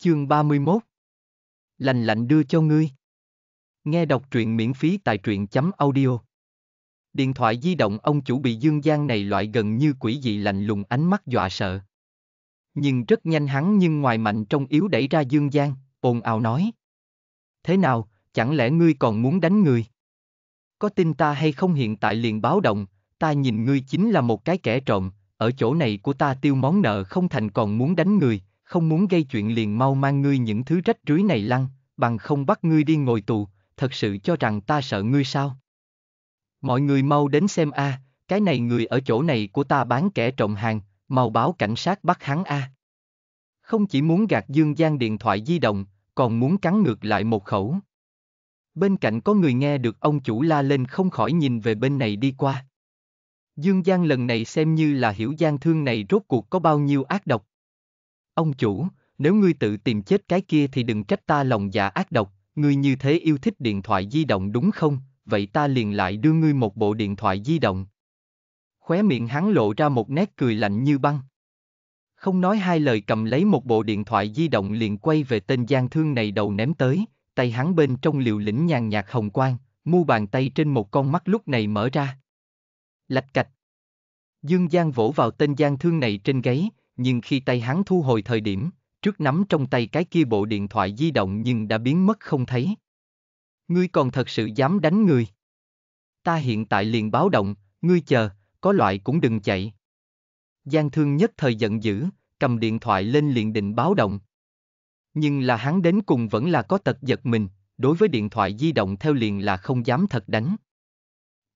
Chương 31 Lành lạnh đưa cho ngươi Nghe đọc truyện miễn phí tại truyện chấm audio Điện thoại di động ông chủ bị dương gian này loại gần như quỷ dị lạnh lùng ánh mắt dọa sợ Nhưng rất nhanh hắn nhưng ngoài mạnh trong yếu đẩy ra dương gian, ồn ào nói Thế nào, chẳng lẽ ngươi còn muốn đánh người? Có tin ta hay không hiện tại liền báo động, ta nhìn ngươi chính là một cái kẻ trộm, ở chỗ này của ta tiêu món nợ không thành còn muốn đánh người, không muốn gây chuyện liền mau mang ngươi những thứ rách rưới này lăn, bằng không bắt ngươi đi ngồi tù, thật sự cho rằng ta sợ ngươi sao? Mọi người mau đến xem a, à, cái này người ở chỗ này của ta bán kẻ trộm hàng, mau báo cảnh sát bắt hắn a. À. Không chỉ muốn gạt Dương Giang điện thoại di động, còn muốn cắn ngược lại một khẩu. Bên cạnh có người nghe được ông chủ la lên không khỏi nhìn về bên này đi qua. Dương Giang lần này xem như là hiểu Giang thương này rốt cuộc có bao nhiêu ác độc. Ông chủ, nếu ngươi tự tìm chết cái kia thì đừng trách ta lòng dạ ác độc, ngươi như thế yêu thích điện thoại di động đúng không, vậy ta liền lại đưa ngươi một bộ điện thoại di động. Khóe miệng hắn lộ ra một nét cười lạnh như băng. Không nói hai lời cầm lấy một bộ điện thoại di động liền quay về tên gian thương này đầu ném tới, tay hắn bên trong liều lĩnh nhàn nhạt hồng quang, mu bàn tay trên một con mắt lúc này mở ra. Lạch cạch. Dương Giang vỗ vào tên gian thương này trên gáy, nhưng khi tay hắn thu hồi thời điểm, trước nắm trong tay cái kia bộ điện thoại di động nhưng đã biến mất không thấy. Ngươi còn thật sự dám đánh người. Ta hiện tại liền báo động, ngươi chờ, có loại cũng đừng chạy. Giang thương nhất thời giận dữ, cầm điện thoại lên liền định báo động. Nhưng là hắn đến cùng vẫn là có tật giật mình, đối với điện thoại di động theo liền là không dám thật đánh.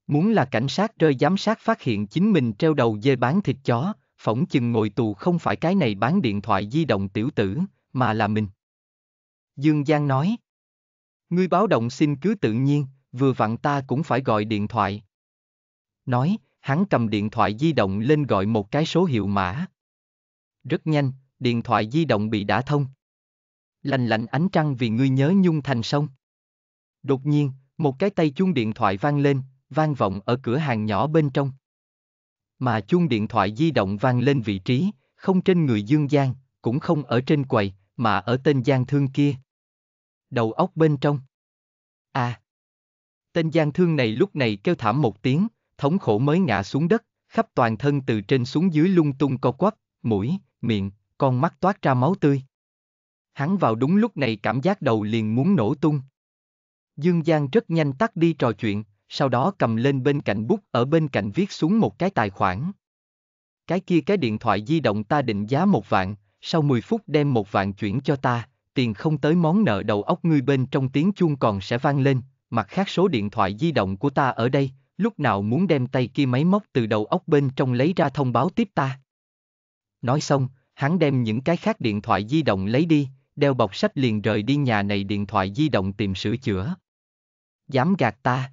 Muốn là cảnh sát rơi giám sát phát hiện chính mình treo đầu dê bán thịt chó, phỏng chừng ngồi tù không phải cái này bán điện thoại di động tiểu tử, mà là mình. Dương Giang nói. Ngươi báo động xin cứ tự nhiên, vừa vặn ta cũng phải gọi điện thoại. Nói, hắn cầm điện thoại di động lên gọi một cái số hiệu mã. Rất nhanh, điện thoại di động bị đã thông. Lành lạnh ánh trăng vì ngươi nhớ nhung thành sông. Đột nhiên, một cái tay chuông điện thoại vang lên, vang vọng ở cửa hàng nhỏ bên trong mà chuông điện thoại di động vang lên vị trí, không trên người Dương Giang, cũng không ở trên quầy, mà ở tên Giang Thương kia. Đầu óc bên trong. À. Tên Giang Thương này lúc này kêu thảm một tiếng, thống khổ mới ngã xuống đất, khắp toàn thân từ trên xuống dưới lung tung co quắp, mũi, miệng, con mắt toát ra máu tươi. Hắn vào đúng lúc này cảm giác đầu liền muốn nổ tung. Dương Giang rất nhanh tắt đi trò chuyện, sau đó cầm lên bên cạnh bút ở bên cạnh viết xuống một cái tài khoản. Cái kia cái điện thoại di động ta định giá một vạn, sau 10 phút đem một vạn chuyển cho ta, tiền không tới món nợ đầu óc ngươi bên trong tiếng chuông còn sẽ vang lên, mặt khác số điện thoại di động của ta ở đây, lúc nào muốn đem tay kia máy móc từ đầu óc bên trong lấy ra thông báo tiếp ta. Nói xong, hắn đem những cái khác điện thoại di động lấy đi, đeo bọc sách liền rời đi nhà này điện thoại di động tìm sửa chữa. Dám gạt ta.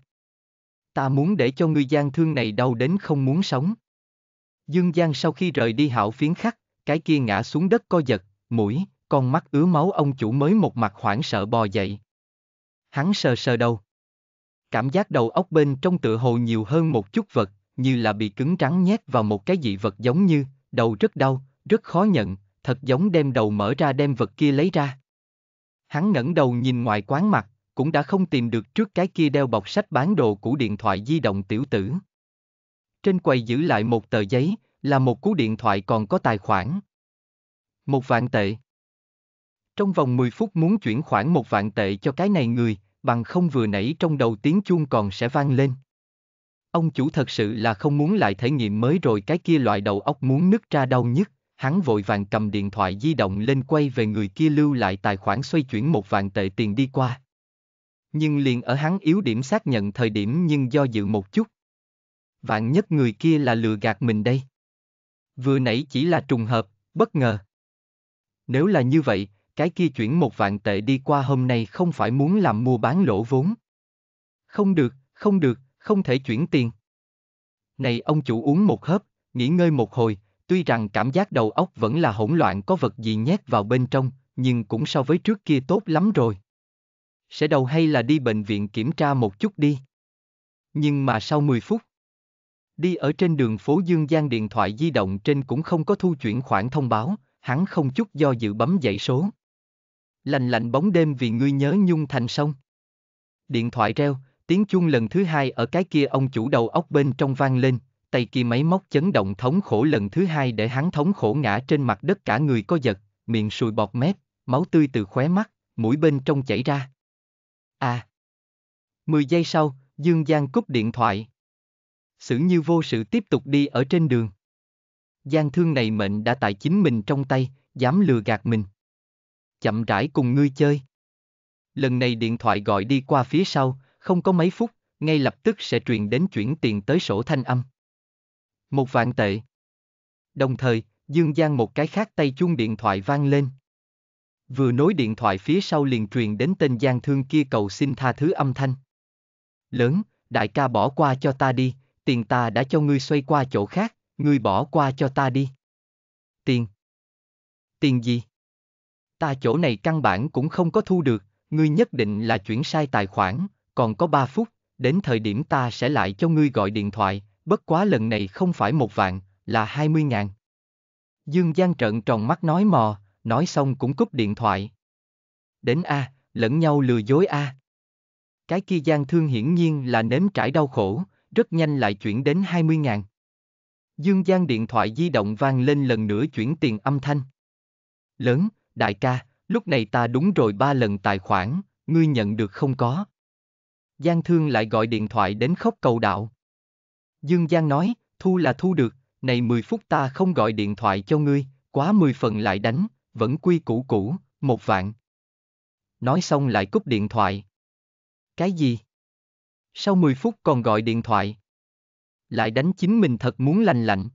Ta muốn để cho người gian thương này đau đến không muốn sống. Dương Giang sau khi rời đi hảo phiến khắc, cái kia ngã xuống đất co giật, mũi, con mắt ứa máu ông chủ mới một mặt hoảng sợ bò dậy. Hắn sờ sờ đầu. Cảm giác đầu óc bên trong tựa hồ nhiều hơn một chút vật, như là bị cứng trắng nhét vào một cái dị vật giống như, đầu rất đau, rất khó nhận, thật giống đem đầu mở ra đem vật kia lấy ra. Hắn ngẩng đầu nhìn ngoài quán mặt, cũng đã không tìm được trước cái kia đeo bọc sách bán đồ của điện thoại di động tiểu tử. Trên quầy giữ lại một tờ giấy, là một cú điện thoại còn có tài khoản. Một vạn tệ. Trong vòng 10 phút muốn chuyển khoản một vạn tệ cho cái này người, bằng không vừa nãy trong đầu tiếng chuông còn sẽ vang lên. Ông chủ thật sự là không muốn lại thể nghiệm mới rồi cái kia loại đầu óc muốn nứt ra đau nhất, hắn vội vàng cầm điện thoại di động lên quay về người kia lưu lại tài khoản xoay chuyển một vạn tệ tiền đi qua nhưng liền ở hắn yếu điểm xác nhận thời điểm nhưng do dự một chút. Vạn nhất người kia là lừa gạt mình đây. Vừa nãy chỉ là trùng hợp, bất ngờ. Nếu là như vậy, cái kia chuyển một vạn tệ đi qua hôm nay không phải muốn làm mua bán lỗ vốn. Không được, không được, không thể chuyển tiền. Này ông chủ uống một hớp, nghỉ ngơi một hồi, tuy rằng cảm giác đầu óc vẫn là hỗn loạn có vật gì nhét vào bên trong, nhưng cũng so với trước kia tốt lắm rồi sẽ đầu hay là đi bệnh viện kiểm tra một chút đi. Nhưng mà sau 10 phút, đi ở trên đường phố Dương Giang điện thoại di động trên cũng không có thu chuyển khoản thông báo, hắn không chút do dự bấm dãy số. Lành lạnh bóng đêm vì ngươi nhớ nhung thành sông. Điện thoại reo, tiếng chuông lần thứ hai ở cái kia ông chủ đầu óc bên trong vang lên, tay kia máy móc chấn động thống khổ lần thứ hai để hắn thống khổ ngã trên mặt đất cả người có giật, miệng sùi bọt mép, máu tươi từ khóe mắt, mũi bên trong chảy ra. À. Mười giây sau, Dương Giang cúp điện thoại. Sử như vô sự tiếp tục đi ở trên đường. Giang thương này mệnh đã tại chính mình trong tay, dám lừa gạt mình. Chậm rãi cùng ngươi chơi. Lần này điện thoại gọi đi qua phía sau, không có mấy phút, ngay lập tức sẽ truyền đến chuyển tiền tới sổ thanh âm. Một vạn tệ. Đồng thời, Dương Giang một cái khác tay chuông điện thoại vang lên. Vừa nối điện thoại phía sau liền truyền đến tên gian thương kia cầu xin tha thứ âm thanh. Lớn, đại ca bỏ qua cho ta đi, tiền ta đã cho ngươi xoay qua chỗ khác, ngươi bỏ qua cho ta đi. Tiền? Tiền gì? Ta chỗ này căn bản cũng không có thu được, ngươi nhất định là chuyển sai tài khoản, còn có 3 phút, đến thời điểm ta sẽ lại cho ngươi gọi điện thoại, bất quá lần này không phải một vạn, là 20 ngàn. Dương Giang trợn tròn mắt nói mò, nói xong cũng cúp điện thoại. Đến a, lẫn nhau lừa dối a. Cái kia gian thương hiển nhiên là nếm trải đau khổ, rất nhanh lại chuyển đến 20 ngàn. Dương Giang điện thoại di động vang lên lần nữa chuyển tiền âm thanh. Lớn, đại ca, lúc này ta đúng rồi ba lần tài khoản, ngươi nhận được không có. Giang Thương lại gọi điện thoại đến khóc cầu đạo. Dương Giang nói, thu là thu được, này 10 phút ta không gọi điện thoại cho ngươi, quá 10 phần lại đánh, vẫn quy củ cũ, một vạn. Nói xong lại cúp điện thoại. Cái gì? Sau 10 phút còn gọi điện thoại. Lại đánh chính mình thật muốn lành lạnh.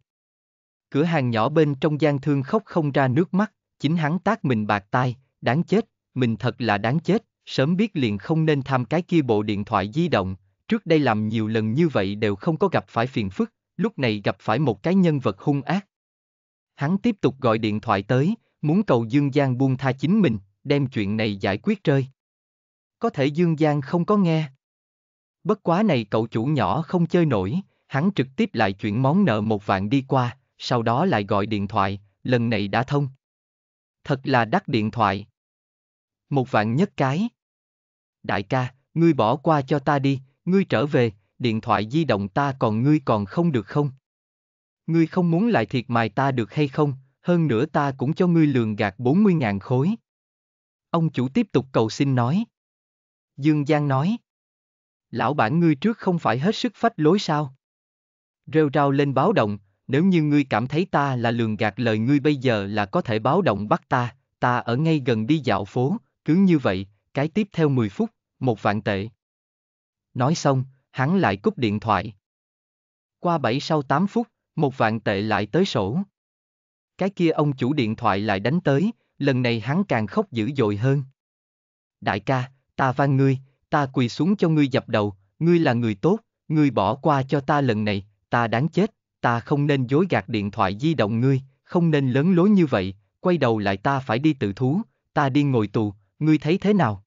Cửa hàng nhỏ bên trong gian thương khóc không ra nước mắt, chính hắn tác mình bạc tai, đáng chết, mình thật là đáng chết, sớm biết liền không nên tham cái kia bộ điện thoại di động, trước đây làm nhiều lần như vậy đều không có gặp phải phiền phức, lúc này gặp phải một cái nhân vật hung ác. Hắn tiếp tục gọi điện thoại tới, Muốn cầu Dương Giang buông tha chính mình, đem chuyện này giải quyết rơi. Có thể Dương Giang không có nghe. Bất quá này cậu chủ nhỏ không chơi nổi, hắn trực tiếp lại chuyển món nợ một vạn đi qua, sau đó lại gọi điện thoại, lần này đã thông. Thật là đắt điện thoại. Một vạn nhất cái. Đại ca, ngươi bỏ qua cho ta đi, ngươi trở về, điện thoại di động ta còn ngươi còn không được không? Ngươi không muốn lại thiệt mài ta được hay không, hơn nữa ta cũng cho ngươi lường gạt 40.000 khối. Ông chủ tiếp tục cầu xin nói. Dương Giang nói. Lão bản ngươi trước không phải hết sức phách lối sao? Rêu rao lên báo động, nếu như ngươi cảm thấy ta là lường gạt lời ngươi bây giờ là có thể báo động bắt ta, ta ở ngay gần đi dạo phố, cứ như vậy, cái tiếp theo 10 phút, một vạn tệ. Nói xong, hắn lại cúp điện thoại. Qua 7 sau 8 phút, một vạn tệ lại tới sổ. Cái kia ông chủ điện thoại lại đánh tới, lần này hắn càng khóc dữ dội hơn. Đại ca, ta van ngươi, ta quỳ xuống cho ngươi dập đầu, ngươi là người tốt, ngươi bỏ qua cho ta lần này, ta đáng chết, ta không nên dối gạt điện thoại di động ngươi, không nên lớn lối như vậy, quay đầu lại ta phải đi tự thú, ta đi ngồi tù, ngươi thấy thế nào?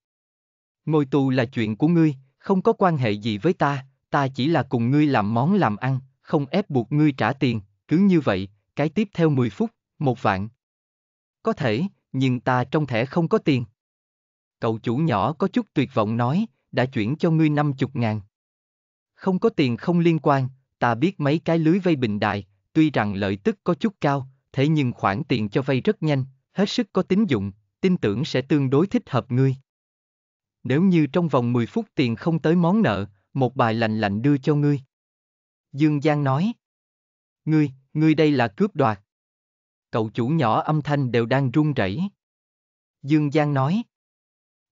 Ngồi tù là chuyện của ngươi, không có quan hệ gì với ta, ta chỉ là cùng ngươi làm món làm ăn, không ép buộc ngươi trả tiền, cứ như vậy, cái tiếp theo 10 phút, một vạn. Có thể, nhưng ta trong thẻ không có tiền. Cậu chủ nhỏ có chút tuyệt vọng nói, đã chuyển cho ngươi năm chục ngàn. Không có tiền không liên quan, ta biết mấy cái lưới vay bình đại, tuy rằng lợi tức có chút cao, thế nhưng khoản tiền cho vay rất nhanh, hết sức có tín dụng, tin tưởng sẽ tương đối thích hợp ngươi. Nếu như trong vòng 10 phút tiền không tới món nợ, một bài lành lạnh đưa cho ngươi. Dương Giang nói. Ngươi, ngươi đây là cướp đoạt cậu chủ nhỏ âm thanh đều đang run rẩy. Dương Giang nói.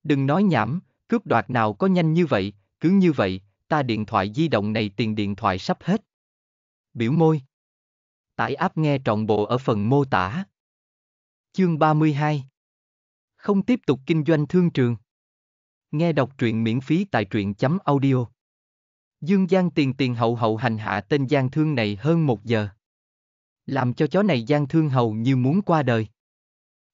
Đừng nói nhảm, cướp đoạt nào có nhanh như vậy, cứ như vậy, ta điện thoại di động này tiền điện thoại sắp hết. Biểu môi. Tải áp nghe trọn bộ ở phần mô tả. Chương 32 Không tiếp tục kinh doanh thương trường. Nghe đọc truyện miễn phí tại truyện.audio. chấm Dương Giang tiền tiền hậu hậu hành hạ tên Giang thương này hơn một giờ làm cho chó này gian thương hầu như muốn qua đời.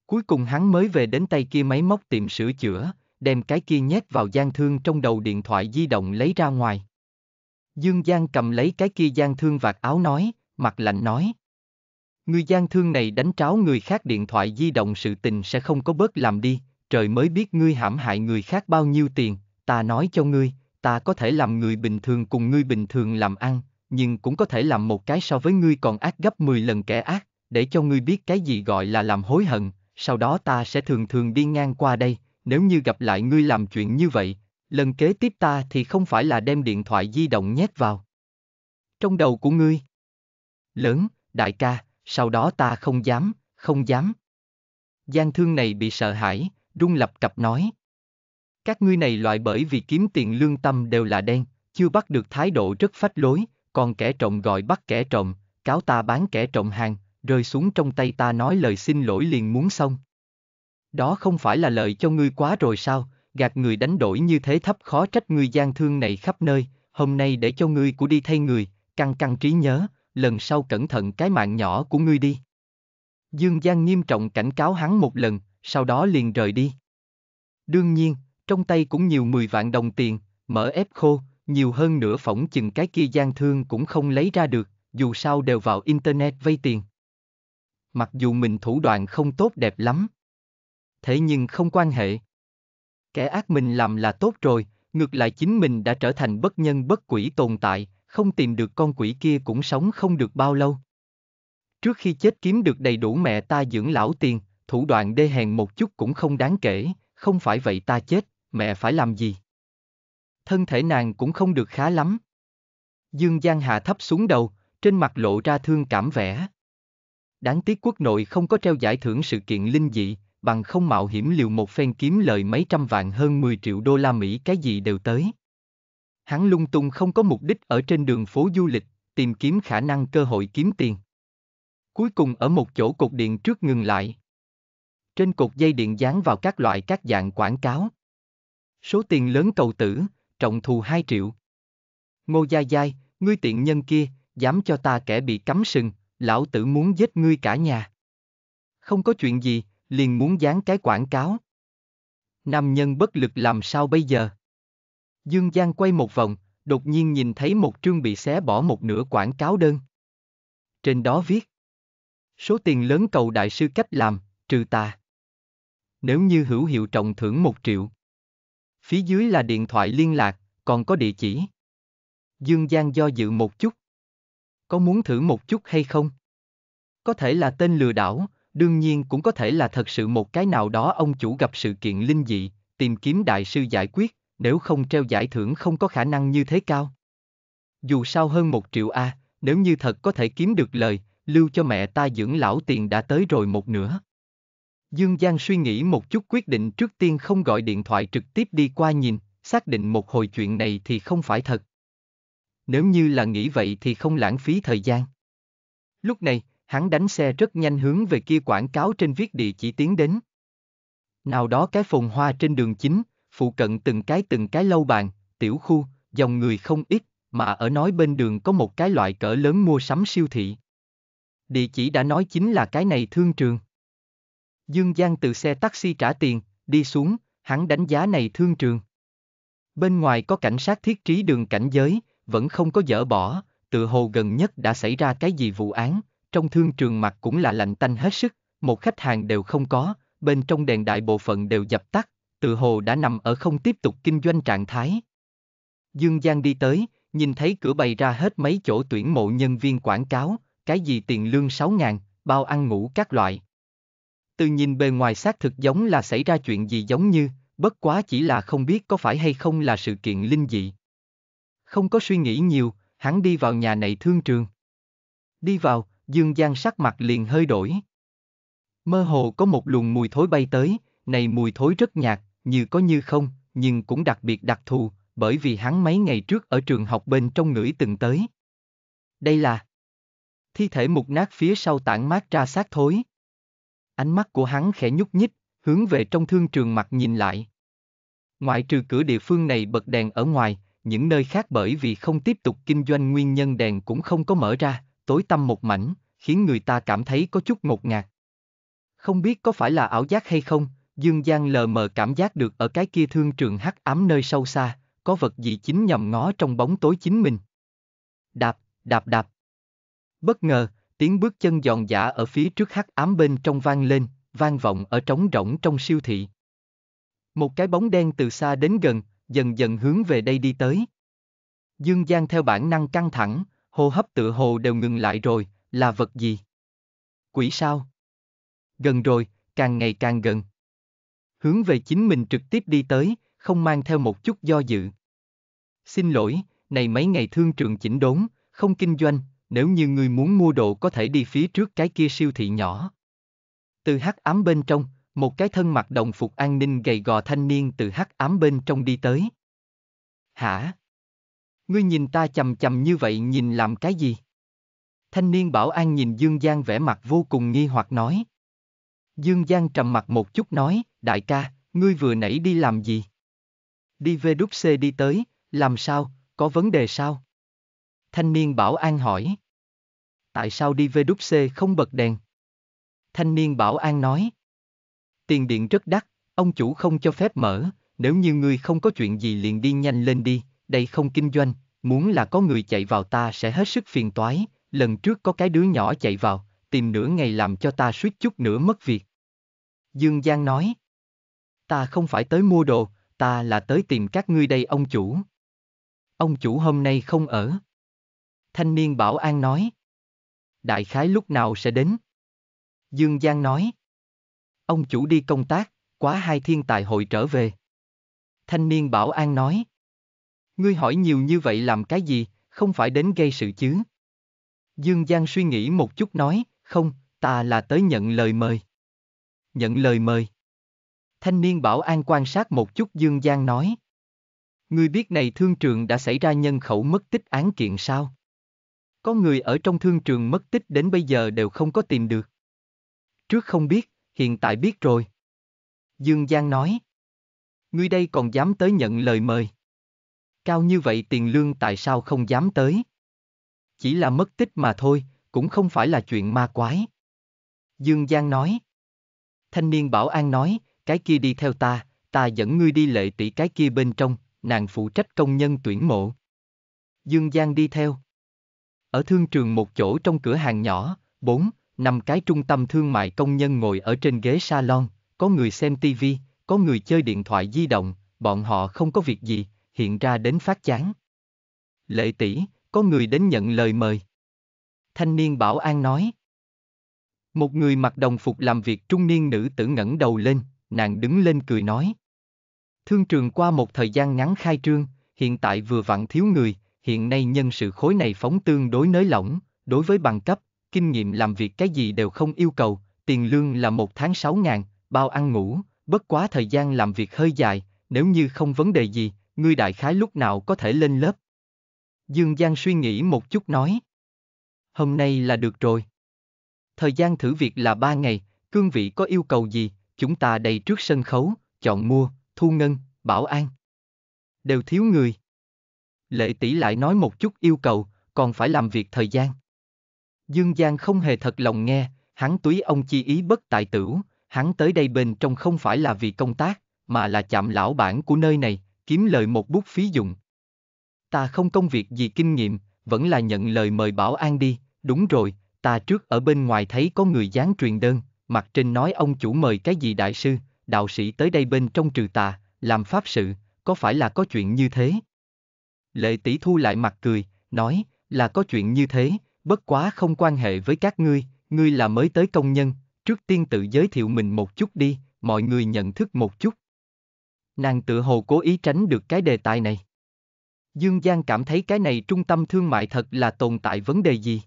Cuối cùng hắn mới về đến tay kia máy móc tìm sửa chữa, đem cái kia nhét vào gian thương trong đầu điện thoại di động lấy ra ngoài. Dương Giang cầm lấy cái kia gian thương vạt áo nói, mặt lạnh nói. Người gian thương này đánh tráo người khác điện thoại di động sự tình sẽ không có bớt làm đi, trời mới biết ngươi hãm hại người khác bao nhiêu tiền, ta nói cho ngươi, ta có thể làm người bình thường cùng ngươi bình thường làm ăn, nhưng cũng có thể làm một cái so với ngươi còn ác gấp 10 lần kẻ ác, để cho ngươi biết cái gì gọi là làm hối hận, sau đó ta sẽ thường thường đi ngang qua đây, nếu như gặp lại ngươi làm chuyện như vậy, lần kế tiếp ta thì không phải là đem điện thoại di động nhét vào. Trong đầu của ngươi. Lớn, đại ca, sau đó ta không dám, không dám. gian thương này bị sợ hãi, rung lập cặp nói. Các ngươi này loại bởi vì kiếm tiền lương tâm đều là đen, chưa bắt được thái độ rất phách lối, con kẻ trộm gọi bắt kẻ trộm, cáo ta bán kẻ trộm hàng, rơi xuống trong tay ta nói lời xin lỗi liền muốn xong. Đó không phải là lợi cho ngươi quá rồi sao, gạt người đánh đổi như thế thấp khó trách ngươi gian thương này khắp nơi, hôm nay để cho ngươi của đi thay người, căng căng trí nhớ, lần sau cẩn thận cái mạng nhỏ của ngươi đi. Dương Giang nghiêm trọng cảnh cáo hắn một lần, sau đó liền rời đi. Đương nhiên, trong tay cũng nhiều 10 vạn đồng tiền, mở ép khô, nhiều hơn nữa phỏng chừng cái kia gian thương cũng không lấy ra được, dù sao đều vào Internet vay tiền. Mặc dù mình thủ đoạn không tốt đẹp lắm. Thế nhưng không quan hệ. Kẻ ác mình làm là tốt rồi, ngược lại chính mình đã trở thành bất nhân bất quỷ tồn tại, không tìm được con quỷ kia cũng sống không được bao lâu. Trước khi chết kiếm được đầy đủ mẹ ta dưỡng lão tiền, thủ đoạn đê hèn một chút cũng không đáng kể, không phải vậy ta chết, mẹ phải làm gì? thân thể nàng cũng không được khá lắm. Dương Giang hạ thấp xuống đầu, trên mặt lộ ra thương cảm vẻ. Đáng tiếc quốc nội không có treo giải thưởng sự kiện linh dị, bằng không mạo hiểm liều một phen kiếm lời mấy trăm vạn hơn 10 triệu đô la Mỹ cái gì đều tới. Hắn lung tung không có mục đích ở trên đường phố du lịch, tìm kiếm khả năng cơ hội kiếm tiền. Cuối cùng ở một chỗ cột điện trước ngừng lại. Trên cột dây điện dán vào các loại các dạng quảng cáo. Số tiền lớn cầu tử, trọng thù 2 triệu. Ngô Gia Giai, ngươi tiện nhân kia, dám cho ta kẻ bị cắm sừng, lão tử muốn giết ngươi cả nhà. Không có chuyện gì, liền muốn dán cái quảng cáo. Nam nhân bất lực làm sao bây giờ? Dương Giang quay một vòng, đột nhiên nhìn thấy một trương bị xé bỏ một nửa quảng cáo đơn. Trên đó viết Số tiền lớn cầu đại sư cách làm, trừ ta. Nếu như hữu hiệu trọng thưởng một triệu. Phía dưới là điện thoại liên lạc, còn có địa chỉ. Dương Giang do dự một chút. Có muốn thử một chút hay không? Có thể là tên lừa đảo, đương nhiên cũng có thể là thật sự một cái nào đó ông chủ gặp sự kiện linh dị, tìm kiếm đại sư giải quyết, nếu không treo giải thưởng không có khả năng như thế cao. Dù sao hơn một triệu A, nếu như thật có thể kiếm được lời, lưu cho mẹ ta dưỡng lão tiền đã tới rồi một nửa. Dương Giang suy nghĩ một chút quyết định trước tiên không gọi điện thoại trực tiếp đi qua nhìn, xác định một hồi chuyện này thì không phải thật. Nếu như là nghĩ vậy thì không lãng phí thời gian. Lúc này, hắn đánh xe rất nhanh hướng về kia quảng cáo trên viết địa chỉ tiến đến. Nào đó cái phồn hoa trên đường chính, phụ cận từng cái từng cái lâu bàn, tiểu khu, dòng người không ít, mà ở nói bên đường có một cái loại cỡ lớn mua sắm siêu thị. Địa chỉ đã nói chính là cái này thương trường. Dương Giang từ xe taxi trả tiền, đi xuống, hắn đánh giá này thương trường. Bên ngoài có cảnh sát thiết trí đường cảnh giới, vẫn không có dỡ bỏ, tự hồ gần nhất đã xảy ra cái gì vụ án, trong thương trường mặt cũng là lạnh tanh hết sức, một khách hàng đều không có, bên trong đèn đại bộ phận đều dập tắt, tự hồ đã nằm ở không tiếp tục kinh doanh trạng thái. Dương Giang đi tới, nhìn thấy cửa bày ra hết mấy chỗ tuyển mộ nhân viên quảng cáo, cái gì tiền lương 6 ngàn, bao ăn ngủ các loại. Từ nhìn bề ngoài xác thực giống là xảy ra chuyện gì giống như, bất quá chỉ là không biết có phải hay không là sự kiện linh dị. Không có suy nghĩ nhiều, hắn đi vào nhà này thương trường. Đi vào, Dương Giang sắc mặt liền hơi đổi. Mơ hồ có một luồng mùi thối bay tới, này mùi thối rất nhạt, như có như không, nhưng cũng đặc biệt đặc thù, bởi vì hắn mấy ngày trước ở trường học bên trong ngửi từng tới. Đây là thi thể mục nát phía sau tảng mát ra xác thối. Ánh mắt của hắn khẽ nhúc nhích, hướng về trong thương trường mặt nhìn lại. Ngoại trừ cửa địa phương này bật đèn ở ngoài, những nơi khác bởi vì không tiếp tục kinh doanh nguyên nhân đèn cũng không có mở ra, tối tăm một mảnh, khiến người ta cảm thấy có chút ngột ngạt. Không biết có phải là ảo giác hay không, Dương Giang lờ mờ cảm giác được ở cái kia thương trường hắc ám nơi sâu xa, có vật gì chính nhầm ngó trong bóng tối chính mình. Đạp, đạp đạp. Bất ngờ, Tiếng bước chân giòn giả ở phía trước hắc ám bên trong vang lên, vang vọng ở trống rỗng trong siêu thị. Một cái bóng đen từ xa đến gần, dần dần hướng về đây đi tới. Dương Giang theo bản năng căng thẳng, hô hấp tựa hồ đều ngừng lại rồi, là vật gì? Quỷ sao? Gần rồi, càng ngày càng gần. Hướng về chính mình trực tiếp đi tới, không mang theo một chút do dự. Xin lỗi, này mấy ngày thương trường chỉnh đốn, không kinh doanh, nếu như ngươi muốn mua đồ có thể đi phía trước cái kia siêu thị nhỏ. Từ hắc ám bên trong, một cái thân mặc đồng phục an ninh gầy gò thanh niên từ hắc ám bên trong đi tới. Hả? Ngươi nhìn ta chầm chầm như vậy nhìn làm cái gì? Thanh niên bảo an nhìn Dương Giang vẻ mặt vô cùng nghi hoặc nói. Dương Giang trầm mặt một chút nói, đại ca, ngươi vừa nãy đi làm gì? Đi về đúc xe đi tới, làm sao, có vấn đề sao? Thanh niên bảo an hỏi. Tại sao đi về đúc VWC không bật đèn? Thanh niên bảo an nói. Tiền điện rất đắt, ông chủ không cho phép mở, nếu như ngươi không có chuyện gì liền đi nhanh lên đi, đây không kinh doanh, muốn là có người chạy vào ta sẽ hết sức phiền toái, lần trước có cái đứa nhỏ chạy vào, tìm nửa ngày làm cho ta suýt chút nữa mất việc. Dương Giang nói, ta không phải tới mua đồ, ta là tới tìm các ngươi đây ông chủ. Ông chủ hôm nay không ở. Thanh niên bảo an nói, đại khái lúc nào sẽ đến? Dương Giang nói. Ông chủ đi công tác, quá hai thiên tài hội trở về. Thanh niên bảo an nói. Ngươi hỏi nhiều như vậy làm cái gì, không phải đến gây sự chứ? Dương Giang suy nghĩ một chút nói, không, ta là tới nhận lời mời. Nhận lời mời. Thanh niên bảo an quan sát một chút Dương Giang nói. Ngươi biết này thương trường đã xảy ra nhân khẩu mất tích án kiện sao? Có người ở trong thương trường mất tích đến bây giờ đều không có tìm được. Trước không biết, hiện tại biết rồi. Dương Giang nói. Ngươi đây còn dám tới nhận lời mời. Cao như vậy tiền lương tại sao không dám tới? Chỉ là mất tích mà thôi, cũng không phải là chuyện ma quái. Dương Giang nói. Thanh niên bảo an nói, cái kia đi theo ta, ta dẫn ngươi đi lệ tỷ cái kia bên trong, nàng phụ trách công nhân tuyển mộ. Dương Giang đi theo. Ở thương trường một chỗ trong cửa hàng nhỏ, bốn, năm cái trung tâm thương mại công nhân ngồi ở trên ghế salon, có người xem tivi, có người chơi điện thoại di động, bọn họ không có việc gì, hiện ra đến phát chán. Lệ tỷ, có người đến nhận lời mời. Thanh niên bảo an nói. Một người mặc đồng phục làm việc trung niên nữ tử ngẩng đầu lên, nàng đứng lên cười nói. Thương trường qua một thời gian ngắn khai trương, hiện tại vừa vặn thiếu người, hiện nay nhân sự khối này phóng tương đối nới lỏng, đối với bằng cấp, kinh nghiệm làm việc cái gì đều không yêu cầu, tiền lương là một tháng 6 ngàn, bao ăn ngủ, bất quá thời gian làm việc hơi dài, nếu như không vấn đề gì, ngươi đại khái lúc nào có thể lên lớp. Dương Giang suy nghĩ một chút nói. Hôm nay là được rồi. Thời gian thử việc là 3 ngày, cương vị có yêu cầu gì, chúng ta đầy trước sân khấu, chọn mua, thu ngân, bảo an. Đều thiếu người. Lệ tỷ lại nói một chút yêu cầu, còn phải làm việc thời gian. Dương Giang không hề thật lòng nghe, hắn túy ông chi ý bất tài tửu, hắn tới đây bên trong không phải là vì công tác, mà là chạm lão bản của nơi này, kiếm lời một bút phí dụng. Ta không công việc gì kinh nghiệm, vẫn là nhận lời mời bảo an đi, đúng rồi, ta trước ở bên ngoài thấy có người dán truyền đơn, mặt trên nói ông chủ mời cái gì đại sư, đạo sĩ tới đây bên trong trừ tà, làm pháp sự, có phải là có chuyện như thế? Lệ tỷ thu lại mặt cười, nói, là có chuyện như thế, bất quá không quan hệ với các ngươi, ngươi là mới tới công nhân, trước tiên tự giới thiệu mình một chút đi, mọi người nhận thức một chút. Nàng tự hồ cố ý tránh được cái đề tài này. Dương Giang cảm thấy cái này trung tâm thương mại thật là tồn tại vấn đề gì?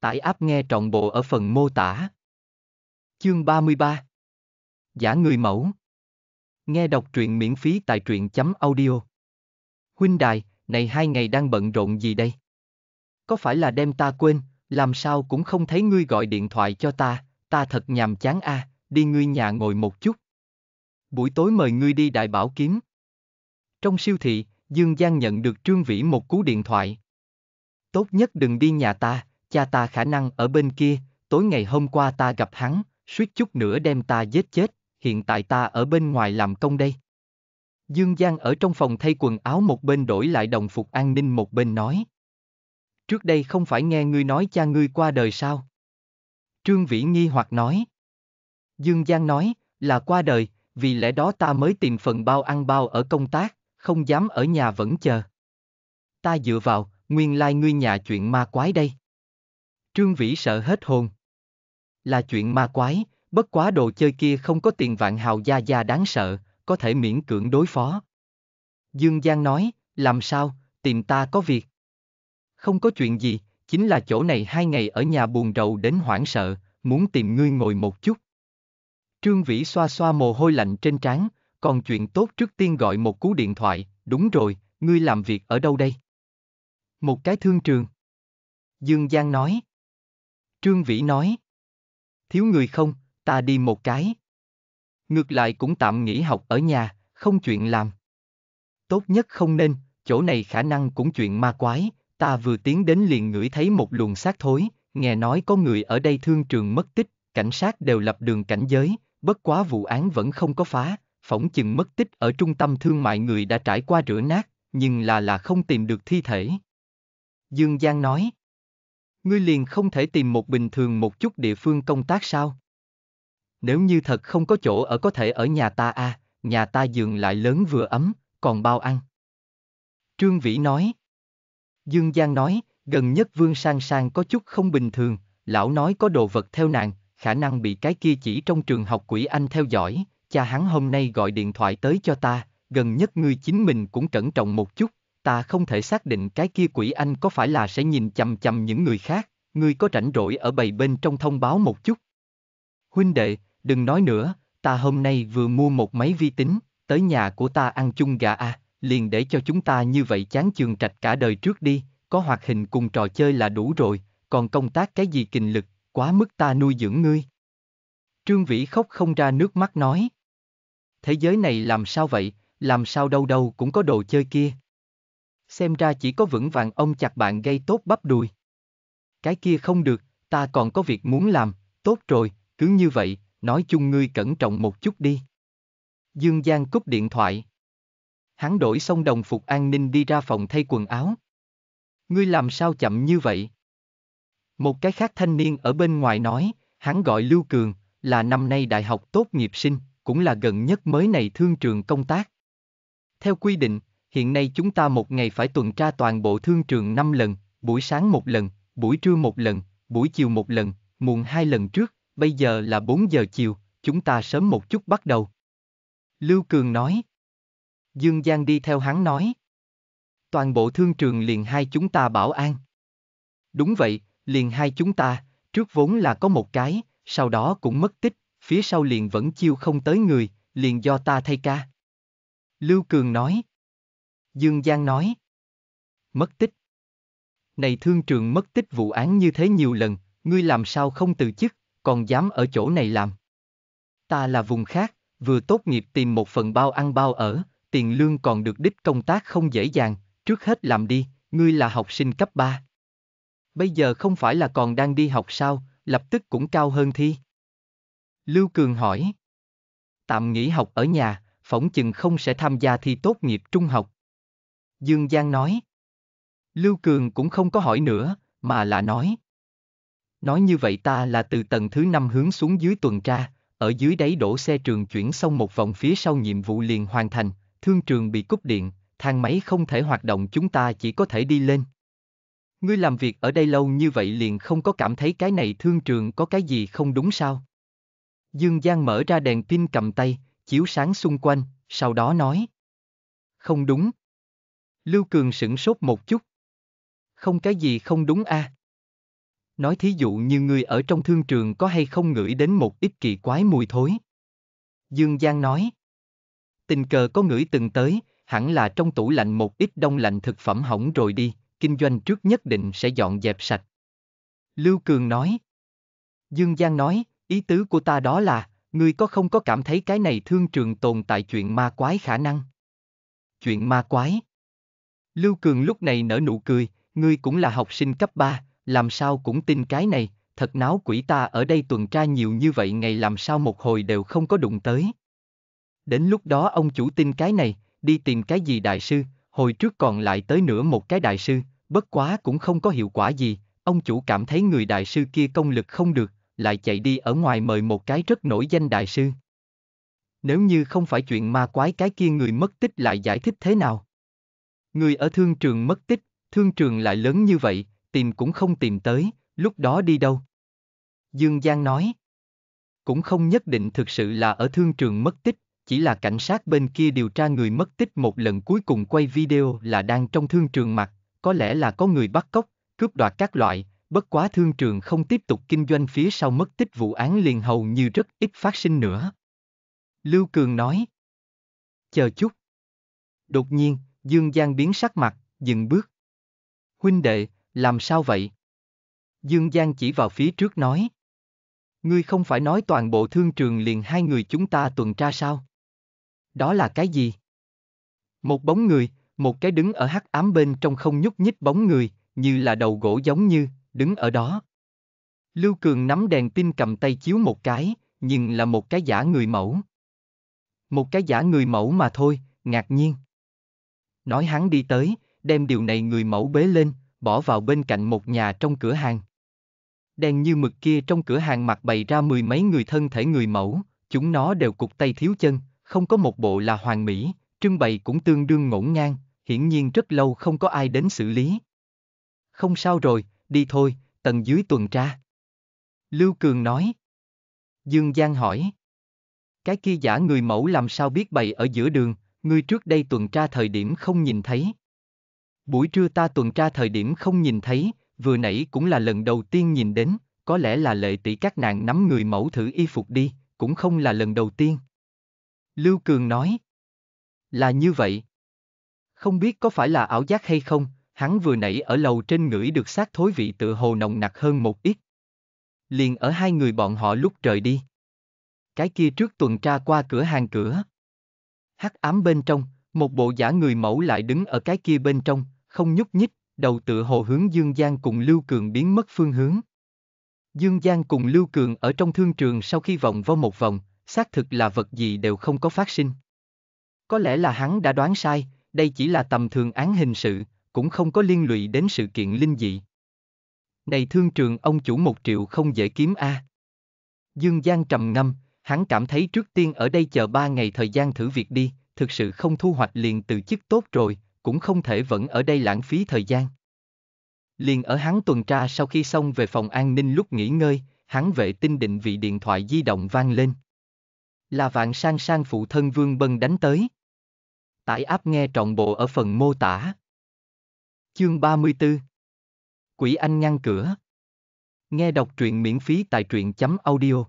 Tải áp nghe trọn bộ ở phần mô tả. Chương 33 Giả người mẫu Nghe đọc truyện miễn phí tại truyện chấm audio Huynh đài, này hai ngày đang bận rộn gì đây? Có phải là đem ta quên, làm sao cũng không thấy ngươi gọi điện thoại cho ta, ta thật nhàm chán a, à, đi ngươi nhà ngồi một chút. Buổi tối mời ngươi đi đại bảo kiếm. Trong siêu thị, Dương Giang nhận được Trương Vĩ một cú điện thoại. Tốt nhất đừng đi nhà ta, cha ta khả năng ở bên kia, tối ngày hôm qua ta gặp hắn, suýt chút nữa đem ta giết chết, hiện tại ta ở bên ngoài làm công đây. Dương Giang ở trong phòng thay quần áo một bên đổi lại đồng phục an ninh một bên nói. Trước đây không phải nghe ngươi nói cha ngươi qua đời sao? Trương Vĩ nghi hoặc nói. Dương Giang nói, là qua đời, vì lẽ đó ta mới tìm phần bao ăn bao ở công tác, không dám ở nhà vẫn chờ. Ta dựa vào, nguyên lai like ngươi nhà chuyện ma quái đây. Trương Vĩ sợ hết hồn. Là chuyện ma quái, bất quá đồ chơi kia không có tiền vạn hào gia gia đáng sợ, có thể miễn cưỡng đối phó. Dương Giang nói, làm sao, tìm ta có việc. Không có chuyện gì, chính là chỗ này hai ngày ở nhà buồn rầu đến hoảng sợ, muốn tìm ngươi ngồi một chút. Trương Vĩ xoa xoa mồ hôi lạnh trên trán, còn chuyện tốt trước tiên gọi một cú điện thoại, đúng rồi, ngươi làm việc ở đâu đây? Một cái thương trường. Dương Giang nói. Trương Vĩ nói. Thiếu người không, ta đi một cái. Ngược lại cũng tạm nghỉ học ở nhà, không chuyện làm. Tốt nhất không nên, chỗ này khả năng cũng chuyện ma quái, ta vừa tiến đến liền ngửi thấy một luồng xác thối, nghe nói có người ở đây thương trường mất tích, cảnh sát đều lập đường cảnh giới, bất quá vụ án vẫn không có phá, phỏng chừng mất tích ở trung tâm thương mại người đã trải qua rửa nát, nhưng là là không tìm được thi thể. Dương Giang nói, ngươi liền không thể tìm một bình thường một chút địa phương công tác sao? nếu như thật không có chỗ ở có thể ở nhà ta a, à, nhà ta giường lại lớn vừa ấm, còn bao ăn. Trương Vĩ nói. Dương Giang nói, gần nhất Vương Sang Sang có chút không bình thường, lão nói có đồ vật theo nàng, khả năng bị cái kia chỉ trong trường học quỷ anh theo dõi, cha hắn hôm nay gọi điện thoại tới cho ta, gần nhất ngươi chính mình cũng cẩn trọng một chút, ta không thể xác định cái kia quỷ anh có phải là sẽ nhìn chằm chằm những người khác, ngươi có rảnh rỗi ở bầy bên trong thông báo một chút. Huynh đệ, đừng nói nữa, ta hôm nay vừa mua một máy vi tính, tới nhà của ta ăn chung gà à, liền để cho chúng ta như vậy chán chường trạch cả đời trước đi, có hoạt hình cùng trò chơi là đủ rồi, còn công tác cái gì kình lực, quá mức ta nuôi dưỡng ngươi. Trương Vĩ khóc không ra nước mắt nói. Thế giới này làm sao vậy, làm sao đâu đâu cũng có đồ chơi kia. Xem ra chỉ có vững vàng ông chặt bạn gây tốt bắp đùi. Cái kia không được, ta còn có việc muốn làm, tốt rồi, cứ như vậy, nói chung ngươi cẩn trọng một chút đi. Dương Giang cúp điện thoại. Hắn đổi xong đồng phục an ninh đi ra phòng thay quần áo. Ngươi làm sao chậm như vậy? Một cái khác thanh niên ở bên ngoài nói, hắn gọi Lưu Cường, là năm nay đại học tốt nghiệp sinh, cũng là gần nhất mới này thương trường công tác. Theo quy định, hiện nay chúng ta một ngày phải tuần tra toàn bộ thương trường 5 lần, buổi sáng một lần, buổi trưa một lần, buổi chiều một lần, muộn hai lần trước, bây giờ là 4 giờ chiều, chúng ta sớm một chút bắt đầu. Lưu Cường nói. Dương Giang đi theo hắn nói. Toàn bộ thương trường liền hai chúng ta bảo an. Đúng vậy, liền hai chúng ta, trước vốn là có một cái, sau đó cũng mất tích, phía sau liền vẫn chiêu không tới người, liền do ta thay ca. Lưu Cường nói. Dương Giang nói. Mất tích. Này thương trường mất tích vụ án như thế nhiều lần, ngươi làm sao không từ chức? còn dám ở chỗ này làm. Ta là vùng khác, vừa tốt nghiệp tìm một phần bao ăn bao ở, tiền lương còn được đích công tác không dễ dàng, trước hết làm đi, ngươi là học sinh cấp 3. Bây giờ không phải là còn đang đi học sao, lập tức cũng cao hơn thi. Lưu Cường hỏi. Tạm nghỉ học ở nhà, phỏng chừng không sẽ tham gia thi tốt nghiệp trung học. Dương Giang nói. Lưu Cường cũng không có hỏi nữa, mà là nói, Nói như vậy ta là từ tầng thứ năm hướng xuống dưới tuần tra, ở dưới đáy đổ xe trường chuyển xong một vòng phía sau nhiệm vụ liền hoàn thành, thương trường bị cúp điện, thang máy không thể hoạt động chúng ta chỉ có thể đi lên. Ngươi làm việc ở đây lâu như vậy liền không có cảm thấy cái này thương trường có cái gì không đúng sao? Dương Giang mở ra đèn pin cầm tay, chiếu sáng xung quanh, sau đó nói. Không đúng. Lưu Cường sửng sốt một chút. Không cái gì không đúng a. À? nói thí dụ như ngươi ở trong thương trường có hay không ngửi đến một ít kỳ quái mùi thối. Dương Giang nói, tình cờ có ngửi từng tới, hẳn là trong tủ lạnh một ít đông lạnh thực phẩm hỏng rồi đi, kinh doanh trước nhất định sẽ dọn dẹp sạch. Lưu Cường nói, Dương Giang nói, ý tứ của ta đó là, ngươi có không có cảm thấy cái này thương trường tồn tại chuyện ma quái khả năng? Chuyện ma quái? Lưu Cường lúc này nở nụ cười, ngươi cũng là học sinh cấp 3, làm sao cũng tin cái này, thật náo quỷ ta ở đây tuần tra nhiều như vậy ngày làm sao một hồi đều không có đụng tới. Đến lúc đó ông chủ tin cái này, đi tìm cái gì đại sư, hồi trước còn lại tới nửa một cái đại sư, bất quá cũng không có hiệu quả gì, ông chủ cảm thấy người đại sư kia công lực không được, lại chạy đi ở ngoài mời một cái rất nổi danh đại sư. Nếu như không phải chuyện ma quái cái kia người mất tích lại giải thích thế nào? Người ở thương trường mất tích, thương trường lại lớn như vậy, tìm cũng không tìm tới, lúc đó đi đâu? Dương Giang nói. Cũng không nhất định thực sự là ở thương trường mất tích, chỉ là cảnh sát bên kia điều tra người mất tích một lần cuối cùng quay video là đang trong thương trường mặt, có lẽ là có người bắt cóc, cướp đoạt các loại, bất quá thương trường không tiếp tục kinh doanh phía sau mất tích vụ án liền hầu như rất ít phát sinh nữa. Lưu Cường nói. Chờ chút. Đột nhiên, Dương Giang biến sắc mặt, dừng bước. Huynh đệ, làm sao vậy? Dương Giang chỉ vào phía trước nói. Ngươi không phải nói toàn bộ thương trường liền hai người chúng ta tuần tra sao? Đó là cái gì? Một bóng người, một cái đứng ở hắc ám bên trong không nhúc nhích bóng người, như là đầu gỗ giống như, đứng ở đó. Lưu Cường nắm đèn pin cầm tay chiếu một cái, nhưng là một cái giả người mẫu. Một cái giả người mẫu mà thôi, ngạc nhiên. Nói hắn đi tới, đem điều này người mẫu bế lên, bỏ vào bên cạnh một nhà trong cửa hàng. Đen như mực kia trong cửa hàng mặt bày ra mười mấy người thân thể người mẫu, chúng nó đều cục tay thiếu chân, không có một bộ là hoàng mỹ, trưng bày cũng tương đương ngổn ngang, hiển nhiên rất lâu không có ai đến xử lý. Không sao rồi, đi thôi, tầng dưới tuần tra. Lưu Cường nói. Dương Giang hỏi. Cái kia giả người mẫu làm sao biết bày ở giữa đường, ngươi trước đây tuần tra thời điểm không nhìn thấy buổi trưa ta tuần tra thời điểm không nhìn thấy, vừa nãy cũng là lần đầu tiên nhìn đến, có lẽ là lệ tỷ các nàng nắm người mẫu thử y phục đi, cũng không là lần đầu tiên. Lưu Cường nói, là như vậy. Không biết có phải là ảo giác hay không, hắn vừa nãy ở lầu trên ngửi được xác thối vị tự hồ nồng nặc hơn một ít. Liền ở hai người bọn họ lúc trời đi. Cái kia trước tuần tra qua cửa hàng cửa. Hắc ám bên trong, một bộ giả người mẫu lại đứng ở cái kia bên trong, không nhúc nhích, đầu tựa hồ hướng Dương Giang cùng Lưu Cường biến mất phương hướng. Dương Giang cùng Lưu Cường ở trong thương trường sau khi vòng vo một vòng, xác thực là vật gì đều không có phát sinh. Có lẽ là hắn đã đoán sai, đây chỉ là tầm thường án hình sự, cũng không có liên lụy đến sự kiện linh dị. Này thương trường ông chủ một triệu không dễ kiếm a. Dương Giang trầm ngâm, hắn cảm thấy trước tiên ở đây chờ ba ngày thời gian thử việc đi, thực sự không thu hoạch liền từ chức tốt rồi, cũng không thể vẫn ở đây lãng phí thời gian. Liền ở hắn tuần tra sau khi xong về phòng an ninh lúc nghỉ ngơi, hắn vệ tinh định vị điện thoại di động vang lên. Là vạn sang sang phụ thân Vương Bân đánh tới. Tải áp nghe trọn bộ ở phần mô tả. Chương 34 Quỷ Anh ngăn cửa Nghe đọc truyện miễn phí tại truyện chấm audio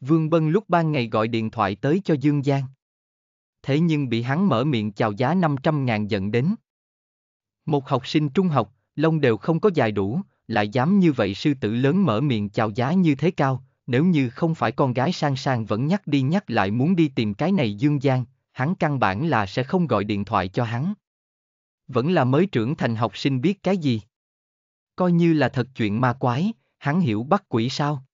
Vương Bân lúc ban ngày gọi điện thoại tới cho Dương Giang thế nhưng bị hắn mở miệng chào giá 500 ngàn dẫn đến. Một học sinh trung học, lông đều không có dài đủ, lại dám như vậy sư tử lớn mở miệng chào giá như thế cao, nếu như không phải con gái sang sang vẫn nhắc đi nhắc lại muốn đi tìm cái này dương gian, hắn căn bản là sẽ không gọi điện thoại cho hắn. Vẫn là mới trưởng thành học sinh biết cái gì. Coi như là thật chuyện ma quái, hắn hiểu bắt quỷ sao.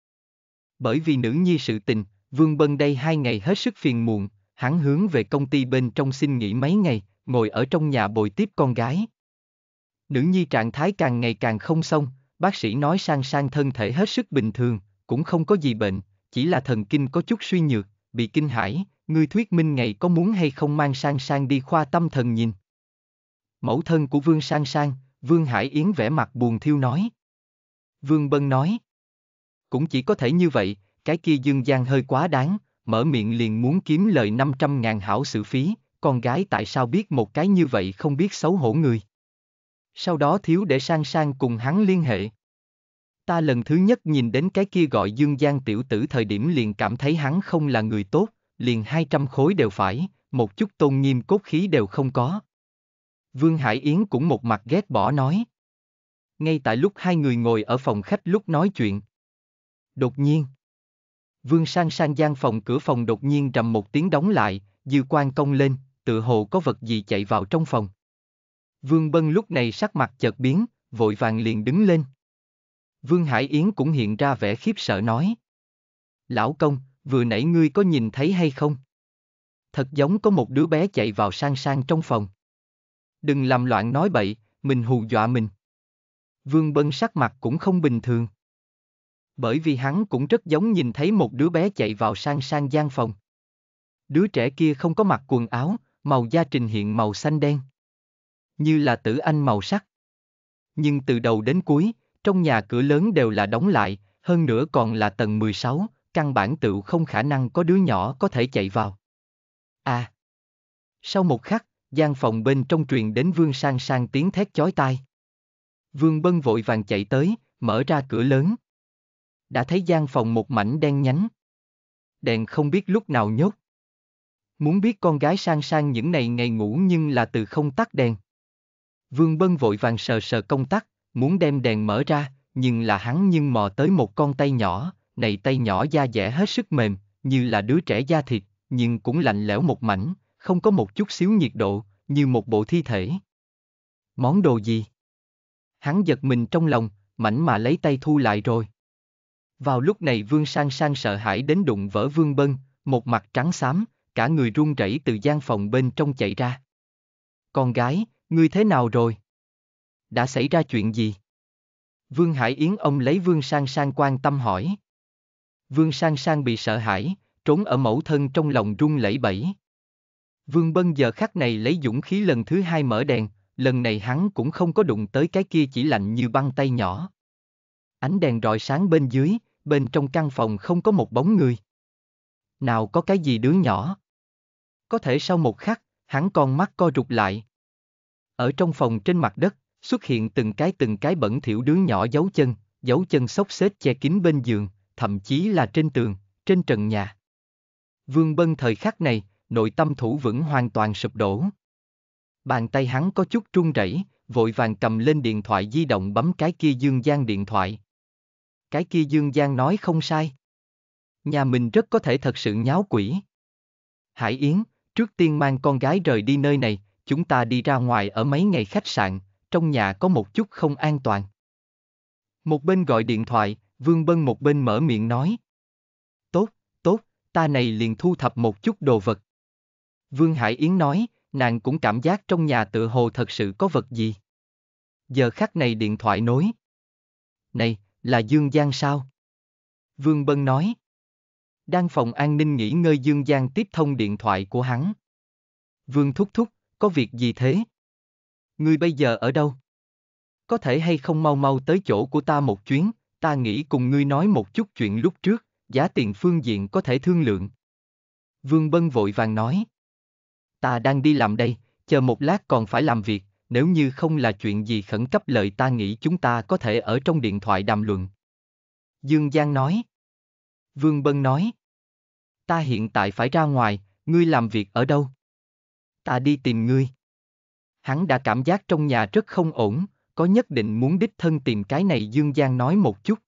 Bởi vì nữ nhi sự tình, Vương Bân đây hai ngày hết sức phiền muộn, hắn hướng về công ty bên trong xin nghỉ mấy ngày, ngồi ở trong nhà bồi tiếp con gái. Nữ nhi trạng thái càng ngày càng không xong, bác sĩ nói sang sang thân thể hết sức bình thường, cũng không có gì bệnh, chỉ là thần kinh có chút suy nhược, bị kinh hãi, ngươi thuyết minh ngày có muốn hay không mang sang sang đi khoa tâm thần nhìn. Mẫu thân của Vương Sang Sang, Vương Hải Yến vẻ mặt buồn thiêu nói. Vương Bân nói. Cũng chỉ có thể như vậy, cái kia dương gian hơi quá đáng, mở miệng liền muốn kiếm lời 500 ngàn hảo sự phí, con gái tại sao biết một cái như vậy không biết xấu hổ người. Sau đó thiếu để sang sang cùng hắn liên hệ. Ta lần thứ nhất nhìn đến cái kia gọi dương gian tiểu tử thời điểm liền cảm thấy hắn không là người tốt, liền 200 khối đều phải, một chút tôn nghiêm cốt khí đều không có. Vương Hải Yến cũng một mặt ghét bỏ nói. Ngay tại lúc hai người ngồi ở phòng khách lúc nói chuyện. Đột nhiên Vương Sang sang gian phòng cửa phòng đột nhiên rầm một tiếng đóng lại, dư quan công lên, tự hồ có vật gì chạy vào trong phòng. Vương Bân lúc này sắc mặt chợt biến, vội vàng liền đứng lên. Vương Hải Yến cũng hiện ra vẻ khiếp sợ nói. Lão công, vừa nãy ngươi có nhìn thấy hay không? Thật giống có một đứa bé chạy vào sang sang trong phòng. Đừng làm loạn nói bậy, mình hù dọa mình. Vương Bân sắc mặt cũng không bình thường bởi vì hắn cũng rất giống nhìn thấy một đứa bé chạy vào sang sang gian phòng. Đứa trẻ kia không có mặc quần áo, màu da trình hiện màu xanh đen. Như là tử anh màu sắc. Nhưng từ đầu đến cuối, trong nhà cửa lớn đều là đóng lại, hơn nữa còn là tầng 16, căn bản tự không khả năng có đứa nhỏ có thể chạy vào. À! Sau một khắc, gian phòng bên trong truyền đến vương sang sang tiếng thét chói tai. Vương bân vội vàng chạy tới, mở ra cửa lớn đã thấy gian phòng một mảnh đen nhánh. Đèn không biết lúc nào nhốt. Muốn biết con gái sang sang những ngày ngày ngủ nhưng là từ không tắt đèn. Vương Bân vội vàng sờ sờ công tắc, muốn đem đèn mở ra, nhưng là hắn nhưng mò tới một con tay nhỏ, này tay nhỏ da dẻ hết sức mềm, như là đứa trẻ da thịt, nhưng cũng lạnh lẽo một mảnh, không có một chút xíu nhiệt độ, như một bộ thi thể. Món đồ gì? Hắn giật mình trong lòng, mảnh mà lấy tay thu lại rồi. Vào lúc này Vương Sang Sang sợ hãi đến đụng vỡ Vương Bân, một mặt trắng xám, cả người run rẩy từ gian phòng bên trong chạy ra. Con gái, ngươi thế nào rồi? Đã xảy ra chuyện gì? Vương Hải Yến ông lấy Vương Sang Sang quan tâm hỏi. Vương Sang Sang bị sợ hãi, trốn ở mẫu thân trong lòng run lẩy bẩy. Vương Bân giờ khắc này lấy dũng khí lần thứ hai mở đèn, lần này hắn cũng không có đụng tới cái kia chỉ lạnh như băng tay nhỏ. Ánh đèn rọi sáng bên dưới, bên trong căn phòng không có một bóng người. Nào có cái gì đứa nhỏ? Có thể sau một khắc, hắn con mắt co rụt lại. Ở trong phòng trên mặt đất, xuất hiện từng cái từng cái bẩn thỉu đứa nhỏ giấu chân, giấu chân xốc xếch che kín bên giường, thậm chí là trên tường, trên trần nhà. Vương Bân thời khắc này, nội tâm thủ vững hoàn toàn sụp đổ. Bàn tay hắn có chút run rẩy, vội vàng cầm lên điện thoại di động bấm cái kia dương gian điện thoại, cái kia Dương Giang nói không sai. Nhà mình rất có thể thật sự nháo quỷ. Hải Yến, trước tiên mang con gái rời đi nơi này, chúng ta đi ra ngoài ở mấy ngày khách sạn, trong nhà có một chút không an toàn. Một bên gọi điện thoại, Vương Bân một bên mở miệng nói. Tốt, tốt, ta này liền thu thập một chút đồ vật. Vương Hải Yến nói, nàng cũng cảm giác trong nhà tựa hồ thật sự có vật gì. Giờ khắc này điện thoại nối. Này, là Dương Giang sao? Vương Bân nói. Đang phòng an ninh nghỉ ngơi Dương Giang tiếp thông điện thoại của hắn. Vương Thúc Thúc, có việc gì thế? Ngươi bây giờ ở đâu? Có thể hay không mau mau tới chỗ của ta một chuyến, ta nghĩ cùng ngươi nói một chút chuyện lúc trước, giá tiền phương diện có thể thương lượng. Vương Bân vội vàng nói. Ta đang đi làm đây, chờ một lát còn phải làm việc, nếu như không là chuyện gì khẩn cấp lợi ta nghĩ chúng ta có thể ở trong điện thoại đàm luận. Dương Giang nói. Vương Bân nói. Ta hiện tại phải ra ngoài, ngươi làm việc ở đâu? Ta đi tìm ngươi. Hắn đã cảm giác trong nhà rất không ổn, có nhất định muốn đích thân tìm cái này Dương Giang nói một chút.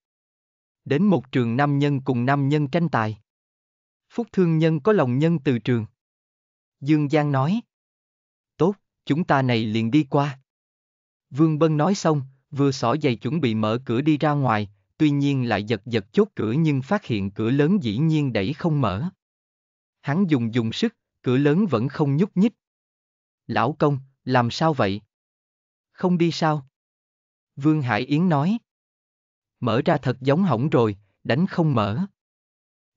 Đến một trường nam nhân cùng nam nhân tranh tài. Phúc Thương Nhân có lòng nhân từ trường. Dương Giang nói chúng ta này liền đi qua. Vương Bân nói xong, vừa xỏ giày chuẩn bị mở cửa đi ra ngoài, tuy nhiên lại giật giật chốt cửa nhưng phát hiện cửa lớn dĩ nhiên đẩy không mở. Hắn dùng dùng sức, cửa lớn vẫn không nhúc nhích. Lão công, làm sao vậy? Không đi sao? Vương Hải Yến nói. Mở ra thật giống hỏng rồi, đánh không mở.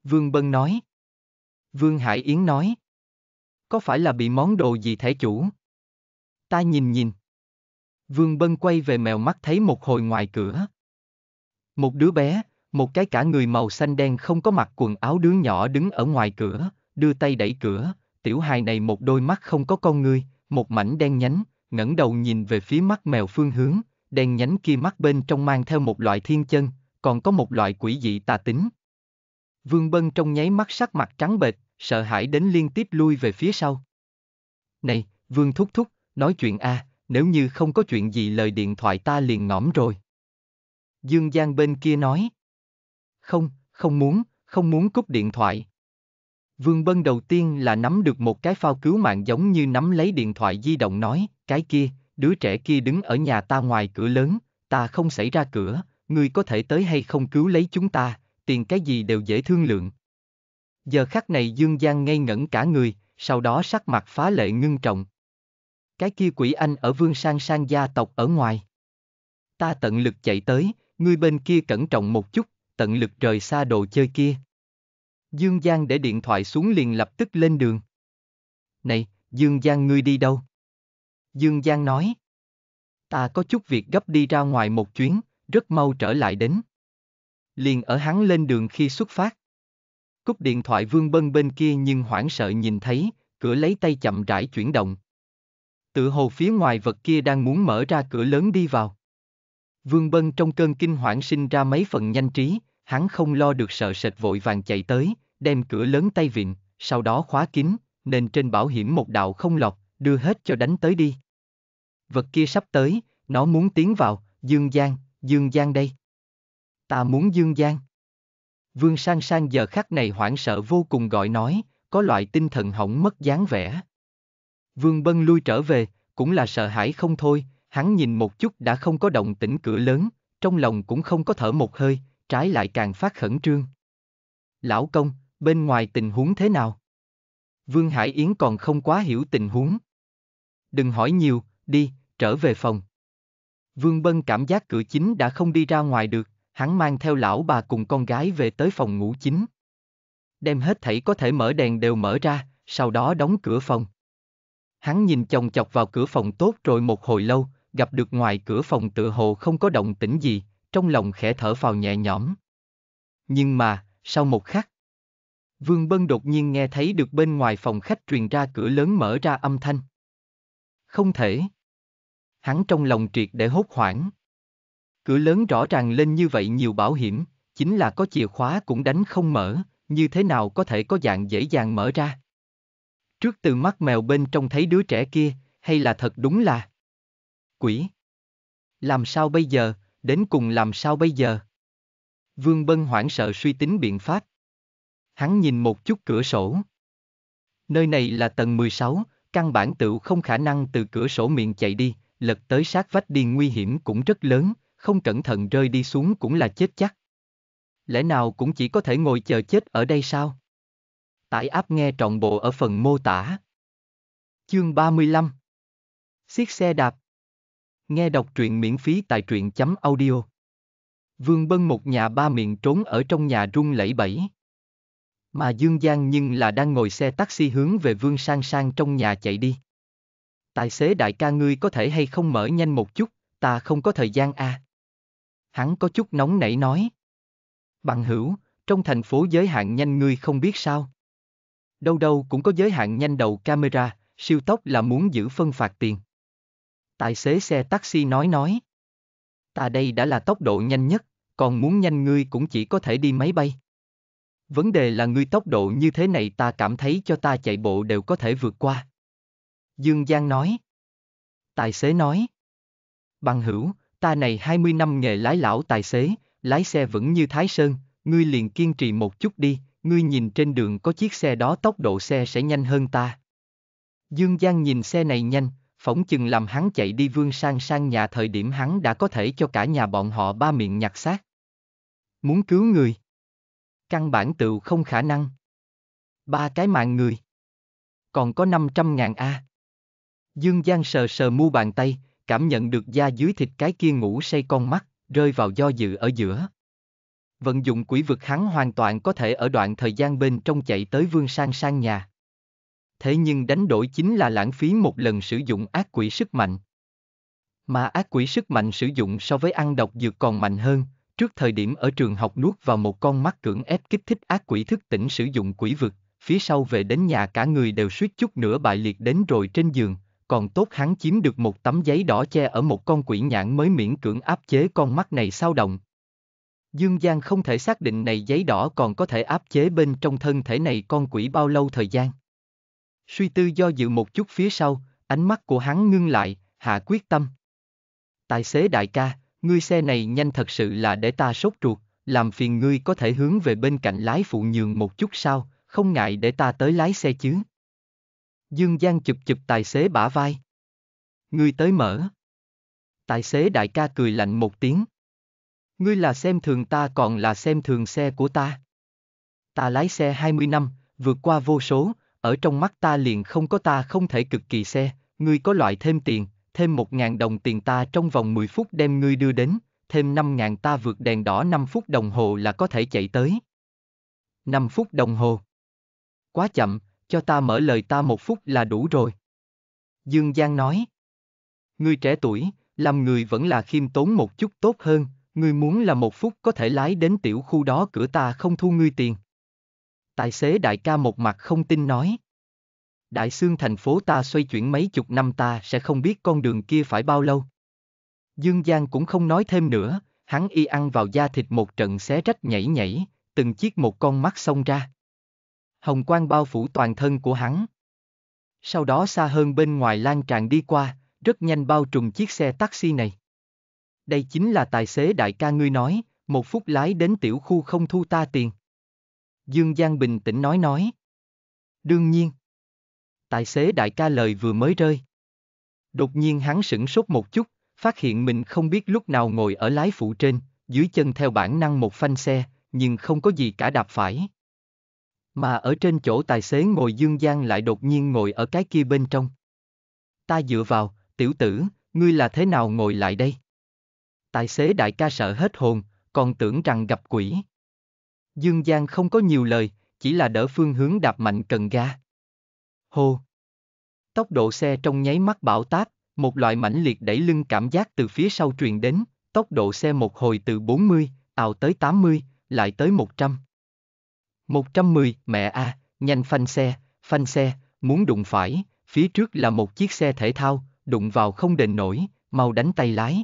Vương Bân nói. Vương Hải Yến nói. Có phải là bị món đồ gì thẻ chủ? ta nhìn nhìn. Vương Bân quay về mèo mắt thấy một hồi ngoài cửa. Một đứa bé, một cái cả người màu xanh đen không có mặc quần áo đứa nhỏ đứng ở ngoài cửa, đưa tay đẩy cửa, tiểu hài này một đôi mắt không có con ngươi, một mảnh đen nhánh, ngẩng đầu nhìn về phía mắt mèo phương hướng, đen nhánh kia mắt bên trong mang theo một loại thiên chân, còn có một loại quỷ dị tà tính. Vương Bân trong nháy mắt sắc mặt trắng bệch, sợ hãi đến liên tiếp lui về phía sau. Này, Vương Thúc Thúc, nói chuyện a, à, nếu như không có chuyện gì lời điện thoại ta liền ngõm rồi. Dương Giang bên kia nói. Không, không muốn, không muốn cúp điện thoại. Vương Bân đầu tiên là nắm được một cái phao cứu mạng giống như nắm lấy điện thoại di động nói, cái kia, đứa trẻ kia đứng ở nhà ta ngoài cửa lớn, ta không xảy ra cửa, người có thể tới hay không cứu lấy chúng ta, tiền cái gì đều dễ thương lượng. Giờ khắc này Dương Giang ngây ngẩn cả người, sau đó sắc mặt phá lệ ngưng trọng cái kia quỷ anh ở vương sang sang gia tộc ở ngoài. Ta tận lực chạy tới, ngươi bên kia cẩn trọng một chút, tận lực rời xa đồ chơi kia. Dương Giang để điện thoại xuống liền lập tức lên đường. Này, Dương Giang ngươi đi đâu? Dương Giang nói. Ta có chút việc gấp đi ra ngoài một chuyến, rất mau trở lại đến. Liền ở hắn lên đường khi xuất phát. Cúp điện thoại Vương Bân bên kia nhưng hoảng sợ nhìn thấy, cửa lấy tay chậm rãi chuyển động, tự hồ phía ngoài vật kia đang muốn mở ra cửa lớn đi vào. Vương Bân trong cơn kinh hoảng sinh ra mấy phần nhanh trí, hắn không lo được sợ sệt vội vàng chạy tới, đem cửa lớn tay vịn, sau đó khóa kín, nên trên bảo hiểm một đạo không lọt, đưa hết cho đánh tới đi. Vật kia sắp tới, nó muốn tiến vào, Dương Giang, Dương Giang đây. Ta muốn Dương Giang. Vương Sang Sang giờ khắc này hoảng sợ vô cùng gọi nói, có loại tinh thần hỏng mất dáng vẻ. Vương Bân lui trở về, cũng là sợ hãi không thôi, hắn nhìn một chút đã không có động tĩnh cửa lớn, trong lòng cũng không có thở một hơi, trái lại càng phát khẩn trương. Lão công, bên ngoài tình huống thế nào? Vương Hải Yến còn không quá hiểu tình huống. Đừng hỏi nhiều, đi, trở về phòng. Vương Bân cảm giác cửa chính đã không đi ra ngoài được, hắn mang theo lão bà cùng con gái về tới phòng ngủ chính. Đem hết thảy có thể mở đèn đều mở ra, sau đó đóng cửa phòng, Hắn nhìn chồng chọc vào cửa phòng tốt rồi một hồi lâu, gặp được ngoài cửa phòng tựa hồ không có động tĩnh gì, trong lòng khẽ thở vào nhẹ nhõm. Nhưng mà, sau một khắc, Vương Bân đột nhiên nghe thấy được bên ngoài phòng khách truyền ra cửa lớn mở ra âm thanh. Không thể. Hắn trong lòng triệt để hốt hoảng. Cửa lớn rõ ràng lên như vậy nhiều bảo hiểm, chính là có chìa khóa cũng đánh không mở, như thế nào có thể có dạng dễ dàng mở ra. Trước từ mắt mèo bên trong thấy đứa trẻ kia, hay là thật đúng là quỷ. Làm sao bây giờ, đến cùng làm sao bây giờ? Vương Bân hoảng sợ suy tính biện pháp. Hắn nhìn một chút cửa sổ. Nơi này là tầng 16, căn bản tựu không khả năng từ cửa sổ miệng chạy đi, lật tới sát vách đi nguy hiểm cũng rất lớn, không cẩn thận rơi đi xuống cũng là chết chắc. Lẽ nào cũng chỉ có thể ngồi chờ chết ở đây sao? Tải app nghe trọn bộ ở phần mô tả. Chương 35 Siết xe đạp Nghe đọc truyện miễn phí tại truyện chấm audio. Vương Bân một nhà ba miệng trốn ở trong nhà rung lẫy bẫy. Mà Dương Giang nhưng là đang ngồi xe taxi hướng về Vương Sang Sang trong nhà chạy đi. Tài xế đại ca ngươi có thể hay không mở nhanh một chút, ta không có thời gian à. Hắn có chút nóng nảy nói. Bằng hữu, trong thành phố giới hạn nhanh ngươi không biết sao. Đâu đâu cũng có giới hạn nhanh đầu camera, siêu tốc là muốn giữ phân phạt tiền. Tài xế xe taxi nói nói. Ta đây đã là tốc độ nhanh nhất, còn muốn nhanh ngươi cũng chỉ có thể đi máy bay. Vấn đề là ngươi tốc độ như thế này ta cảm thấy cho ta chạy bộ đều có thể vượt qua. Dương Giang nói. Tài xế nói. Bằng hữu, ta này 20 năm nghề lái lão tài xế, lái xe vẫn như Thái Sơn, ngươi liền kiên trì một chút đi, ngươi nhìn trên đường có chiếc xe đó tốc độ xe sẽ nhanh hơn ta. Dương Giang nhìn xe này nhanh, phỏng chừng làm hắn chạy đi vương sang sang nhà thời điểm hắn đã có thể cho cả nhà bọn họ ba miệng nhặt xác. Muốn cứu người? Căn bản tự không khả năng. Ba cái mạng người. Còn có 500 ngàn A. Dương Giang sờ sờ mu bàn tay, cảm nhận được da dưới thịt cái kia ngủ say con mắt, rơi vào do dự ở giữa vận dụng quỷ vực hắn hoàn toàn có thể ở đoạn thời gian bên trong chạy tới vương sang sang nhà. Thế nhưng đánh đổi chính là lãng phí một lần sử dụng ác quỷ sức mạnh. Mà ác quỷ sức mạnh sử dụng so với ăn độc dược còn mạnh hơn, trước thời điểm ở trường học nuốt vào một con mắt cưỡng ép kích thích ác quỷ thức tỉnh sử dụng quỷ vực, phía sau về đến nhà cả người đều suýt chút nữa bại liệt đến rồi trên giường, còn tốt hắn chiếm được một tấm giấy đỏ che ở một con quỷ nhãn mới miễn cưỡng áp chế con mắt này sao động. Dương Giang không thể xác định này giấy đỏ còn có thể áp chế bên trong thân thể này con quỷ bao lâu thời gian. Suy tư do dự một chút phía sau, ánh mắt của hắn ngưng lại, hạ quyết tâm. Tài xế đại ca, ngươi xe này nhanh thật sự là để ta sốt ruột, làm phiền ngươi có thể hướng về bên cạnh lái phụ nhường một chút sao, không ngại để ta tới lái xe chứ. Dương Giang chụp chụp tài xế bả vai. Ngươi tới mở. Tài xế đại ca cười lạnh một tiếng, Ngươi là xem thường ta còn là xem thường xe của ta. Ta lái xe 20 năm, vượt qua vô số, ở trong mắt ta liền không có ta không thể cực kỳ xe, ngươi có loại thêm tiền, thêm 1.000 đồng tiền ta trong vòng 10 phút đem ngươi đưa đến, thêm 5.000 ta vượt đèn đỏ 5 phút đồng hồ là có thể chạy tới. 5 phút đồng hồ. Quá chậm, cho ta mở lời ta một phút là đủ rồi. Dương Giang nói. Ngươi trẻ tuổi, làm người vẫn là khiêm tốn một chút tốt hơn, Ngươi muốn là một phút có thể lái đến tiểu khu đó cửa ta không thu ngươi tiền. Tài xế đại ca một mặt không tin nói. Đại xương thành phố ta xoay chuyển mấy chục năm ta sẽ không biết con đường kia phải bao lâu. Dương Giang cũng không nói thêm nữa, hắn y ăn vào da thịt một trận xé rách nhảy nhảy, từng chiếc một con mắt xông ra. Hồng quang bao phủ toàn thân của hắn. Sau đó xa hơn bên ngoài lan tràn đi qua, rất nhanh bao trùm chiếc xe taxi này đây chính là tài xế đại ca ngươi nói, một phút lái đến tiểu khu không thu ta tiền. Dương Giang bình tĩnh nói nói. Đương nhiên. Tài xế đại ca lời vừa mới rơi. Đột nhiên hắn sửng sốt một chút, phát hiện mình không biết lúc nào ngồi ở lái phụ trên, dưới chân theo bản năng một phanh xe, nhưng không có gì cả đạp phải. Mà ở trên chỗ tài xế ngồi Dương Giang lại đột nhiên ngồi ở cái kia bên trong. Ta dựa vào, tiểu tử, ngươi là thế nào ngồi lại đây? Tài xế đại ca sợ hết hồn, còn tưởng rằng gặp quỷ. Dương Giang không có nhiều lời, chỉ là đỡ phương hướng đạp mạnh cần ga. Hô! Tốc độ xe trong nháy mắt bão táp, một loại mãnh liệt đẩy lưng cảm giác từ phía sau truyền đến, tốc độ xe một hồi từ 40, ào tới 80, lại tới 100. 110, mẹ a, à, nhanh phanh xe, phanh xe, muốn đụng phải, phía trước là một chiếc xe thể thao, đụng vào không đền nổi, mau đánh tay lái.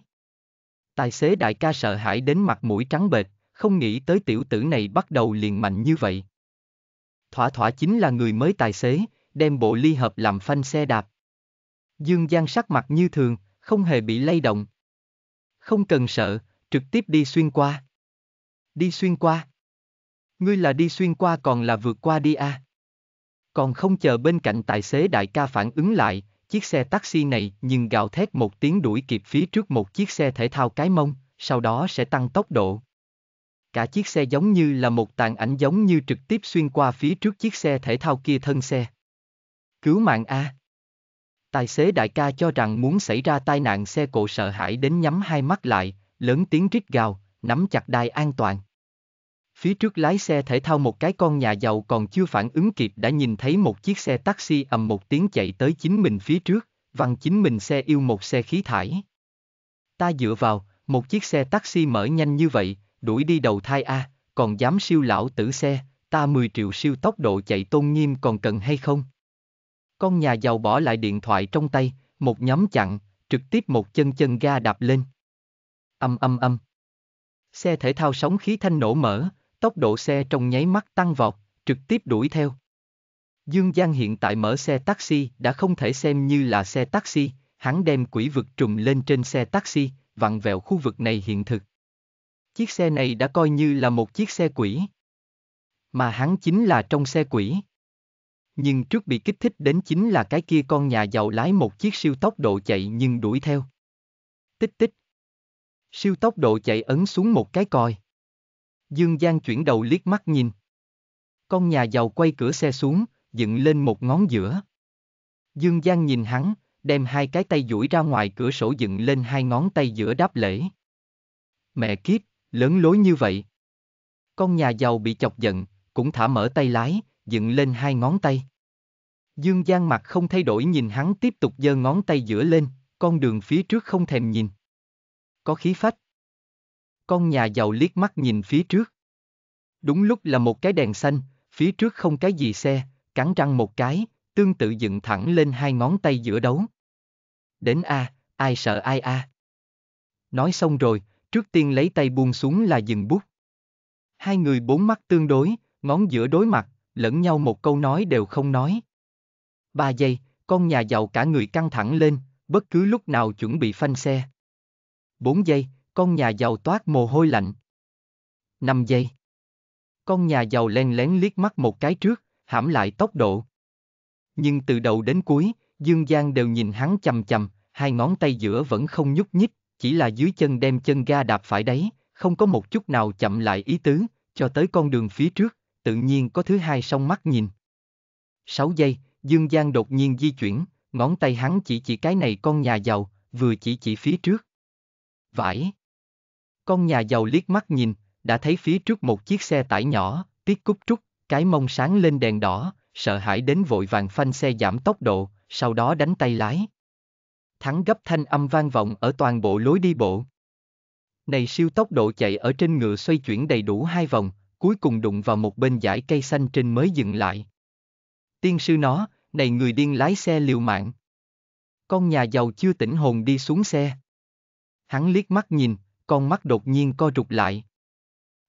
Tài xế đại ca sợ hãi đến mặt mũi trắng bệch, không nghĩ tới tiểu tử này bắt đầu liền mạnh như vậy. Thỏa thỏa chính là người mới tài xế, đem bộ ly hợp làm phanh xe đạp. Dương Giang sắc mặt như thường, không hề bị lay động. Không cần sợ, trực tiếp đi xuyên qua. Đi xuyên qua. Ngươi là đi xuyên qua còn là vượt qua đi à? Còn không chờ bên cạnh tài xế đại ca phản ứng lại, Chiếc xe taxi này nhưng gào thét một tiếng đuổi kịp phía trước một chiếc xe thể thao cái mông, sau đó sẽ tăng tốc độ. Cả chiếc xe giống như là một tàn ảnh giống như trực tiếp xuyên qua phía trước chiếc xe thể thao kia thân xe. Cứu mạng A. Tài xế đại ca cho rằng muốn xảy ra tai nạn xe cộ sợ hãi đến nhắm hai mắt lại, lớn tiếng rít gào, nắm chặt đai an toàn. Phía trước lái xe thể thao một cái con nhà giàu còn chưa phản ứng kịp đã nhìn thấy một chiếc xe taxi ầm một tiếng chạy tới chính mình phía trước, văng chính mình xe yêu một xe khí thải. Ta dựa vào, một chiếc xe taxi mở nhanh như vậy, đuổi đi đầu thai A, còn dám siêu lão tử xe, ta 10 triệu siêu tốc độ chạy tôn nghiêm còn cần hay không? Con nhà giàu bỏ lại điện thoại trong tay, một nhóm chặn, trực tiếp một chân chân ga đạp lên. Âm âm âm. Xe thể thao sóng khí thanh nổ mở, Tốc độ xe trong nháy mắt tăng vọt, trực tiếp đuổi theo. Dương Giang hiện tại mở xe taxi đã không thể xem như là xe taxi, hắn đem quỷ vực trùng lên trên xe taxi, vặn vẹo khu vực này hiện thực. Chiếc xe này đã coi như là một chiếc xe quỷ. Mà hắn chính là trong xe quỷ. Nhưng trước bị kích thích đến chính là cái kia con nhà giàu lái một chiếc siêu tốc độ chạy nhưng đuổi theo. Tích tích. Siêu tốc độ chạy ấn xuống một cái còi. Dương Giang chuyển đầu liếc mắt nhìn. Con nhà giàu quay cửa xe xuống, dựng lên một ngón giữa. Dương Giang nhìn hắn, đem hai cái tay duỗi ra ngoài cửa sổ dựng lên hai ngón tay giữa đáp lễ. Mẹ kiếp, lớn lối như vậy. Con nhà giàu bị chọc giận, cũng thả mở tay lái, dựng lên hai ngón tay. Dương Giang mặt không thay đổi nhìn hắn tiếp tục giơ ngón tay giữa lên, con đường phía trước không thèm nhìn. Có khí phách con nhà giàu liếc mắt nhìn phía trước. Đúng lúc là một cái đèn xanh, phía trước không cái gì xe, cắn răng một cái, tương tự dựng thẳng lên hai ngón tay giữa đấu. Đến a, à, ai sợ ai a. À. Nói xong rồi, trước tiên lấy tay buông xuống là dừng bút. Hai người bốn mắt tương đối, ngón giữa đối mặt, lẫn nhau một câu nói đều không nói. Ba giây, con nhà giàu cả người căng thẳng lên, bất cứ lúc nào chuẩn bị phanh xe. Bốn giây, con nhà giàu toát mồ hôi lạnh. 5 giây. Con nhà giàu len lén liếc mắt một cái trước, hãm lại tốc độ. Nhưng từ đầu đến cuối, Dương Giang đều nhìn hắn chầm chầm, hai ngón tay giữa vẫn không nhúc nhích, chỉ là dưới chân đem chân ga đạp phải đấy, không có một chút nào chậm lại ý tứ, cho tới con đường phía trước, tự nhiên có thứ hai song mắt nhìn. 6 giây, Dương Giang đột nhiên di chuyển, ngón tay hắn chỉ chỉ cái này con nhà giàu, vừa chỉ chỉ phía trước. Vãi! Con nhà giàu liếc mắt nhìn, đã thấy phía trước một chiếc xe tải nhỏ, tiết cúc trúc, cái mông sáng lên đèn đỏ, sợ hãi đến vội vàng phanh xe giảm tốc độ, sau đó đánh tay lái. Thắng gấp thanh âm vang vọng ở toàn bộ lối đi bộ. Này siêu tốc độ chạy ở trên ngựa xoay chuyển đầy đủ hai vòng, cuối cùng đụng vào một bên dải cây xanh trên mới dừng lại. Tiên sư nó, này người điên lái xe liều mạng. Con nhà giàu chưa tỉnh hồn đi xuống xe. Hắn liếc mắt nhìn, con mắt đột nhiên co rụt lại.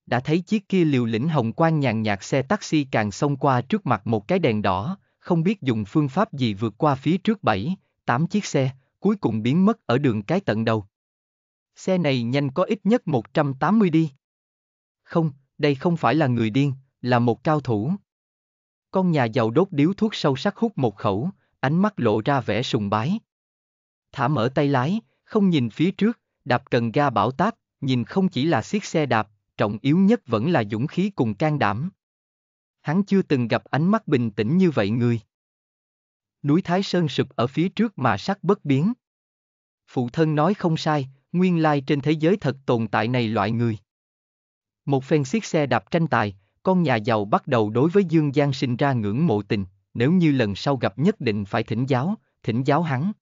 Đã thấy chiếc kia liều lĩnh hồng quang nhàn nhạt xe taxi càng xông qua trước mặt một cái đèn đỏ, không biết dùng phương pháp gì vượt qua phía trước bảy, tám chiếc xe, cuối cùng biến mất ở đường cái tận đầu. Xe này nhanh có ít nhất 180 đi. Không, đây không phải là người điên, là một cao thủ. Con nhà giàu đốt điếu thuốc sâu sắc hút một khẩu, ánh mắt lộ ra vẻ sùng bái. Thả mở tay lái, không nhìn phía trước, đạp trần ga bảo tác nhìn không chỉ là siết xe đạp, trọng yếu nhất vẫn là dũng khí cùng can đảm. Hắn chưa từng gặp ánh mắt bình tĩnh như vậy người. Núi Thái Sơn sụp ở phía trước mà sắc bất biến. Phụ thân nói không sai, nguyên lai trên thế giới thật tồn tại này loại người. Một phen siết xe đạp tranh tài, con nhà giàu bắt đầu đối với Dương Giang sinh ra ngưỡng mộ tình, nếu như lần sau gặp nhất định phải thỉnh giáo, thỉnh giáo hắn.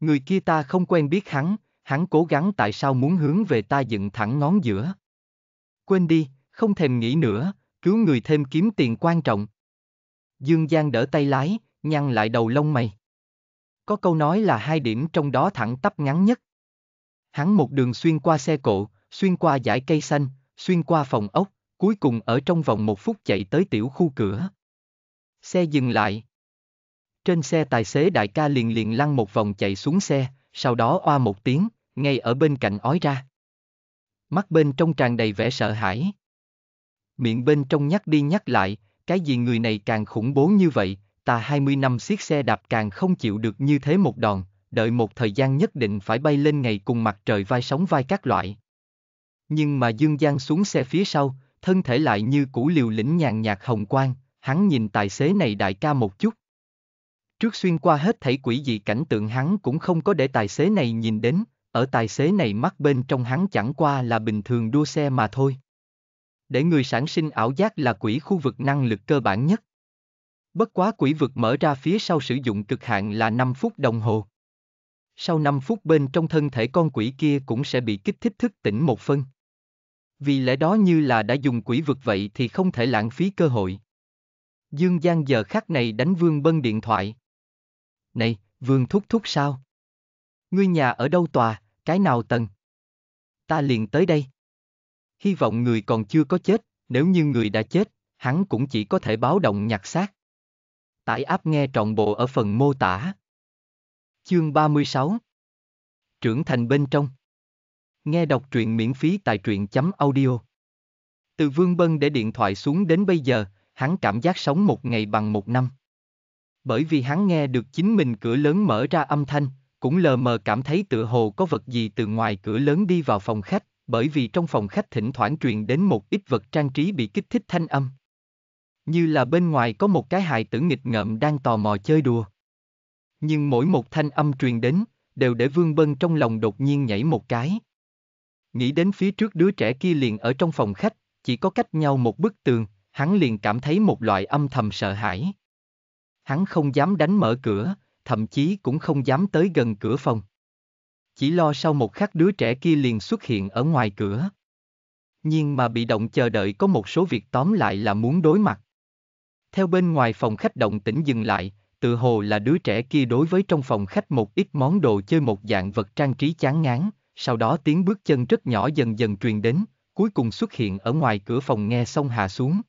Người kia ta không quen biết hắn, hắn cố gắng tại sao muốn hướng về ta dựng thẳng ngón giữa. Quên đi, không thèm nghĩ nữa, cứu người thêm kiếm tiền quan trọng. Dương Giang đỡ tay lái, nhăn lại đầu lông mày. Có câu nói là hai điểm trong đó thẳng tắp ngắn nhất. Hắn một đường xuyên qua xe cộ, xuyên qua dải cây xanh, xuyên qua phòng ốc, cuối cùng ở trong vòng một phút chạy tới tiểu khu cửa. Xe dừng lại. Trên xe tài xế đại ca liền liền lăn một vòng chạy xuống xe, sau đó oa một tiếng, ngay ở bên cạnh ói ra. Mắt bên trong tràn đầy vẻ sợ hãi. Miệng bên trong nhắc đi nhắc lại, cái gì người này càng khủng bố như vậy, ta 20 năm siết xe đạp càng không chịu được như thế một đòn, đợi một thời gian nhất định phải bay lên ngày cùng mặt trời vai sóng vai các loại. Nhưng mà Dương Giang xuống xe phía sau, thân thể lại như củ liều lĩnh nhàn nhạt hồng quang, hắn nhìn tài xế này đại ca một chút. Trước xuyên qua hết thảy quỷ dị cảnh tượng hắn cũng không có để tài xế này nhìn đến, ở tài xế này mắt bên trong hắn chẳng qua là bình thường đua xe mà thôi. Để người sản sinh ảo giác là quỷ khu vực năng lực cơ bản nhất. Bất quá quỷ vực mở ra phía sau sử dụng cực hạn là 5 phút đồng hồ. Sau 5 phút bên trong thân thể con quỷ kia cũng sẽ bị kích thích thức tỉnh một phân. Vì lẽ đó như là đã dùng quỷ vực vậy thì không thể lãng phí cơ hội. Dương Giang giờ khắc này đánh Vương Bân điện thoại. Này, Vương Thúc Thúc sao? Ngươi nhà ở đâu tòa? Cái nào tần? Ta liền tới đây. Hy vọng người còn chưa có chết, nếu như người đã chết, hắn cũng chỉ có thể báo động nhặt xác. Tải áp nghe trọn bộ ở phần mô tả. Chương 36 Trưởng thành bên trong Nghe đọc truyện miễn phí tại truyện chấm audio. Từ Vương Bân để điện thoại xuống đến bây giờ, hắn cảm giác sống một ngày bằng một năm. Bởi vì hắn nghe được chính mình cửa lớn mở ra âm thanh, cũng lờ mờ cảm thấy tựa hồ có vật gì từ ngoài cửa lớn đi vào phòng khách, bởi vì trong phòng khách thỉnh thoảng truyền đến một ít vật trang trí bị kích thích thanh âm. Như là bên ngoài có một cái hài tử nghịch ngợm đang tò mò chơi đùa. Nhưng mỗi một thanh âm truyền đến, đều để Vương Bân trong lòng đột nhiên nhảy một cái. Nghĩ đến phía trước đứa trẻ kia liền ở trong phòng khách, chỉ có cách nhau một bức tường, hắn liền cảm thấy một loại âm thầm sợ hãi. Hắn không dám đánh mở cửa, thậm chí cũng không dám tới gần cửa phòng. Chỉ lo sau một khắc đứa trẻ kia liền xuất hiện ở ngoài cửa. Nhưng mà bị động chờ đợi có một số việc tóm lại là muốn đối mặt. Theo bên ngoài phòng khách động tĩnh dừng lại, tự hồ là đứa trẻ kia đối với trong phòng khách một ít món đồ chơi một dạng vật trang trí chán ngán, sau đó tiếng bước chân rất nhỏ dần dần truyền đến, cuối cùng xuất hiện ở ngoài cửa phòng nghe xong hạ xuống.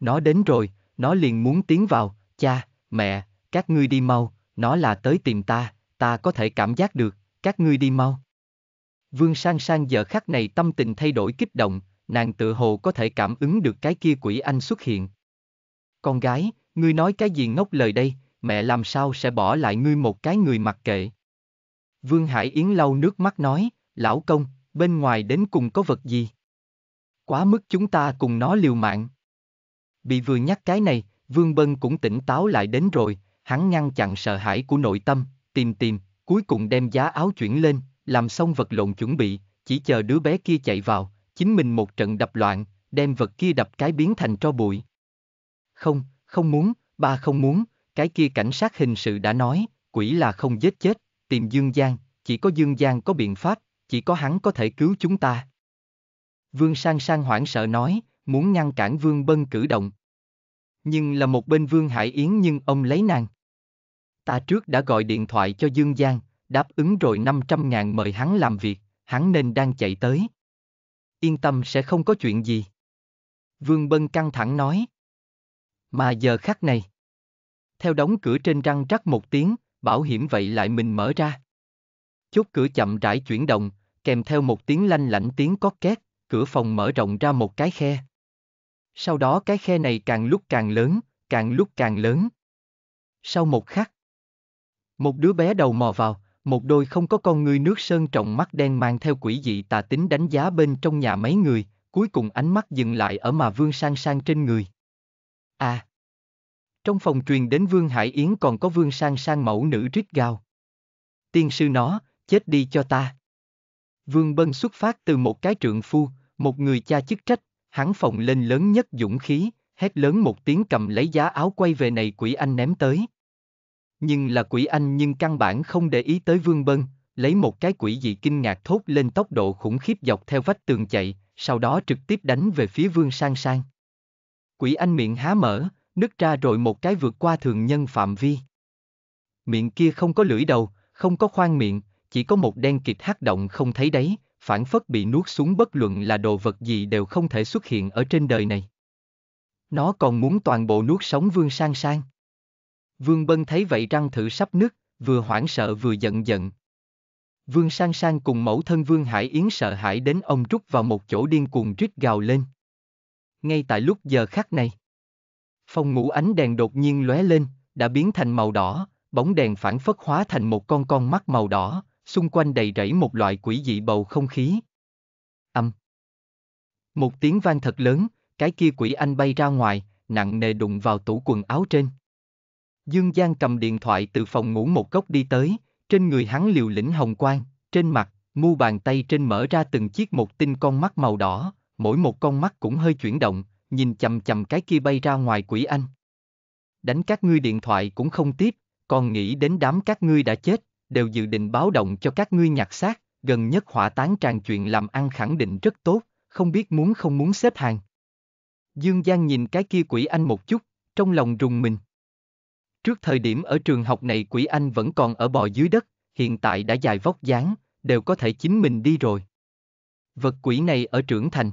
Nó đến rồi, nó liền muốn tiến vào, cha, mẹ, các ngươi đi mau, nó là tới tìm ta, ta có thể cảm giác được, các ngươi đi mau. Vương Sang Sang giờ khắc này tâm tình thay đổi kích động, nàng tự hồ có thể cảm ứng được cái kia quỷ anh xuất hiện. Con gái, ngươi nói cái gì ngốc lời đây, mẹ làm sao sẽ bỏ lại ngươi một cái người mặc kệ. Vương Hải Yến lau nước mắt nói, lão công, bên ngoài đến cùng có vật gì? Quá mức chúng ta cùng nó liều mạng. Bị vừa nhắc cái này, Vương Bân cũng tỉnh táo lại đến rồi, hắn ngăn chặn sợ hãi của nội tâm, tìm tìm, cuối cùng đem giá áo chuyển lên, làm xong vật lộn chuẩn bị, chỉ chờ đứa bé kia chạy vào, chính mình một trận đập loạn, đem vật kia đập cái biến thành tro bụi. Không, không muốn, ba không muốn, cái kia cảnh sát hình sự đã nói, quỷ là không giết chết, tìm Dương Giang, chỉ có Dương Giang có biện pháp, chỉ có hắn có thể cứu chúng ta. Vương Sang Sang hoảng sợ nói, muốn ngăn cản Vương Bân cử động. Nhưng là một bên Vương Hải Yến nhưng ông lấy nàng. Ta trước đã gọi điện thoại cho Dương Giang, đáp ứng rồi 500 ngàn mời hắn làm việc, hắn nên đang chạy tới. Yên tâm sẽ không có chuyện gì. Vương Bân căng thẳng nói. Mà giờ khắc này. Theo đóng cửa trên răng rắc một tiếng, bảo hiểm vậy lại mình mở ra. Chốt cửa chậm rãi chuyển động, kèm theo một tiếng lanh lảnh tiếng có két, cửa phòng mở rộng ra một cái khe. Sau đó cái khe này càng lúc càng lớn, càng lúc càng lớn. Sau một khắc, một đứa bé đầu mò vào, một đôi không có con người nước sơn trọng mắt đen mang theo quỷ dị tà tính đánh giá bên trong nhà mấy người, cuối cùng ánh mắt dừng lại ở mà Vương Sang Sang trên người. À! Trong phòng truyền đến Vương Hải Yến còn có Vương Sang Sang mẫu nữ rít gào. Tiên sư nó, chết đi cho ta. Vương Bân xuất phát từ một cái trượng phu, một người cha chức trách, hắn phòng lên lớn nhất dũng khí, hét lớn một tiếng cầm lấy giá áo quay về này quỷ anh ném tới. Nhưng là quỷ anh nhưng căn bản không để ý tới Vương Bân, lấy một cái quỷ dị kinh ngạc thốt lên tốc độ khủng khiếp dọc theo vách tường chạy, sau đó trực tiếp đánh về phía Vương Sang Sang. Quỷ anh miệng há mở, nứt ra rồi một cái vượt qua thường nhân phạm vi. Miệng kia không có lưỡi đầu, không có khoang miệng, chỉ có một đen kịt hát động không thấy đấy, phản phất bị nuốt xuống bất luận là đồ vật gì đều không thể xuất hiện ở trên đời này. Nó còn muốn toàn bộ nuốt sống vương sang sang. Vương Bân thấy vậy răng thử sắp nứt, vừa hoảng sợ vừa giận giận. Vương Sang Sang cùng mẫu thân Vương Hải Yến sợ hãi đến ông rút vào một chỗ điên cuồng rít gào lên. Ngay tại lúc giờ khắc này, phòng ngủ ánh đèn đột nhiên lóe lên, đã biến thành màu đỏ, bóng đèn phản phất hóa thành một con con mắt màu đỏ, xung quanh đầy rẫy một loại quỷ dị bầu không khí. Âm. Một tiếng vang thật lớn, cái kia quỷ anh bay ra ngoài, nặng nề đụng vào tủ quần áo trên. Dương Giang cầm điện thoại từ phòng ngủ một góc đi tới, trên người hắn liều lĩnh hồng quang, trên mặt, mu bàn tay trên mở ra từng chiếc một tinh con mắt màu đỏ, mỗi một con mắt cũng hơi chuyển động, nhìn chầm chầm cái kia bay ra ngoài quỷ anh. Đánh các ngươi điện thoại cũng không tiếp, còn nghĩ đến đám các ngươi đã chết, đều dự định báo động cho các ngươi nhặt xác, gần nhất hỏa tán tràn chuyện làm ăn khẳng định rất tốt, không biết muốn không muốn xếp hàng. Dương Giang nhìn cái kia quỷ anh một chút, trong lòng rùng mình. Trước thời điểm ở trường học này quỷ anh vẫn còn ở bò dưới đất, hiện tại đã dài vóc dáng, đều có thể chính mình đi rồi. Vật quỷ này ở trưởng thành.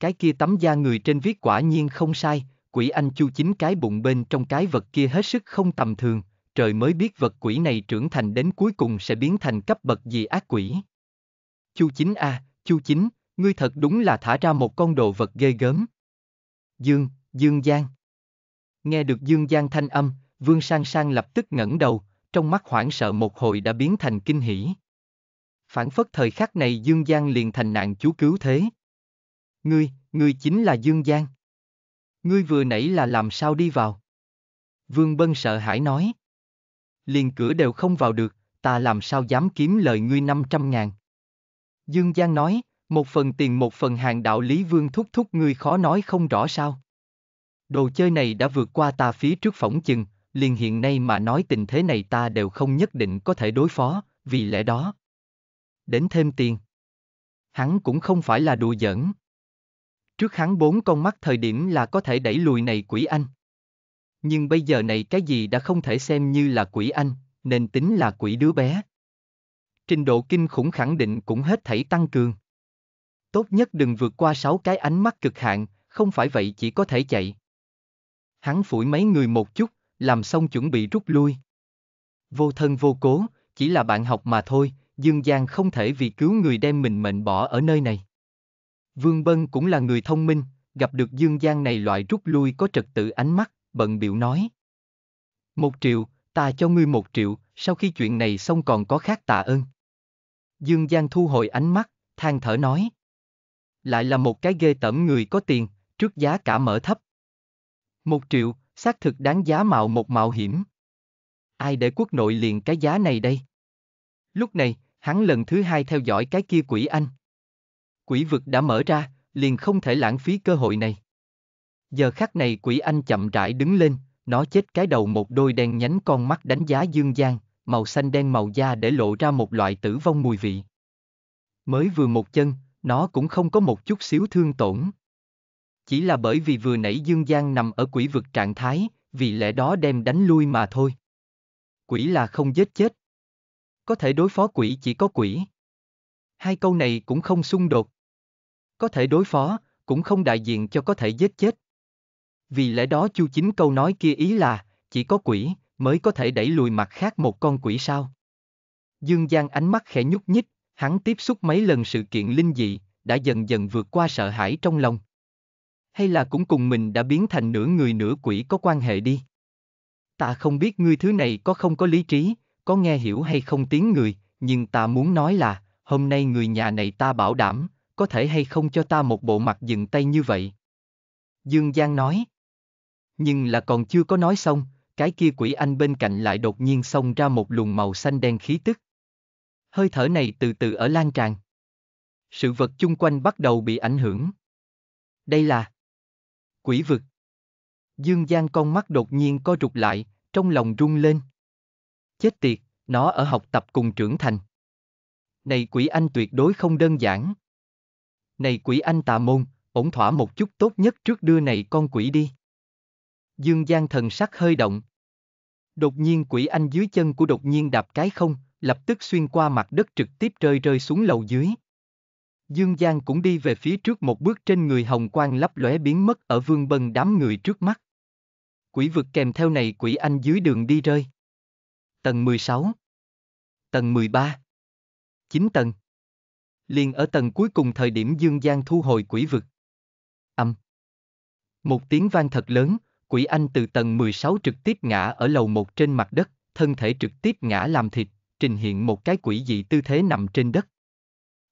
Cái kia tấm da người trên viết quả nhiên không sai, quỷ anh chu chính cái bụng bên trong cái vật kia hết sức không tầm thường, trời mới biết vật quỷ này trưởng thành đến cuối cùng sẽ biến thành cấp bậc gì ác quỷ. Chu chính a, à, chu chính, ngươi thật đúng là thả ra một con đồ vật ghê gớm. Dương, Dương Giang. Nghe được Dương Giang thanh âm, Vương Sang Sang lập tức ngẩng đầu, trong mắt hoảng sợ một hồi đã biến thành kinh hỉ. Phản phất thời khắc này Dương Giang liền thành nạn chú cứu thế. Ngươi, ngươi chính là Dương Giang. Ngươi vừa nãy là làm sao đi vào? Vương Bân sợ hãi nói. Liền cửa đều không vào được, ta làm sao dám kiếm lời ngươi 500 ngàn. Dương Giang nói, một phần tiền một phần hàng đạo lý Vương thúc thúc ngươi khó nói không rõ sao. Đồ chơi này đã vượt qua ta phía trước phỏng chừng, liền hiện nay mà nói tình thế này ta đều không nhất định có thể đối phó, vì lẽ đó. Đến thêm tiền. Hắn cũng không phải là đùa giỡn. Trước hắn bốn con mắt thời điểm là có thể đẩy lùi này quỷ anh. Nhưng bây giờ này cái gì đã không thể xem như là quỷ anh, nên tính là quỷ đứa bé. Trình độ kinh khủng khẳng định cũng hết thảy tăng cường. Tốt nhất đừng vượt qua sáu cái ánh mắt cực hạn, không phải vậy chỉ có thể chạy. Hắn phủi mấy người một chút, làm xong chuẩn bị rút lui. Vô thân vô cố, chỉ là bạn học mà thôi, Dương Giang không thể vì cứu người đem mình mệnh bỏ ở nơi này. Vương Bân cũng là người thông minh, gặp được Dương Giang này loại rút lui có trật tự ánh mắt, bận biểu nói. Một triệu, ta cho ngươi một triệu, sau khi chuyện này xong còn có khác tạ ơn. Dương Giang thu hồi ánh mắt, than thở nói. Lại là một cái ghê tởm người có tiền, trước giá cả mở thấp. Một triệu, xác thực đáng giá mạo một mạo hiểm. Ai để quốc nội liền cái giá này đây? Lúc này, hắn lần thứ hai theo dõi cái kia quỷ anh. Quỷ vực đã mở ra, liền không thể lãng phí cơ hội này. Giờ khắc này quỷ anh chậm rãi đứng lên, nó chết cái đầu một đôi đen nhánh con mắt đánh giá dương gian, màu xanh đen màu da để lộ ra một loại tử vong mùi vị. Mới vừa một chân, nó cũng không có một chút xíu thương tổn, chỉ là bởi vì vừa nãy Dương Giang nằm ở quỷ vực trạng thái, vì lẽ đó đem đánh lui mà thôi. Quỷ là không giết chết. Có thể đối phó quỷ chỉ có quỷ. Hai câu này cũng không xung đột. Có thể đối phó, cũng không đại diện cho có thể giết chết. Vì lẽ đó Chu Chính câu nói kia ý là, chỉ có quỷ, mới có thể đẩy lùi mặt khác một con quỷ sao. Dương Giang ánh mắt khẽ nhúc nhích, hắn tiếp xúc mấy lần sự kiện linh dị, đã dần dần vượt qua sợ hãi trong lòng hay là cũng cùng mình đã biến thành nửa người nửa quỷ có quan hệ đi. Ta không biết ngươi thứ này có không có lý trí, có nghe hiểu hay không tiếng người, nhưng ta muốn nói là, hôm nay người nhà này ta bảo đảm, có thể hay không cho ta một bộ mặt dừng tay như vậy. Dương Giang nói. Nhưng là còn chưa có nói xong, cái kia quỷ anh bên cạnh lại đột nhiên xông ra một luồng màu xanh đen khí tức. Hơi thở này từ từ ở lan tràn. Sự vật chung quanh bắt đầu bị ảnh hưởng. Đây là quỷ vực. Dương Giang con mắt đột nhiên co rụt lại, trong lòng rung lên. Chết tiệt, nó ở học tập cùng trưởng thành. Này quỷ anh tuyệt đối không đơn giản. Này quỷ anh tà môn, ổn thỏa một chút tốt nhất trước đưa này con quỷ đi. Dương Giang thần sắc hơi động. Đột nhiên quỷ anh dưới chân của đột nhiên đạp cái không, lập tức xuyên qua mặt đất trực tiếp rơi rơi xuống lầu dưới. Dương Giang cũng đi về phía trước một bước trên người hồng quang lấp lóe biến mất ở vương bân đám người trước mắt. Quỷ vực kèm theo này quỷ anh dưới đường đi rơi. Tầng 16 Tầng 13 9 tầng Liền ở tầng cuối cùng thời điểm Dương Giang thu hồi quỷ vực. Âm Một tiếng vang thật lớn, quỷ anh từ tầng 16 trực tiếp ngã ở lầu một trên mặt đất, thân thể trực tiếp ngã làm thịt, trình hiện một cái quỷ dị tư thế nằm trên đất.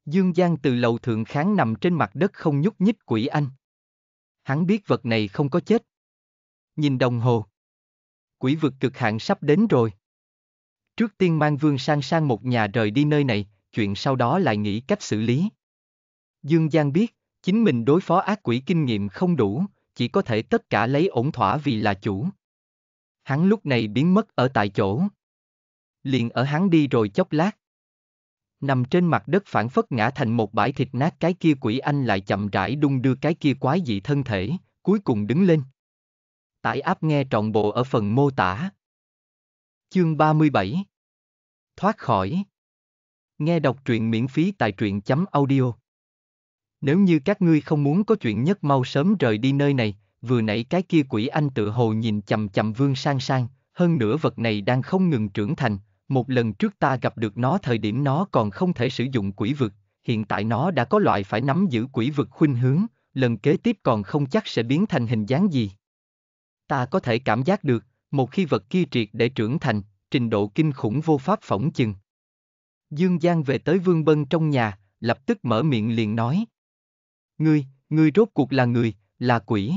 Dương Giang từ lầu thượng kháng nằm trên mặt đất không nhúc nhích quỷ anh. Hắn biết vật này không có chết. Nhìn đồng hồ. Quỷ vực cực hạn sắp đến rồi. Trước tiên mang vương sang sang một nhà rời đi nơi này, chuyện sau đó lại nghĩ cách xử lý. Dương Giang biết, chính mình đối phó ác quỷ kinh nghiệm không đủ, chỉ có thể tất cả lấy ổn thỏa vì là chủ. Hắn lúc này biến mất ở tại chỗ. Liền ở hắn đi rồi chốc lát nằm trên mặt đất phản phất ngã thành một bãi thịt nát cái kia quỷ anh lại chậm rãi đung đưa cái kia quái dị thân thể, cuối cùng đứng lên. Tải áp nghe trọn bộ ở phần mô tả. Chương 37 Thoát khỏi Nghe đọc truyện miễn phí tại truyện chấm audio. Nếu như các ngươi không muốn có chuyện nhất mau sớm rời đi nơi này, vừa nãy cái kia quỷ anh tự hồ nhìn chầm chầm vương sang sang, hơn nữa vật này đang không ngừng trưởng thành, một lần trước ta gặp được nó thời điểm nó còn không thể sử dụng quỷ vực, hiện tại nó đã có loại phải nắm giữ quỷ vực khuynh hướng, lần kế tiếp còn không chắc sẽ biến thành hình dáng gì. Ta có thể cảm giác được, một khi vật kia triệt để trưởng thành, trình độ kinh khủng vô pháp phỏng chừng. Dương Giang về tới Vương Bân trong nhà, lập tức mở miệng liền nói. Ngươi, ngươi rốt cuộc là người, là quỷ.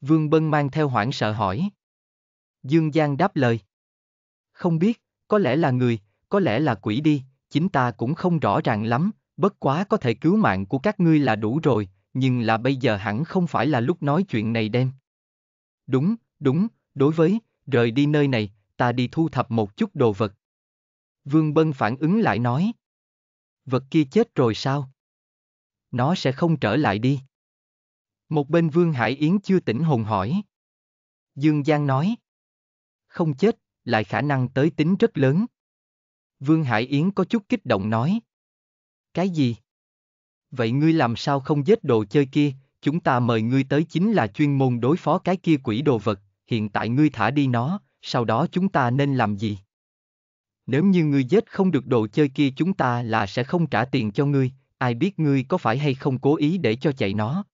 Vương Bân mang theo hoảng sợ hỏi. Dương Giang đáp lời. Không biết có lẽ là người, có lẽ là quỷ đi, chính ta cũng không rõ ràng lắm, bất quá có thể cứu mạng của các ngươi là đủ rồi, nhưng là bây giờ hẳn không phải là lúc nói chuyện này đem. Đúng, đúng, đối với, rời đi nơi này, ta đi thu thập một chút đồ vật. Vương Bân phản ứng lại nói. Vật kia chết rồi sao? Nó sẽ không trở lại đi. Một bên Vương Hải Yến chưa tỉnh hồn hỏi. Dương Giang nói. Không chết, lại khả năng tới tính rất lớn. Vương Hải Yến có chút kích động nói. Cái gì? Vậy ngươi làm sao không giết đồ chơi kia, chúng ta mời ngươi tới chính là chuyên môn đối phó cái kia quỷ đồ vật, hiện tại ngươi thả đi nó, sau đó chúng ta nên làm gì? Nếu như ngươi giết không được đồ chơi kia chúng ta là sẽ không trả tiền cho ngươi, ai biết ngươi có phải hay không cố ý để cho chạy nó.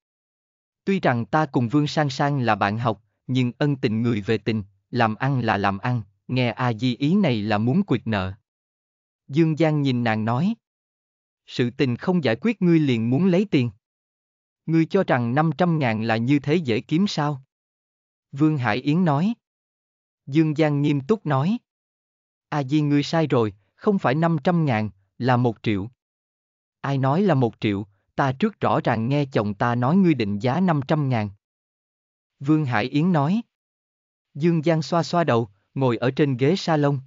Tuy rằng ta cùng Vương Sang Sang là bạn học, nhưng ân tình người về tình, làm ăn là làm ăn, Nghe a di ý này là muốn quyệt nợ. Dương Giang nhìn nàng nói. Sự tình không giải quyết ngươi liền muốn lấy tiền. Ngươi cho rằng 500 ngàn là như thế dễ kiếm sao? Vương Hải Yến nói. Dương Giang nghiêm túc nói. A Di ngươi sai rồi, không phải 500 ngàn, là một triệu. Ai nói là một triệu, ta trước rõ ràng nghe chồng ta nói ngươi định giá 500 ngàn. Vương Hải Yến nói. Dương Giang xoa xoa đầu, ngồi ở trên ghế salon.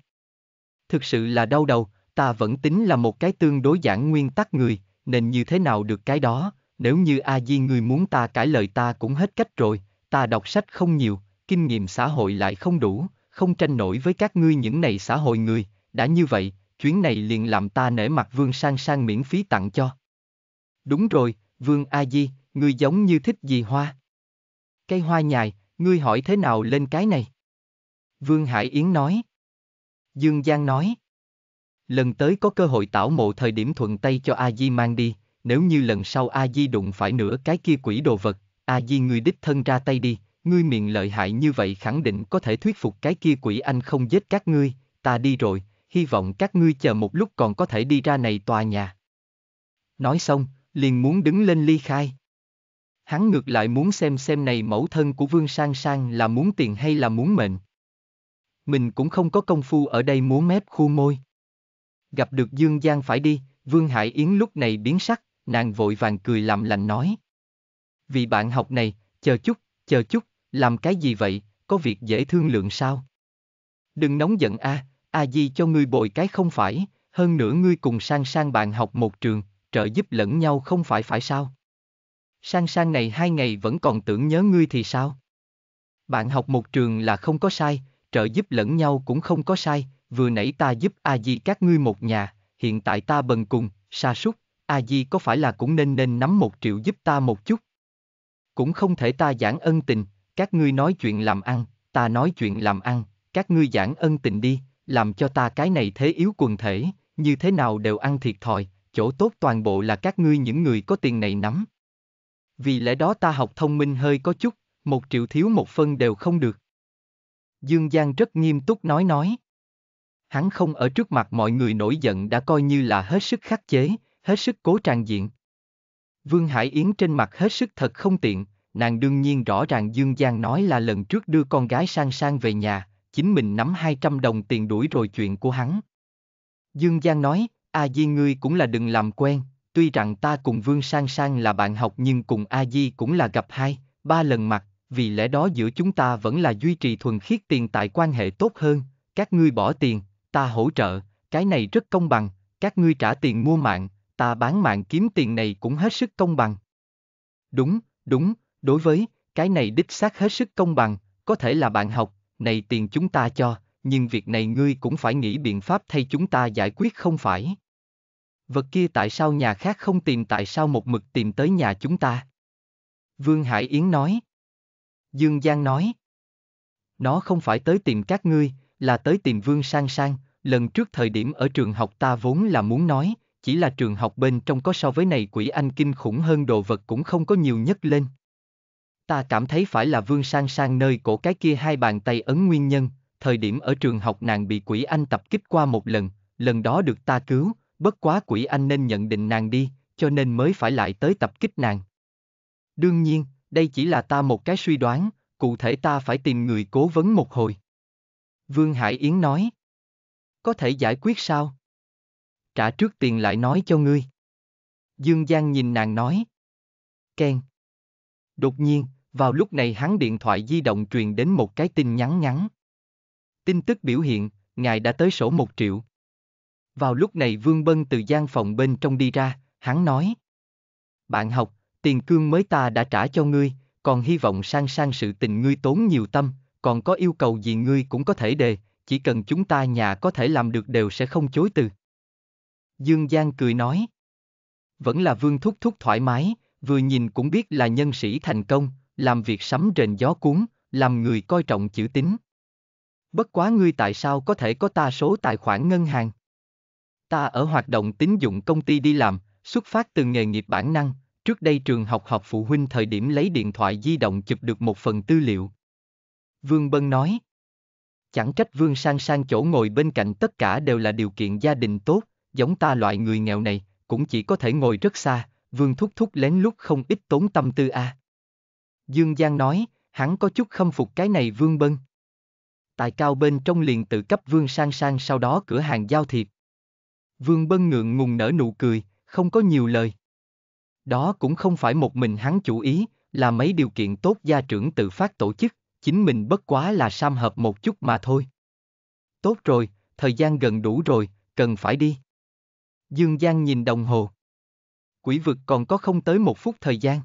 Thực sự là đau đầu, ta vẫn tính là một cái tương đối giản nguyên tắc người, nên như thế nào được cái đó, nếu như a di người muốn ta cãi lời ta cũng hết cách rồi, ta đọc sách không nhiều, kinh nghiệm xã hội lại không đủ, không tranh nổi với các ngươi những này xã hội người, đã như vậy, chuyến này liền làm ta nể mặt vương sang sang miễn phí tặng cho. Đúng rồi, vương a di, ngươi giống như thích gì hoa? Cây hoa nhài, ngươi hỏi thế nào lên cái này? Vương Hải Yến nói. Dương Giang nói. Lần tới có cơ hội tảo mộ thời điểm thuận tay cho A Di mang đi, nếu như lần sau A Di đụng phải nửa cái kia quỷ đồ vật, A Di ngươi đích thân ra tay đi, ngươi miệng lợi hại như vậy khẳng định có thể thuyết phục cái kia quỷ anh không giết các ngươi, ta đi rồi, hy vọng các ngươi chờ một lúc còn có thể đi ra này tòa nhà. Nói xong, liền muốn đứng lên ly khai. Hắn ngược lại muốn xem xem này mẫu thân của Vương Sang Sang là muốn tiền hay là muốn mệnh mình cũng không có công phu ở đây múa mép khu môi. Gặp được Dương Giang phải đi, Vương Hải Yến lúc này biến sắc, nàng vội vàng cười làm lành nói. Vì bạn học này, chờ chút, chờ chút, làm cái gì vậy, có việc dễ thương lượng sao? Đừng nóng giận a, a à di cho ngươi bồi cái không phải, hơn nữa ngươi cùng sang sang bạn học một trường, trợ giúp lẫn nhau không phải phải sao? Sang sang này hai ngày vẫn còn tưởng nhớ ngươi thì sao? Bạn học một trường là không có sai, trợ giúp lẫn nhau cũng không có sai, vừa nãy ta giúp a di các ngươi một nhà, hiện tại ta bần cùng, sa sút, a di có phải là cũng nên nên nắm một triệu giúp ta một chút. Cũng không thể ta giảng ân tình, các ngươi nói chuyện làm ăn, ta nói chuyện làm ăn, các ngươi giảng ân tình đi, làm cho ta cái này thế yếu quần thể, như thế nào đều ăn thiệt thòi, chỗ tốt toàn bộ là các ngươi những người có tiền này nắm. Vì lẽ đó ta học thông minh hơi có chút, một triệu thiếu một phân đều không được. Dương Giang rất nghiêm túc nói nói. Hắn không ở trước mặt mọi người nổi giận đã coi như là hết sức khắc chế, hết sức cố tràn diện. Vương Hải Yến trên mặt hết sức thật không tiện, nàng đương nhiên rõ ràng Dương Giang nói là lần trước đưa con gái sang sang về nhà, chính mình nắm 200 đồng tiền đuổi rồi chuyện của hắn. Dương Giang nói, A Di ngươi cũng là đừng làm quen, tuy rằng ta cùng Vương Sang Sang là bạn học nhưng cùng A Di cũng là gặp hai, ba lần mặt, vì lẽ đó giữa chúng ta vẫn là duy trì thuần khiết tiền tại quan hệ tốt hơn, các ngươi bỏ tiền, ta hỗ trợ, cái này rất công bằng, các ngươi trả tiền mua mạng, ta bán mạng kiếm tiền này cũng hết sức công bằng. Đúng, đúng, đối với, cái này đích xác hết sức công bằng, có thể là bạn học, này tiền chúng ta cho, nhưng việc này ngươi cũng phải nghĩ biện pháp thay chúng ta giải quyết không phải. Vật kia tại sao nhà khác không tìm tại sao một mực tìm tới nhà chúng ta? Vương Hải Yến nói. Dương Giang nói. Nó không phải tới tìm các ngươi, là tới tìm Vương Sang Sang, lần trước thời điểm ở trường học ta vốn là muốn nói, chỉ là trường học bên trong có so với này quỷ anh kinh khủng hơn đồ vật cũng không có nhiều nhất lên. Ta cảm thấy phải là Vương Sang Sang nơi cổ cái kia hai bàn tay ấn nguyên nhân, thời điểm ở trường học nàng bị quỷ anh tập kích qua một lần, lần đó được ta cứu, bất quá quỷ anh nên nhận định nàng đi, cho nên mới phải lại tới tập kích nàng. Đương nhiên, đây chỉ là ta một cái suy đoán, cụ thể ta phải tìm người cố vấn một hồi. Vương Hải Yến nói. Có thể giải quyết sao? Trả trước tiền lại nói cho ngươi. Dương Giang nhìn nàng nói. Ken. Đột nhiên, vào lúc này hắn điện thoại di động truyền đến một cái tin nhắn ngắn. Tin tức biểu hiện, ngài đã tới sổ một triệu. Vào lúc này Vương Bân từ gian phòng bên trong đi ra, hắn nói. Bạn học, tiền cương mới ta đã trả cho ngươi, còn hy vọng sang sang sự tình ngươi tốn nhiều tâm, còn có yêu cầu gì ngươi cũng có thể đề, chỉ cần chúng ta nhà có thể làm được đều sẽ không chối từ. Dương Giang cười nói. Vẫn là vương thúc thúc thoải mái, vừa nhìn cũng biết là nhân sĩ thành công, làm việc sắm rền gió cuốn, làm người coi trọng chữ tín. Bất quá ngươi tại sao có thể có ta số tài khoản ngân hàng? Ta ở hoạt động tín dụng công ty đi làm, xuất phát từ nghề nghiệp bản năng, Trước đây trường học họp phụ huynh thời điểm lấy điện thoại di động chụp được một phần tư liệu. Vương Bân nói. Chẳng trách Vương Sang Sang chỗ ngồi bên cạnh tất cả đều là điều kiện gia đình tốt, giống ta loại người nghèo này, cũng chỉ có thể ngồi rất xa, Vương Thúc Thúc lén lút không ít tốn tâm tư a. À. Dương Giang nói, hắn có chút khâm phục cái này Vương Bân. Tại cao bên trong liền tự cấp Vương Sang Sang sau đó cửa hàng giao thiệp. Vương Bân ngượng ngùng nở nụ cười, không có nhiều lời. Đó cũng không phải một mình hắn chủ ý, là mấy điều kiện tốt gia trưởng tự phát tổ chức, chính mình bất quá là sam hợp một chút mà thôi. Tốt rồi, thời gian gần đủ rồi, cần phải đi. Dương Giang nhìn đồng hồ. Quỷ vực còn có không tới một phút thời gian.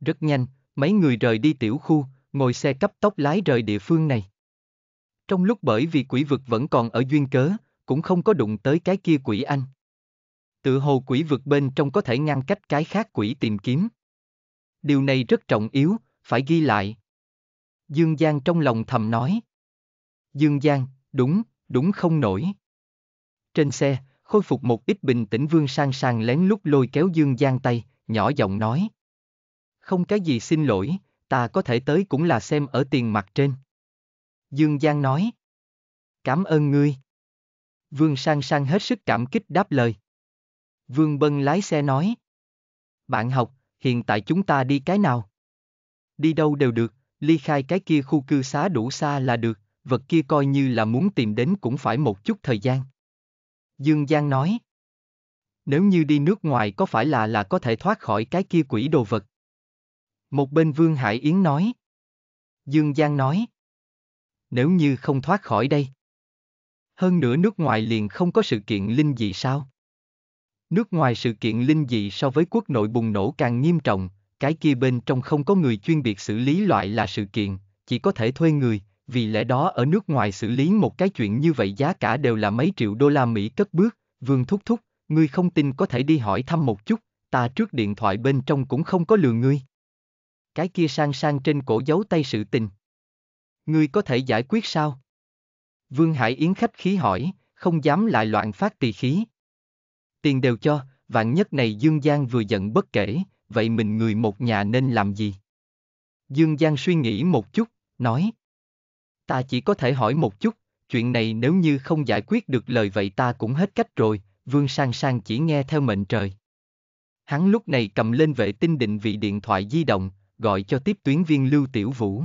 Rất nhanh, mấy người rời đi tiểu khu, ngồi xe cấp tốc lái rời địa phương này. Trong lúc bởi vì quỷ vực vẫn còn ở duyên cớ, cũng không có đụng tới cái kia quỷ anh. Tự hồ quỷ vực bên trong có thể ngăn cách cái khác quỷ tìm kiếm. Điều này rất trọng yếu, phải ghi lại. Dương Giang trong lòng thầm nói. Dương Giang, đúng, đúng không nổi. Trên xe, khôi phục một ít bình tĩnh vương sang sang lén lút lôi kéo Dương Giang tay, nhỏ giọng nói. Không cái gì xin lỗi, ta có thể tới cũng là xem ở tiền mặt trên. Dương Giang nói. Cảm ơn ngươi. Vương sang sang hết sức cảm kích đáp lời. Vương Bân lái xe nói. Bạn học, hiện tại chúng ta đi cái nào? Đi đâu đều được, ly khai cái kia khu cư xá đủ xa là được, vật kia coi như là muốn tìm đến cũng phải một chút thời gian. Dương Giang nói. Nếu như đi nước ngoài có phải là là có thể thoát khỏi cái kia quỷ đồ vật? Một bên Vương Hải Yến nói. Dương Giang nói. Nếu như không thoát khỏi đây. Hơn nữa nước ngoài liền không có sự kiện linh gì sao? Nước ngoài sự kiện linh dị so với quốc nội bùng nổ càng nghiêm trọng, cái kia bên trong không có người chuyên biệt xử lý loại là sự kiện, chỉ có thể thuê người, vì lẽ đó ở nước ngoài xử lý một cái chuyện như vậy giá cả đều là mấy triệu đô la Mỹ cất bước, vương thúc thúc, ngươi không tin có thể đi hỏi thăm một chút, ta trước điện thoại bên trong cũng không có lừa ngươi. Cái kia sang sang trên cổ giấu tay sự tình. Ngươi có thể giải quyết sao? Vương Hải Yến khách khí hỏi, không dám lại loạn phát tỳ khí tiền đều cho, vạn nhất này Dương Giang vừa giận bất kể, vậy mình người một nhà nên làm gì? Dương Giang suy nghĩ một chút, nói. Ta chỉ có thể hỏi một chút, chuyện này nếu như không giải quyết được lời vậy ta cũng hết cách rồi, Vương Sang Sang chỉ nghe theo mệnh trời. Hắn lúc này cầm lên vệ tinh định vị điện thoại di động, gọi cho tiếp tuyến viên Lưu Tiểu Vũ.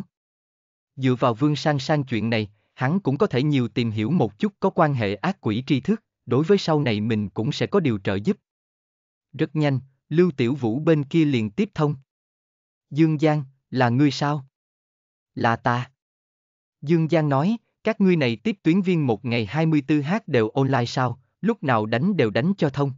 Dựa vào Vương Sang Sang chuyện này, hắn cũng có thể nhiều tìm hiểu một chút có quan hệ ác quỷ tri thức đối với sau này mình cũng sẽ có điều trợ giúp. Rất nhanh, Lưu Tiểu Vũ bên kia liền tiếp thông. Dương Giang, là ngươi sao? Là ta. Dương Giang nói, các ngươi này tiếp tuyến viên một ngày 24h đều online sao, lúc nào đánh đều đánh cho thông.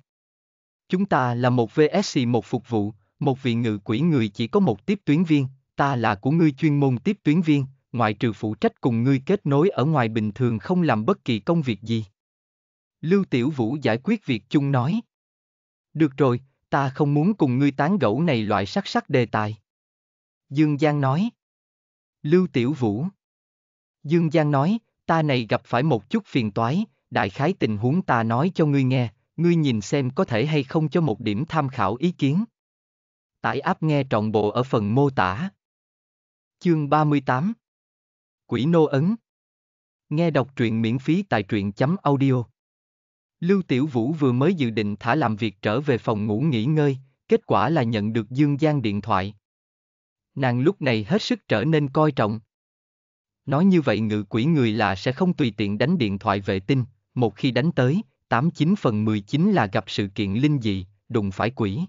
Chúng ta là một VSC một phục vụ, một vị ngự quỷ người chỉ có một tiếp tuyến viên, ta là của ngươi chuyên môn tiếp tuyến viên, ngoại trừ phụ trách cùng ngươi kết nối ở ngoài bình thường không làm bất kỳ công việc gì. Lưu Tiểu Vũ giải quyết việc chung nói. Được rồi, ta không muốn cùng ngươi tán gẫu này loại sắc sắc đề tài. Dương Giang nói. Lưu Tiểu Vũ. Dương Giang nói, ta này gặp phải một chút phiền toái, đại khái tình huống ta nói cho ngươi nghe, ngươi nhìn xem có thể hay không cho một điểm tham khảo ý kiến. Tải áp nghe trọn bộ ở phần mô tả. Chương 38 Quỷ Nô Ấn Nghe đọc truyện miễn phí tại truyện chấm audio. Lưu Tiểu Vũ vừa mới dự định thả làm việc trở về phòng ngủ nghỉ ngơi, kết quả là nhận được Dương Giang điện thoại. Nàng lúc này hết sức trở nên coi trọng. Nói như vậy ngự quỷ người là sẽ không tùy tiện đánh điện thoại vệ tinh, một khi đánh tới, 89 phần 19 là gặp sự kiện linh dị, đụng phải quỷ.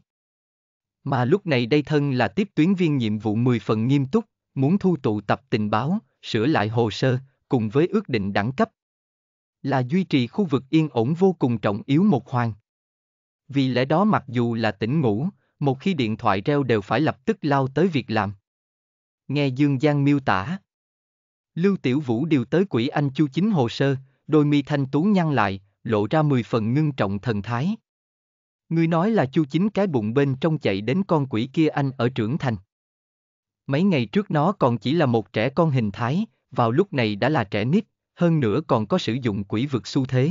Mà lúc này đây thân là tiếp tuyến viên nhiệm vụ 10 phần nghiêm túc, muốn thu tụ tập tình báo, sửa lại hồ sơ, cùng với ước định đẳng cấp, là duy trì khu vực yên ổn vô cùng trọng yếu một hoàng. Vì lẽ đó mặc dù là tỉnh ngủ, một khi điện thoại reo đều phải lập tức lao tới việc làm. Nghe Dương Giang miêu tả. Lưu Tiểu Vũ điều tới quỹ anh Chu Chính hồ sơ, đôi mi thanh tú nhăn lại, lộ ra mười phần ngưng trọng thần thái. Ngươi nói là Chu Chính cái bụng bên trong chạy đến con quỷ kia anh ở trưởng thành. Mấy ngày trước nó còn chỉ là một trẻ con hình thái, vào lúc này đã là trẻ nít hơn nữa còn có sử dụng quỷ vực xu thế.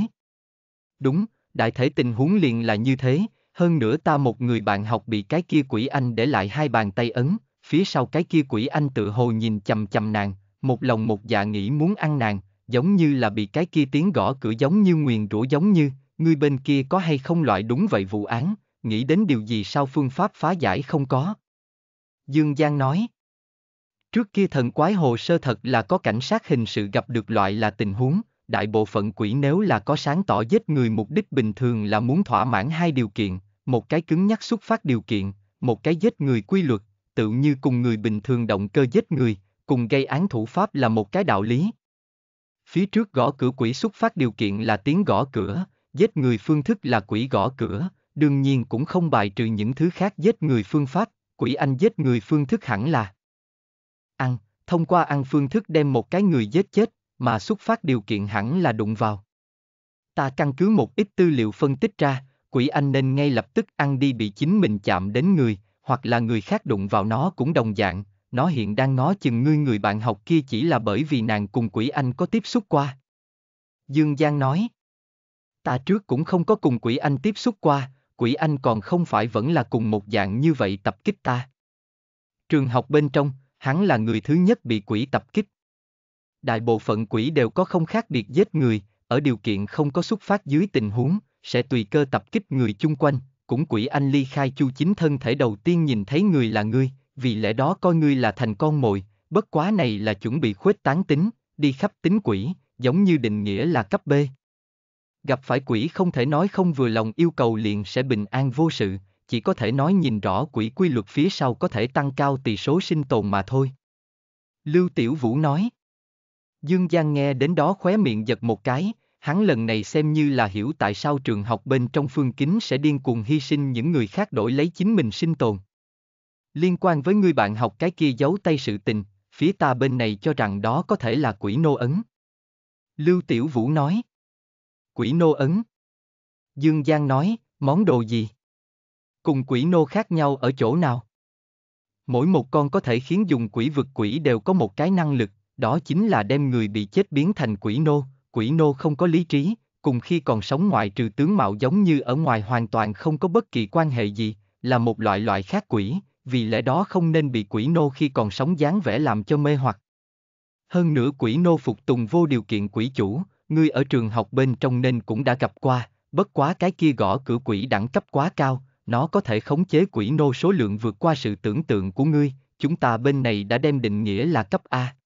Đúng, đại thể tình huống liền là như thế, hơn nữa ta một người bạn học bị cái kia quỷ anh để lại hai bàn tay ấn, phía sau cái kia quỷ anh tự hồ nhìn chầm chầm nàng, một lòng một dạ nghĩ muốn ăn nàng, giống như là bị cái kia tiếng gõ cửa giống như nguyền rủa giống như, người bên kia có hay không loại đúng vậy vụ án, nghĩ đến điều gì sao phương pháp phá giải không có. Dương Giang nói. Trước kia thần quái hồ sơ thật là có cảnh sát hình sự gặp được loại là tình huống, đại bộ phận quỷ nếu là có sáng tỏ giết người mục đích bình thường là muốn thỏa mãn hai điều kiện, một cái cứng nhắc xuất phát điều kiện, một cái giết người quy luật, tự như cùng người bình thường động cơ giết người, cùng gây án thủ pháp là một cái đạo lý. Phía trước gõ cửa quỷ xuất phát điều kiện là tiếng gõ cửa, giết người phương thức là quỷ gõ cửa, đương nhiên cũng không bài trừ những thứ khác giết người phương pháp, quỷ anh giết người phương thức hẳn là Ăn, thông qua ăn phương thức đem một cái người giết chết, mà xuất phát điều kiện hẳn là đụng vào. Ta căn cứ một ít tư liệu phân tích ra, quỷ anh nên ngay lập tức ăn đi bị chính mình chạm đến người, hoặc là người khác đụng vào nó cũng đồng dạng, nó hiện đang ngó chừng ngươi người bạn học kia chỉ là bởi vì nàng cùng quỷ anh có tiếp xúc qua. Dương Giang nói, ta trước cũng không có cùng quỷ anh tiếp xúc qua, quỷ anh còn không phải vẫn là cùng một dạng như vậy tập kích ta. Trường học bên trong, hắn là người thứ nhất bị quỷ tập kích. Đại bộ phận quỷ đều có không khác biệt giết người, ở điều kiện không có xuất phát dưới tình huống, sẽ tùy cơ tập kích người chung quanh, cũng quỷ anh ly khai chu chính thân thể đầu tiên nhìn thấy người là ngươi, vì lẽ đó coi ngươi là thành con mồi, bất quá này là chuẩn bị khuếch tán tính, đi khắp tính quỷ, giống như định nghĩa là cấp B. Gặp phải quỷ không thể nói không vừa lòng yêu cầu liền sẽ bình an vô sự, chỉ có thể nói nhìn rõ quỹ quy luật phía sau có thể tăng cao tỷ số sinh tồn mà thôi. Lưu Tiểu Vũ nói. Dương Giang nghe đến đó khóe miệng giật một cái, hắn lần này xem như là hiểu tại sao trường học bên trong phương kính sẽ điên cuồng hy sinh những người khác đổi lấy chính mình sinh tồn. Liên quan với người bạn học cái kia giấu tay sự tình, phía ta bên này cho rằng đó có thể là quỷ nô ấn. Lưu Tiểu Vũ nói. Quỷ nô ấn. Dương Giang nói, món đồ gì? Cùng quỷ nô khác nhau ở chỗ nào? Mỗi một con có thể khiến dùng quỷ vực quỷ đều có một cái năng lực, đó chính là đem người bị chết biến thành quỷ nô, quỷ nô không có lý trí, cùng khi còn sống ngoại trừ tướng mạo giống như ở ngoài hoàn toàn không có bất kỳ quan hệ gì, là một loại loại khác quỷ, vì lẽ đó không nên bị quỷ nô khi còn sống dáng vẻ làm cho mê hoặc. Hơn nữa quỷ nô phục tùng vô điều kiện quỷ chủ, ngươi ở trường học bên trong nên cũng đã gặp qua, bất quá cái kia gõ cửa quỷ đẳng cấp quá cao, nó có thể khống chế quỷ nô số lượng vượt qua sự tưởng tượng của ngươi, chúng ta bên này đã đem định nghĩa là cấp A.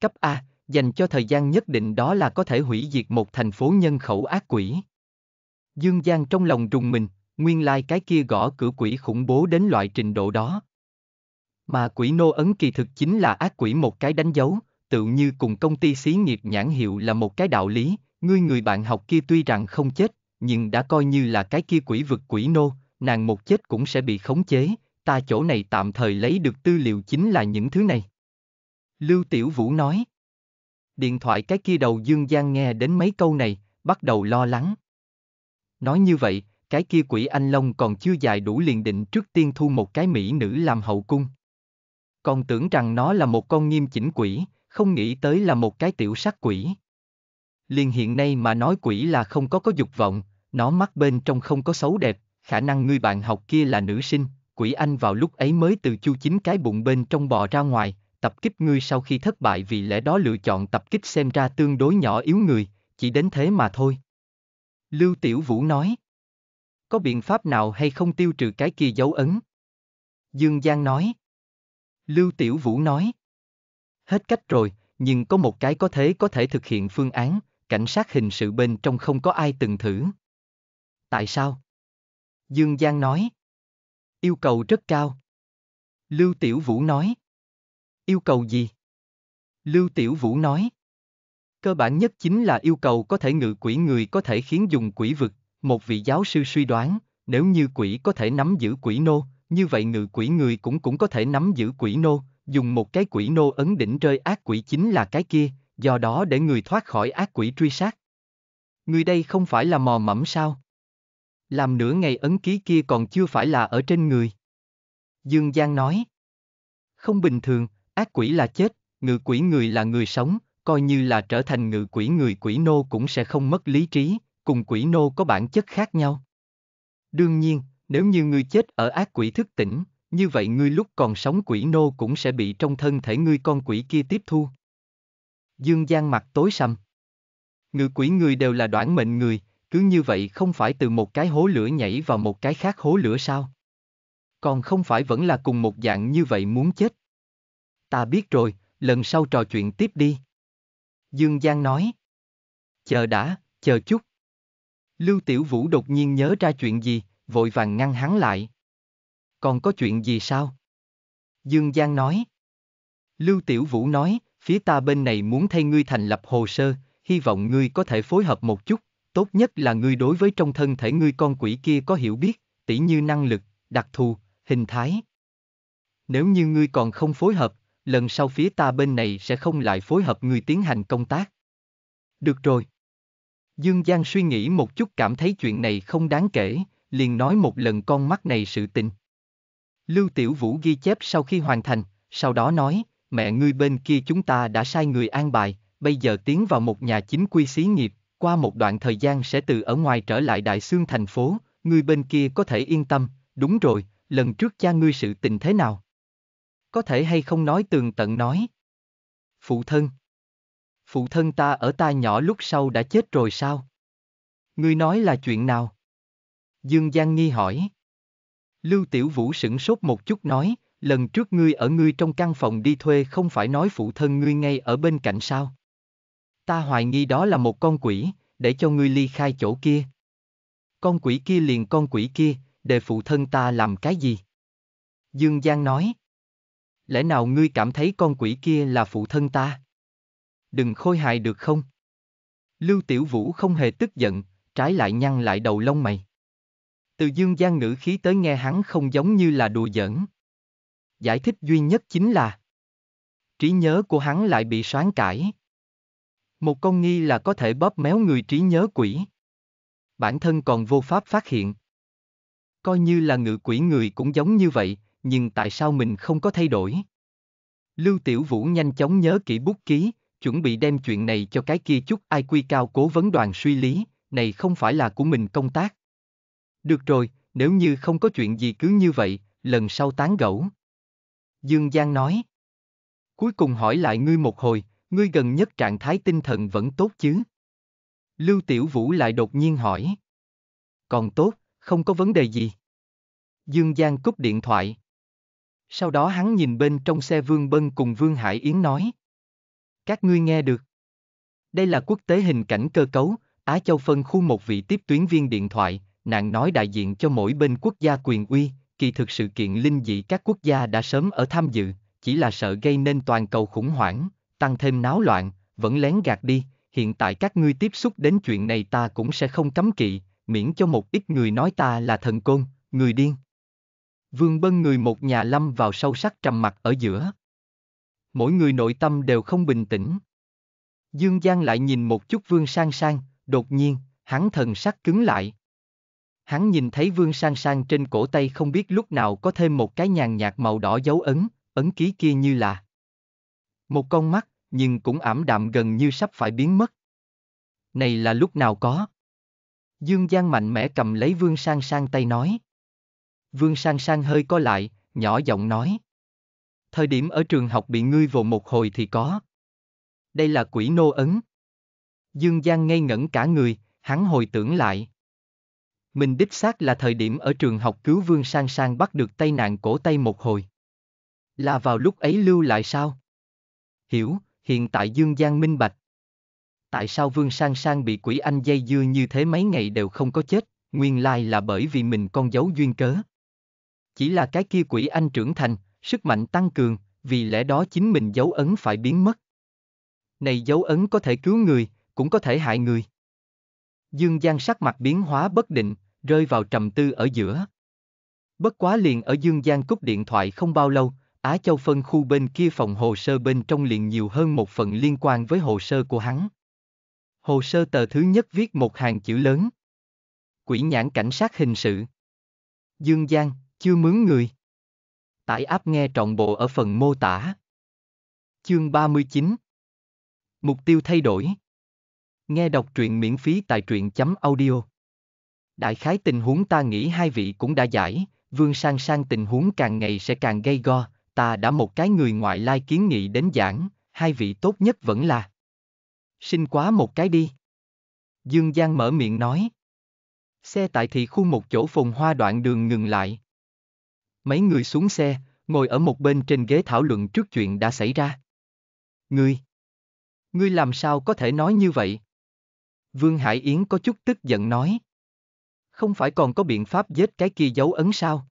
Cấp A, dành cho thời gian nhất định đó là có thể hủy diệt một thành phố nhân khẩu ác quỷ. Dương Giang trong lòng rùng mình, nguyên lai like cái kia gõ cửa quỷ khủng bố đến loại trình độ đó. Mà quỷ nô ấn kỳ thực chính là ác quỷ một cái đánh dấu, tự như cùng công ty xí nghiệp nhãn hiệu là một cái đạo lý, ngươi người bạn học kia tuy rằng không chết, nhưng đã coi như là cái kia quỷ vực quỷ nô, nàng một chết cũng sẽ bị khống chế, ta chỗ này tạm thời lấy được tư liệu chính là những thứ này. Lưu Tiểu Vũ nói. Điện thoại cái kia đầu Dương Giang nghe đến mấy câu này, bắt đầu lo lắng. Nói như vậy, cái kia quỷ anh Long còn chưa dài đủ liền định trước tiên thu một cái mỹ nữ làm hậu cung. Còn tưởng rằng nó là một con nghiêm chỉnh quỷ, không nghĩ tới là một cái tiểu sắc quỷ. Liền hiện nay mà nói quỷ là không có có dục vọng, nó mắt bên trong không có xấu đẹp, khả năng người bạn học kia là nữ sinh, quỷ anh vào lúc ấy mới từ chu chính cái bụng bên trong bò ra ngoài, tập kích ngươi sau khi thất bại vì lẽ đó lựa chọn tập kích xem ra tương đối nhỏ yếu người, chỉ đến thế mà thôi. Lưu Tiểu Vũ nói. Có biện pháp nào hay không tiêu trừ cái kia dấu ấn? Dương Giang nói. Lưu Tiểu Vũ nói. Hết cách rồi, nhưng có một cái có thể có thể thực hiện phương án, cảnh sát hình sự bên trong không có ai từng thử tại sao? Dương Giang nói. Yêu cầu rất cao. Lưu Tiểu Vũ nói. Yêu cầu gì? Lưu Tiểu Vũ nói. Cơ bản nhất chính là yêu cầu có thể ngự quỷ người có thể khiến dùng quỷ vực, một vị giáo sư suy đoán, nếu như quỷ có thể nắm giữ quỷ nô, như vậy ngự quỷ người cũng cũng có thể nắm giữ quỷ nô, dùng một cái quỷ nô ấn đỉnh rơi ác quỷ chính là cái kia, do đó để người thoát khỏi ác quỷ truy sát. Người đây không phải là mò mẫm sao? Làm nửa ngày ấn ký kia còn chưa phải là ở trên người. Dương Giang nói. Không bình thường, ác quỷ là chết, ngự quỷ người là người sống, coi như là trở thành ngự quỷ người quỷ nô cũng sẽ không mất lý trí, cùng quỷ nô có bản chất khác nhau. Đương nhiên, nếu như ngươi chết ở ác quỷ thức tỉnh, như vậy ngươi lúc còn sống quỷ nô cũng sẽ bị trong thân thể ngươi con quỷ kia tiếp thu. Dương Giang mặt tối sầm. Ngự quỷ người đều là đoạn mệnh người, cứ như vậy không phải từ một cái hố lửa nhảy vào một cái khác hố lửa sao? Còn không phải vẫn là cùng một dạng như vậy muốn chết. Ta biết rồi, lần sau trò chuyện tiếp đi. Dương Giang nói. Chờ đã, chờ chút. Lưu Tiểu Vũ đột nhiên nhớ ra chuyện gì, vội vàng ngăn hắn lại. Còn có chuyện gì sao? Dương Giang nói. Lưu Tiểu Vũ nói, phía ta bên này muốn thay ngươi thành lập hồ sơ, hy vọng ngươi có thể phối hợp một chút tốt nhất là ngươi đối với trong thân thể ngươi con quỷ kia có hiểu biết, tỉ như năng lực, đặc thù, hình thái. Nếu như ngươi còn không phối hợp, lần sau phía ta bên này sẽ không lại phối hợp ngươi tiến hành công tác. Được rồi. Dương Giang suy nghĩ một chút cảm thấy chuyện này không đáng kể, liền nói một lần con mắt này sự tình. Lưu Tiểu Vũ ghi chép sau khi hoàn thành, sau đó nói, mẹ ngươi bên kia chúng ta đã sai người an bài, bây giờ tiến vào một nhà chính quy xí nghiệp, qua một đoạn thời gian sẽ từ ở ngoài trở lại đại xương thành phố, ngươi bên kia có thể yên tâm, đúng rồi, lần trước cha ngươi sự tình thế nào? Có thể hay không nói tường tận nói? Phụ thân. Phụ thân ta ở ta nhỏ lúc sau đã chết rồi sao? Ngươi nói là chuyện nào? Dương Giang Nghi hỏi. Lưu Tiểu Vũ sửng sốt một chút nói, lần trước ngươi ở ngươi trong căn phòng đi thuê không phải nói phụ thân ngươi ngay ở bên cạnh sao? Ta hoài nghi đó là một con quỷ, để cho ngươi ly khai chỗ kia. Con quỷ kia liền con quỷ kia, để phụ thân ta làm cái gì? Dương Giang nói. Lẽ nào ngươi cảm thấy con quỷ kia là phụ thân ta? Đừng khôi hài được không? Lưu Tiểu Vũ không hề tức giận, trái lại nhăn lại đầu lông mày. Từ Dương Giang ngữ khí tới nghe hắn không giống như là đùa giỡn. Giải thích duy nhất chính là trí nhớ của hắn lại bị soán cải. Một con nghi là có thể bóp méo người trí nhớ quỷ. Bản thân còn vô pháp phát hiện. Coi như là ngự quỷ người cũng giống như vậy, nhưng tại sao mình không có thay đổi? Lưu Tiểu Vũ nhanh chóng nhớ kỹ bút ký, chuẩn bị đem chuyện này cho cái kia chút ai quy cao cố vấn đoàn suy lý, này không phải là của mình công tác. Được rồi, nếu như không có chuyện gì cứ như vậy, lần sau tán gẫu. Dương Giang nói. Cuối cùng hỏi lại ngươi một hồi, Ngươi gần nhất trạng thái tinh thần vẫn tốt chứ? Lưu Tiểu Vũ lại đột nhiên hỏi. Còn tốt, không có vấn đề gì. Dương Giang cúp điện thoại. Sau đó hắn nhìn bên trong xe Vương Bân cùng Vương Hải Yến nói. Các ngươi nghe được. Đây là quốc tế hình cảnh cơ cấu, Á Châu phân khu một vị tiếp tuyến viên điện thoại, nàng nói đại diện cho mỗi bên quốc gia quyền uy, kỳ thực sự kiện linh dị các quốc gia đã sớm ở tham dự, chỉ là sợ gây nên toàn cầu khủng hoảng, tăng thêm náo loạn, vẫn lén gạt đi, hiện tại các ngươi tiếp xúc đến chuyện này ta cũng sẽ không cấm kỵ, miễn cho một ít người nói ta là thần côn, người điên. Vương bân người một nhà lâm vào sâu sắc trầm mặt ở giữa. Mỗi người nội tâm đều không bình tĩnh. Dương Giang lại nhìn một chút Vương Sang Sang, đột nhiên, hắn thần sắc cứng lại. Hắn nhìn thấy Vương Sang Sang trên cổ tay không biết lúc nào có thêm một cái nhàn nhạt màu đỏ dấu ấn, ấn ký kia như là một con mắt, nhưng cũng ảm đạm gần như sắp phải biến mất. Này là lúc nào có? Dương Giang mạnh mẽ cầm lấy Vương Sang Sang tay nói. Vương Sang Sang hơi co lại, nhỏ giọng nói. Thời điểm ở trường học bị ngươi vồ một hồi thì có. Đây là quỷ nô ấn. Dương Giang ngây ngẩn cả người, hắn hồi tưởng lại. Mình đích xác là thời điểm ở trường học cứu Vương Sang Sang bắt được tay nạn cổ tay một hồi. Là vào lúc ấy lưu lại sao? Hiểu, hiện tại Dương Giang minh bạch. Tại sao Vương Sang Sang bị quỷ anh dây dưa như thế mấy ngày đều không có chết, nguyên lai là bởi vì mình con dấu duyên cớ. Chỉ là cái kia quỷ anh trưởng thành, sức mạnh tăng cường, vì lẽ đó chính mình dấu ấn phải biến mất. Này dấu ấn có thể cứu người, cũng có thể hại người. Dương Giang sắc mặt biến hóa bất định, rơi vào trầm tư ở giữa. Bất quá liền ở Dương Giang cúp điện thoại không bao lâu, Á Châu phân khu bên kia phòng hồ sơ bên trong liền nhiều hơn một phần liên quan với hồ sơ của hắn. Hồ sơ tờ thứ nhất viết một hàng chữ lớn. Quỷ nhãn cảnh sát hình sự. Dương Giang, chưa mướn người. Tải áp nghe trọn bộ ở phần mô tả. Chương 39 Mục tiêu thay đổi Nghe đọc truyện miễn phí tại truyện chấm audio Đại khái tình huống ta nghĩ hai vị cũng đã giải, Vương Sang Sang tình huống càng ngày sẽ càng gây go, ta đã một cái người ngoại lai kiến nghị đến giảng, hai vị tốt nhất vẫn là. Xin quá một cái đi. Dương Giang mở miệng nói. Xe tại thị khu một chỗ phồn hoa đoạn đường ngừng lại. Mấy người xuống xe, ngồi ở một bên trên ghế thảo luận trước chuyện đã xảy ra. Ngươi! Ngươi làm sao có thể nói như vậy? Vương Hải Yến có chút tức giận nói. Không phải còn có biện pháp giết cái kia dấu ấn sao?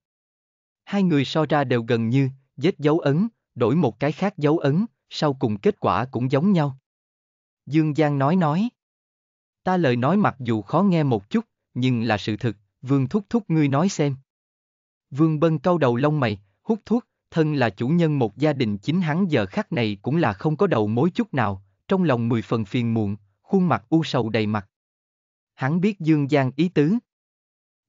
Hai người so ra đều gần như, giết dấu ấn, đổi một cái khác dấu ấn, sau cùng kết quả cũng giống nhau. Dương Giang nói nói. Ta lời nói mặc dù khó nghe một chút, nhưng là sự thực, Vương Thúc Thúc ngươi nói xem. Vương Bân cau đầu lông mày, hút thuốc, thân là chủ nhân một gia đình chính hắn giờ khắc này cũng là không có đầu mối chút nào, trong lòng mười phần phiền muộn, khuôn mặt u sầu đầy mặt. Hắn biết Dương Giang ý tứ.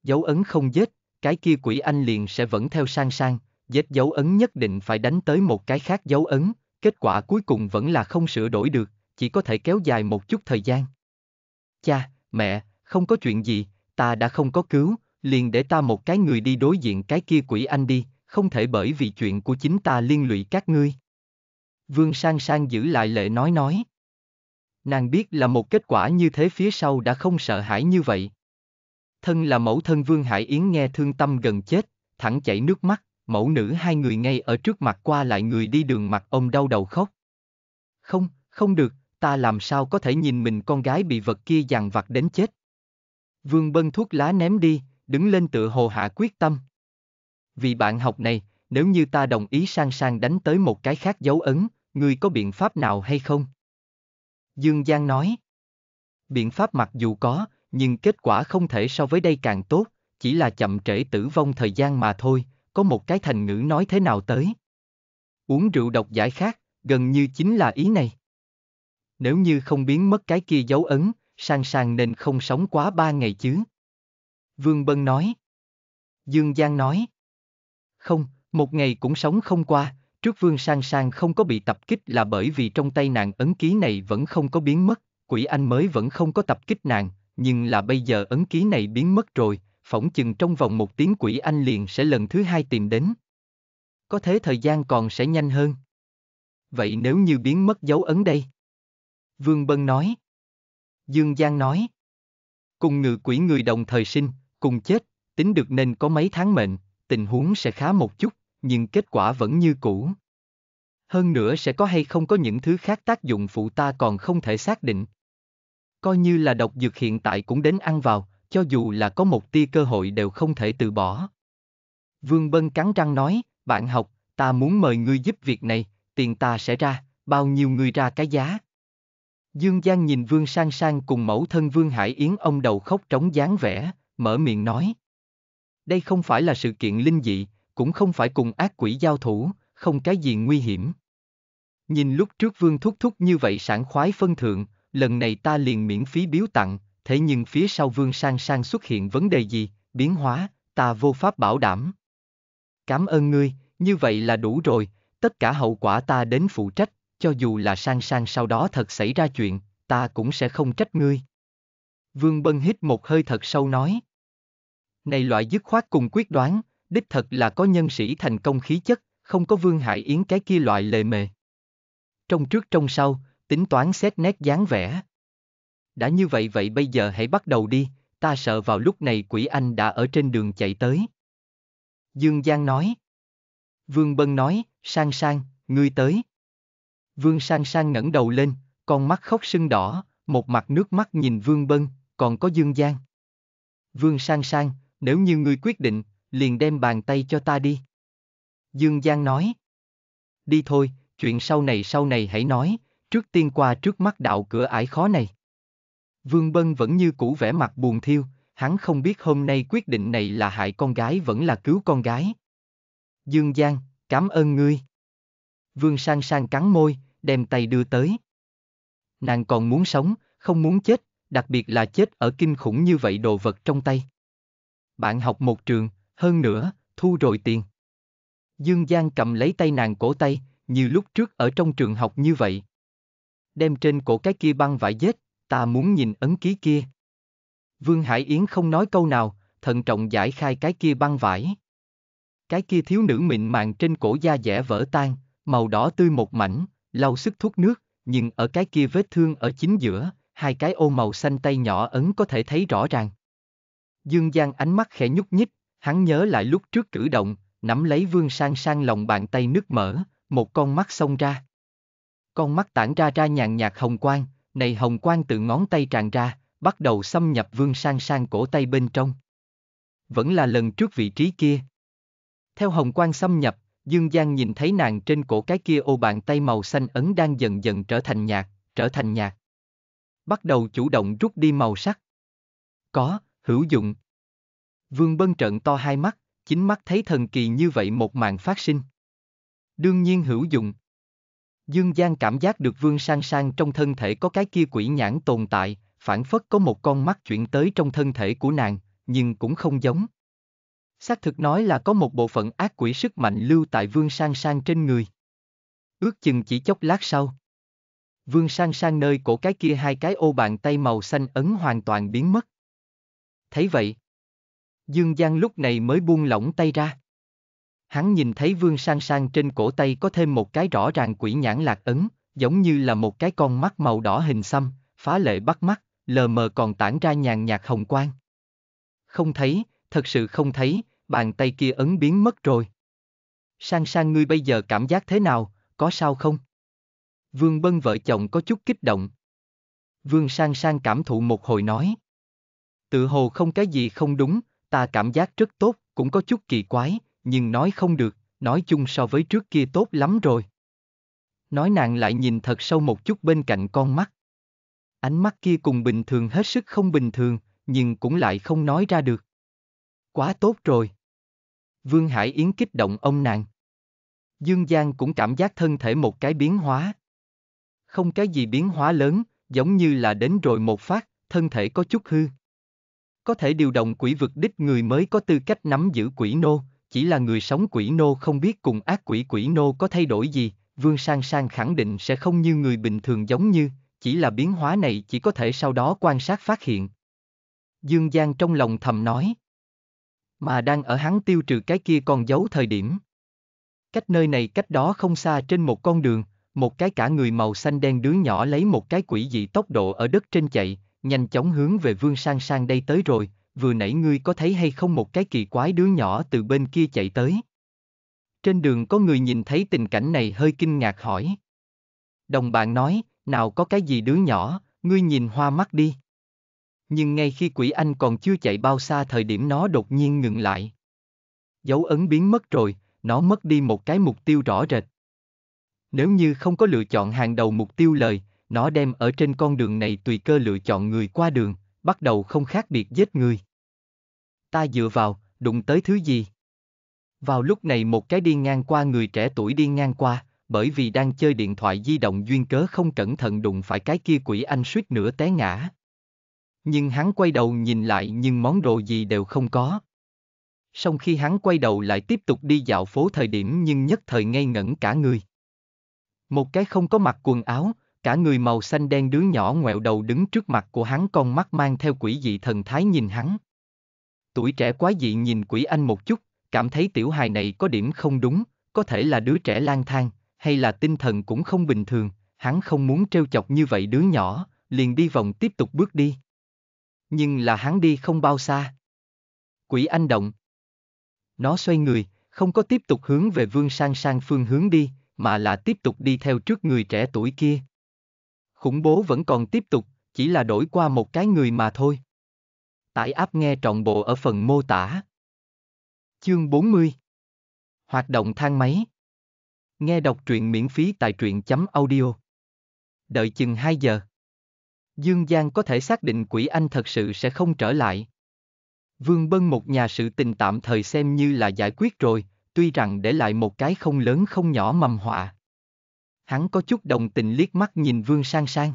Dấu ấn không giết, cái kia quỷ anh liền sẽ vẫn theo sang sang, vết dấu ấn nhất định phải đánh tới một cái khác dấu ấn, kết quả cuối cùng vẫn là không sửa đổi được, chỉ có thể kéo dài một chút thời gian. Cha, mẹ, không có chuyện gì, ta đã không có cứu, liền để ta một cái người đi đối diện cái kia quỷ anh đi, không thể bởi vì chuyện của chính ta liên lụy các ngươi. Vương Sang Sang giữ lại lệ nói nói. Nàng biết là một kết quả như thế phía sau đã không sợ hãi như vậy. Thân là mẫu thân Vương Hải Yến nghe thương tâm gần chết, thẳng chảy nước mắt, mẫu nữ hai người ngay ở trước mặt qua lại người đi đường mặt ông đau đầu khóc. Không, không được, ta làm sao có thể nhìn mình con gái bị vật kia dằn vặt đến chết. Vương bân thuốc lá ném đi, đứng lên tựa hồ hạ quyết tâm. Vì bạn học này, nếu như ta đồng ý sang sang đánh tới một cái khác dấu ấn, ngươi có biện pháp nào hay không? Dương Giang nói. Biện pháp mặc dù có, nhưng kết quả không thể so với đây càng tốt, chỉ là chậm trễ tử vong thời gian mà thôi, có một cái thành ngữ nói thế nào tới. Uống rượu độc giải khát, gần như chính là ý này. Nếu như không biến mất cái kia dấu ấn, sang sang nên không sống quá ba ngày chứ. Vương Bân nói. Dương Giang nói. Không, một ngày cũng sống không qua, trước Vương Sang Sang không có bị tập kích là bởi vì trong tay nàng ấn ký này vẫn không có biến mất, quỷ anh mới vẫn không có tập kích nàng, nhưng là bây giờ ấn ký này biến mất rồi, phỏng chừng trong vòng một tiếng quỷ anh liền sẽ lần thứ hai tìm đến. Có thế thời gian còn sẽ nhanh hơn. Vậy nếu như biến mất dấu ấn đây? Vương Bân nói. Dương Giang nói. Cùng ngự quỷ người đồng thời sinh, cùng chết, tính được nên có mấy tháng mệnh, tình huống sẽ khá một chút, nhưng kết quả vẫn như cũ. Hơn nữa sẽ có hay không có những thứ khác tác dụng phụ ta còn không thể xác định. Coi như là độc dược hiện tại cũng đến ăn vào, cho dù là có một tia cơ hội đều không thể từ bỏ. Vương Bân cắn răng nói, bạn học, ta muốn mời ngươi giúp việc này, tiền ta sẽ ra, bao nhiêu người ra cái giá. Dương Giang nhìn Vương Sang Sang cùng mẫu thân Vương Hải Yến ông đầu khóc trống dáng vẻ, mở miệng nói. Đây không phải là sự kiện linh dị, cũng không phải cùng ác quỷ giao thủ, không cái gì nguy hiểm. Nhìn lúc trước Vương thúc thúc như vậy sảng khoái phân thượng, lần này ta liền miễn phí biếu tặng, thế nhưng phía sau Vương Sang Sang xuất hiện vấn đề gì, biến hóa, ta vô pháp bảo đảm. Cảm ơn ngươi, như vậy là đủ rồi, tất cả hậu quả ta đến phụ trách, cho dù là Sang Sang sau đó thật xảy ra chuyện, ta cũng sẽ không trách ngươi. Vương Bân hít một hơi thật sâu nói. Này loại dứt khoát cùng quyết đoán, đích thật là có nhân sĩ thành công khí chất, không có Vương Hải Yến cái kia loại lề mề. Trong trước trong sau, tính toán xét nét dáng vẻ đã như vậy vậy bây giờ hãy bắt đầu đi, ta sợ vào lúc này quỷ anh đã ở trên đường chạy tới. Dương Giang nói. Vương Bân nói, sang sang, ngươi tới. Vương sang sang ngẩng đầu lên, con mắt khóc sưng đỏ, một mặt nước mắt nhìn Vương Bân, còn có Dương Giang. Vương sang sang, nếu như ngươi quyết định, liền đem bàn tay cho ta đi. Dương Giang nói. Đi thôi, chuyện sau này sau này hãy nói, trước tiên qua trước mắt đạo cửa ải khó này. Vương Bân vẫn như cũ vẻ mặt buồn thiêu, hắn không biết hôm nay quyết định này là hại con gái vẫn là cứu con gái. Dương Giang, cảm ơn ngươi. Vương Sang Sang cắn môi, đem tay đưa tới. Nàng còn muốn sống, không muốn chết, đặc biệt là chết ở kinh khủng như vậy đồ vật trong tay. Bạn học một trường, hơn nữa, thu rồi tiền. Dương Giang cầm lấy tay nàng cổ tay, như lúc trước ở trong trường học như vậy. Đem trên cổ cái kia băng vải dết, ta muốn nhìn ấn ký kia. Vương Hải Yến không nói câu nào, thận trọng giải khai cái kia băng vải. Cái kia thiếu nữ mịn màng trên cổ da dẻ vỡ tan, màu đỏ tươi một mảnh, lau sức thuốc nước, nhưng ở cái kia vết thương ở chính giữa, hai cái ô màu xanh tay nhỏ ấn có thể thấy rõ ràng. Dương Giang ánh mắt khẽ nhúc nhích, hắn nhớ lại lúc trước cử động, nắm lấy vương sang sang lòng bàn tay nước mở, một con mắt xông ra. Con mắt tản ra ra nhàn nhạt hồng quang, này hồng quang từ ngón tay tràn ra, bắt đầu xâm nhập vương sang sang cổ tay bên trong. Vẫn là lần trước vị trí kia. Theo hồng quang xâm nhập, Dương Giang nhìn thấy nàng trên cổ cái kia ô bàn tay màu xanh ấn đang dần dần trở thành nhạt, trở thành nhạt. Bắt đầu chủ động rút đi màu sắc. Có, hữu dụng. Vương Bân trợn to hai mắt, chính mắt thấy thần kỳ như vậy một màn phát sinh. Đương nhiên hữu dụng. Dương Giang cảm giác được Vương Sang Sang trong thân thể có cái kia quỷ nhãn tồn tại, phản phất có một con mắt chuyển tới trong thân thể của nàng, nhưng cũng không giống. Xác thực nói là có một bộ phận ác quỷ sức mạnh lưu tại Vương Sang Sang trên người. Ước chừng chỉ chốc lát sau. Vương Sang Sang nơi cổ cái kia hai cái ô bàn tay màu xanh ấn hoàn toàn biến mất. Thấy vậy, Dương Giang lúc này mới buông lỏng tay ra hắn nhìn thấy vương sang sang trên cổ tay có thêm một cái rõ ràng quỷ nhãn lạc ấn, giống như là một cái con mắt màu đỏ hình xăm, phá lệ bắt mắt, lờ mờ còn tản ra nhàn nhạt hồng quang. Không thấy, thật sự không thấy, bàn tay kia ấn biến mất rồi. Sang sang ngươi bây giờ cảm giác thế nào, có sao không? Vương Bân vợ chồng có chút kích động. Vương sang sang cảm thụ một hồi nói. Tự hồ không cái gì không đúng, ta cảm giác rất tốt, cũng có chút kỳ quái, nhưng nói không được, nói chung so với trước kia tốt lắm rồi. Nói nàng lại nhìn thật sâu một chút bên cạnh con mắt. Ánh mắt kia cùng bình thường hết sức không bình thường, nhưng cũng lại không nói ra được. Quá tốt rồi. Vương Hải Yến kích động ông nàng. Dương Giang cũng cảm giác thân thể một cái biến hóa. Không cái gì biến hóa lớn, giống như là đến rồi một phát, thân thể có chút hư. Có thể điều động quỷ vực đích người mới có tư cách nắm giữ quỷ nô, chỉ là người sống quỷ nô không biết cùng ác quỷ quỷ nô có thay đổi gì, Vương Sang Sang khẳng định sẽ không như người bình thường giống như, chỉ là biến hóa này chỉ có thể sau đó quan sát phát hiện. Dương Giang trong lòng thầm nói. Mà đang ở hắn tiêu trừ cái kia còn giấu thời điểm. Cách nơi này cách đó không xa trên một con đường, một cái cả người màu xanh đen đứa nhỏ lấy một cái quỷ dị tốc độ ở đất trên chạy, nhanh chóng hướng về Vương Sang Sang đây tới rồi, vừa nãy ngươi có thấy hay không một cái kỳ quái đứa nhỏ từ bên kia chạy tới. Trên đường có người nhìn thấy tình cảnh này hơi kinh ngạc hỏi. Đồng bạn nói, nào có cái gì đứa nhỏ, ngươi nhìn hoa mắt đi. Nhưng ngay khi quỷ anh còn chưa chạy bao xa thời điểm nó đột nhiên ngừng lại. Dấu ấn biến mất rồi, nó mất đi một cái mục tiêu rõ rệt. Nếu như không có lựa chọn hàng đầu mục tiêu lời, nó đem ở trên con đường này tùy cơ lựa chọn người qua đường bắt đầu không khác biệt giết người. Ta dựa vào, đụng tới thứ gì? Vào lúc này một cái đi ngang qua người trẻ tuổi đi ngang qua, bởi vì đang chơi điện thoại di động duyên cớ không cẩn thận đụng phải cái kia quỷ anh suýt nữa té ngã. Nhưng hắn quay đầu nhìn lại nhưng món đồ gì đều không có. sau khi hắn quay đầu lại tiếp tục đi dạo phố thời điểm nhưng nhất thời ngây ngẩn cả người. Một cái không có mặc quần áo, cả người màu xanh đen đứa nhỏ ngoẹo đầu đứng trước mặt của hắn con mắt mang theo quỷ dị thần thái nhìn hắn. Tuổi trẻ quá dị nhìn quỷ anh một chút, cảm thấy tiểu hài này có điểm không đúng, có thể là đứa trẻ lang thang, hay là tinh thần cũng không bình thường, hắn không muốn trêu chọc như vậy đứa nhỏ, liền đi vòng tiếp tục bước đi. Nhưng là hắn đi không bao xa. Quỷ anh động. Nó xoay người, không có tiếp tục hướng về vương sang sang phương hướng đi, mà là tiếp tục đi theo trước người trẻ tuổi kia khủng bố vẫn còn tiếp tục, chỉ là đổi qua một cái người mà thôi. Tải áp nghe trọn bộ ở phần mô tả. Chương 40 Hoạt động thang máy Nghe đọc truyện miễn phí tại truyện.audio chấm Đợi chừng 2 giờ Dương Giang có thể xác định quỷ anh thật sự sẽ không trở lại. Vương Bân một nhà sự tình tạm thời xem như là giải quyết rồi, tuy rằng để lại một cái không lớn không nhỏ mầm họa hắn có chút đồng tình liếc mắt nhìn Vương Sang Sang.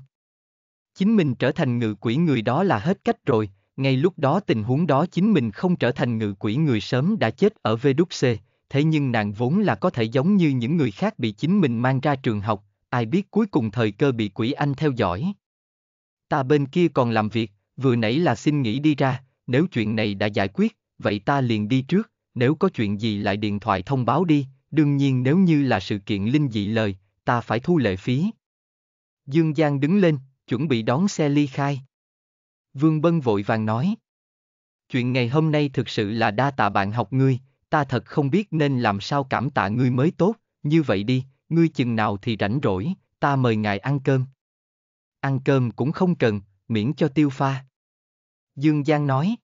Chính mình trở thành ngự quỷ người đó là hết cách rồi, ngay lúc đó tình huống đó chính mình không trở thành ngự quỷ người sớm đã chết ở VWC, thế nhưng nàng vốn là có thể giống như những người khác bị chính mình mang ra trường học, ai biết cuối cùng thời cơ bị quỷ anh theo dõi. Ta bên kia còn làm việc, vừa nãy là xin nghỉ đi ra, nếu chuyện này đã giải quyết, vậy ta liền đi trước, nếu có chuyện gì lại điện thoại thông báo đi, đương nhiên nếu như là sự kiện linh dị lời, ta phải thu lệ phí. Dương Giang đứng lên, chuẩn bị đón xe ly khai. Vương Bân vội vàng nói. Chuyện ngày hôm nay thực sự là đa tạ bạn học ngươi, ta thật không biết nên làm sao cảm tạ ngươi mới tốt, như vậy đi, ngươi chừng nào thì rảnh rỗi, ta mời ngài ăn cơm. Ăn cơm cũng không cần, miễn cho tiêu pha. Dương Giang nói.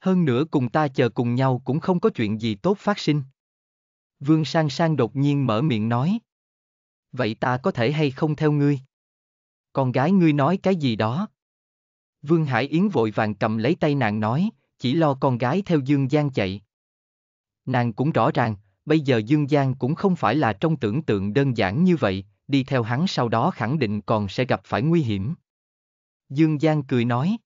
Hơn nữa cùng ta chờ cùng nhau cũng không có chuyện gì tốt phát sinh. Vương Sang Sang đột nhiên mở miệng nói vậy ta có thể hay không theo ngươi? Con gái ngươi nói cái gì đó? Vương Hải Yến vội vàng cầm lấy tay nàng nói, chỉ lo con gái theo Dương Giang chạy. Nàng cũng rõ ràng, bây giờ Dương Giang cũng không phải là trong tưởng tượng đơn giản như vậy, đi theo hắn sau đó khẳng định còn sẽ gặp phải nguy hiểm. Dương Giang cười nói.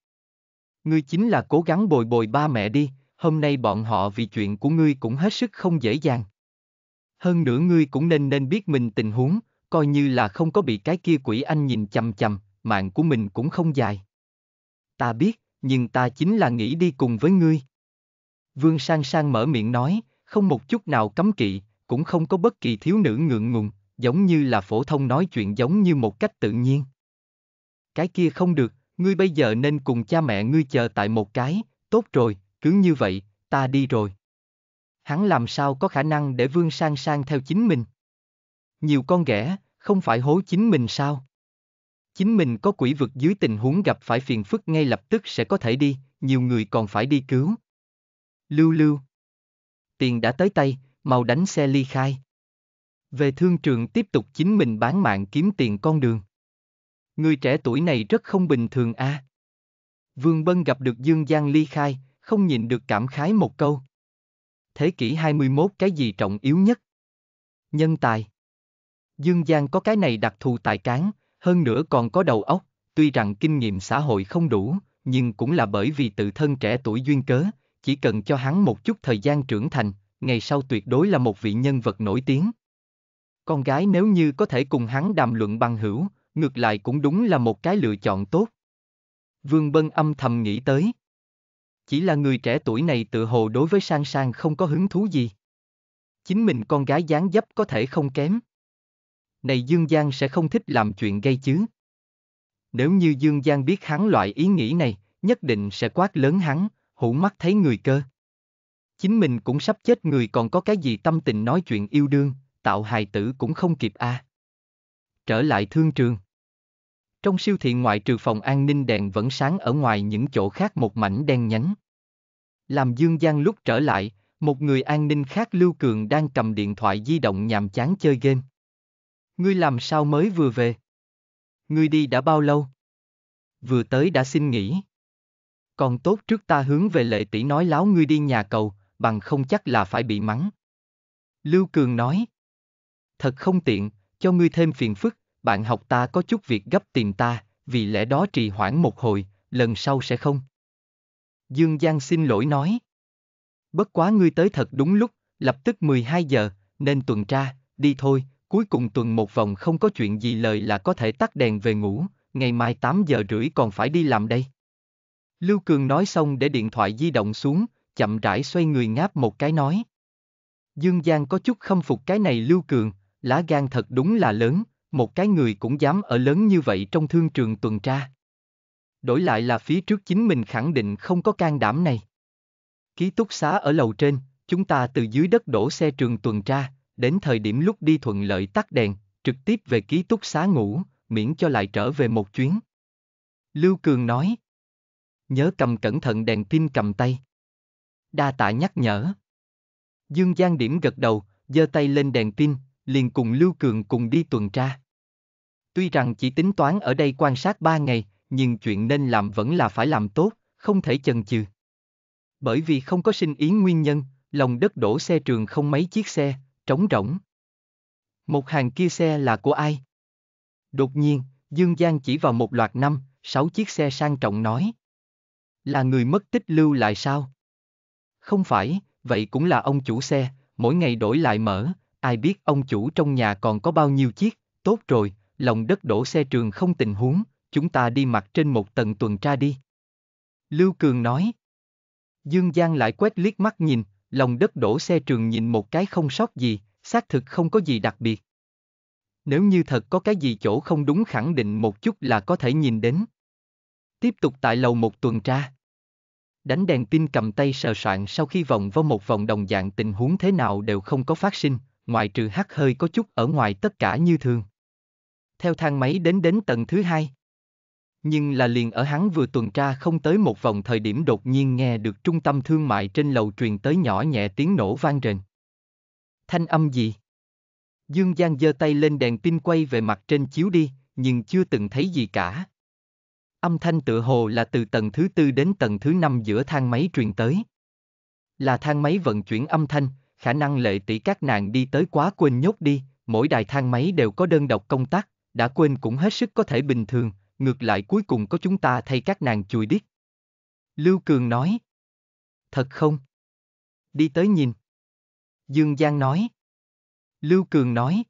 Ngươi chính là cố gắng bồi bồi ba mẹ đi, hôm nay bọn họ vì chuyện của ngươi cũng hết sức không dễ dàng. Hơn nữa ngươi cũng nên nên biết mình tình huống, coi như là không có bị cái kia quỷ anh nhìn chằm chằm, mạng của mình cũng không dài. Ta biết, nhưng ta chính là nghĩ đi cùng với ngươi. Vương Sang Sang mở miệng nói, không một chút nào cấm kỵ, cũng không có bất kỳ thiếu nữ ngượng ngùng, giống như là phổ thông nói chuyện giống như một cách tự nhiên. Cái kia không được, ngươi bây giờ nên cùng cha mẹ ngươi chờ tại một cái, tốt rồi, cứ như vậy, ta đi rồi. Hắn làm sao có khả năng để Vương Sang Sang theo chính mình? Nhiều con ghẻ, không phải hố chính mình sao? Chính mình có quỷ vực dưới tình huống gặp phải phiền phức ngay lập tức sẽ có thể đi, nhiều người còn phải đi cứu. Lưu lưu. Tiền đã tới tay, mau đánh xe ly khai. Về thương trường tiếp tục chính mình bán mạng kiếm tiền con đường. Người trẻ tuổi này rất không bình thường a. À? Vương Bân gặp được Dương Giang ly khai, không nhìn được cảm khái một câu. Thế kỷ 21 cái gì trọng yếu nhất? Nhân tài. Dương Giang có cái này đặc thù tài cán, hơn nữa còn có đầu óc, tuy rằng kinh nghiệm xã hội không đủ, nhưng cũng là bởi vì tự thân trẻ tuổi duyên cớ, chỉ cần cho hắn một chút thời gian trưởng thành, ngày sau tuyệt đối là một vị nhân vật nổi tiếng. Con gái nếu như có thể cùng hắn đàm luận bằng hữu, ngược lại cũng đúng là một cái lựa chọn tốt. Vương Bân âm thầm nghĩ tới. Chỉ là người trẻ tuổi này tự hồ đối với sang sang không có hứng thú gì. Chính mình con gái dáng dấp có thể không kém này Dương Giang sẽ không thích làm chuyện gây chứ. Nếu như Dương Giang biết hắn loại ý nghĩ này, nhất định sẽ quát lớn hắn, hủ mắt thấy người cơ. Chính mình cũng sắp chết người còn có cái gì tâm tình nói chuyện yêu đương, tạo hài tử cũng không kịp a. À. Trở lại thương trường. Trong siêu thị ngoại trừ phòng an ninh đèn vẫn sáng ở ngoài những chỗ khác một mảnh đen nhánh. Làm Dương Giang lúc trở lại, một người an ninh khác Lưu Cường đang cầm điện thoại di động nhàm chán chơi game. Ngươi làm sao mới vừa về? Ngươi đi đã bao lâu? Vừa tới đã xin nghỉ. Còn tốt trước ta hướng về lệ tỷ nói láo ngươi đi nhà cầu, bằng không chắc là phải bị mắng. Lưu Cường nói. Thật không tiện, cho ngươi thêm phiền phức, bạn học ta có chút việc gấp tìm ta, vì lẽ đó trì hoãn một hồi, lần sau sẽ không. Dương Giang xin lỗi nói. Bất quá ngươi tới thật đúng lúc, lập tức 12 giờ, nên tuần tra, đi thôi, Cuối cùng tuần một vòng không có chuyện gì lời là có thể tắt đèn về ngủ, ngày mai 8 giờ rưỡi còn phải đi làm đây. Lưu Cường nói xong để điện thoại di động xuống, chậm rãi xoay người ngáp một cái nói. Dương Giang có chút khâm phục cái này Lưu Cường, lá gan thật đúng là lớn, một cái người cũng dám ở lớn như vậy trong thương trường tuần tra. Đổi lại là phía trước chính mình khẳng định không có can đảm này. Ký túc xá ở lầu trên, chúng ta từ dưới đất đổ xe trường tuần tra, đến thời điểm lúc đi thuận lợi tắt đèn, trực tiếp về ký túc xá ngủ, miễn cho lại trở về một chuyến. Lưu Cường nói. Nhớ cầm cẩn thận đèn pin cầm tay. Đa tạ nhắc nhở. Dương Giang điểm gật đầu, giơ tay lên đèn pin, liền cùng Lưu Cường cùng đi tuần tra. Tuy rằng chỉ tính toán ở đây quan sát ba ngày, nhưng chuyện nên làm vẫn là phải làm tốt, không thể chần chừ. Bởi vì không có sinh ý nguyên nhân, lòng đất đổ xe trường không mấy chiếc xe, trống rỗng. Một hàng kia xe là của ai? Đột nhiên, Dương Giang chỉ vào một loạt năm, sáu chiếc xe sang trọng nói. Là người mất tích lưu lại sao? Không phải, vậy cũng là ông chủ xe, mỗi ngày đổi lại mở, ai biết ông chủ trong nhà còn có bao nhiêu chiếc, tốt rồi, lòng đất đổ xe trường không tình huống, chúng ta đi mặt trên một tầng tuần tra đi. Lưu Cường nói. Dương Giang lại quét liếc mắt nhìn, lòng đất đổ xe trường nhìn một cái không sót gì, xác thực không có gì đặc biệt. Nếu như thật có cái gì chỗ không đúng khẳng định một chút là có thể nhìn đến. Tiếp tục tại lầu một tuần tra. Đánh đèn pin cầm tay sờ soạn sau khi vòng vào một vòng đồng dạng tình huống thế nào đều không có phát sinh, ngoại trừ hắt hơi có chút ở ngoài tất cả như thường. Theo thang máy đến đến tầng thứ hai nhưng là liền ở hắn vừa tuần tra không tới một vòng thời điểm đột nhiên nghe được trung tâm thương mại trên lầu truyền tới nhỏ nhẹ tiếng nổ vang rền. Thanh âm gì? Dương Giang giơ tay lên đèn pin quay về mặt trên chiếu đi, nhưng chưa từng thấy gì cả. Âm thanh tựa hồ là từ tầng thứ tư đến tầng thứ năm giữa thang máy truyền tới. Là thang máy vận chuyển âm thanh, khả năng lệ tỷ các nàng đi tới quá quên nhốt đi, mỗi đài thang máy đều có đơn độc công tác, đã quên cũng hết sức có thể bình thường, ngược lại cuối cùng có chúng ta thay các nàng chùi điếc. Lưu Cường nói. Thật không? Đi tới nhìn. Dương Giang nói. Lưu Cường nói.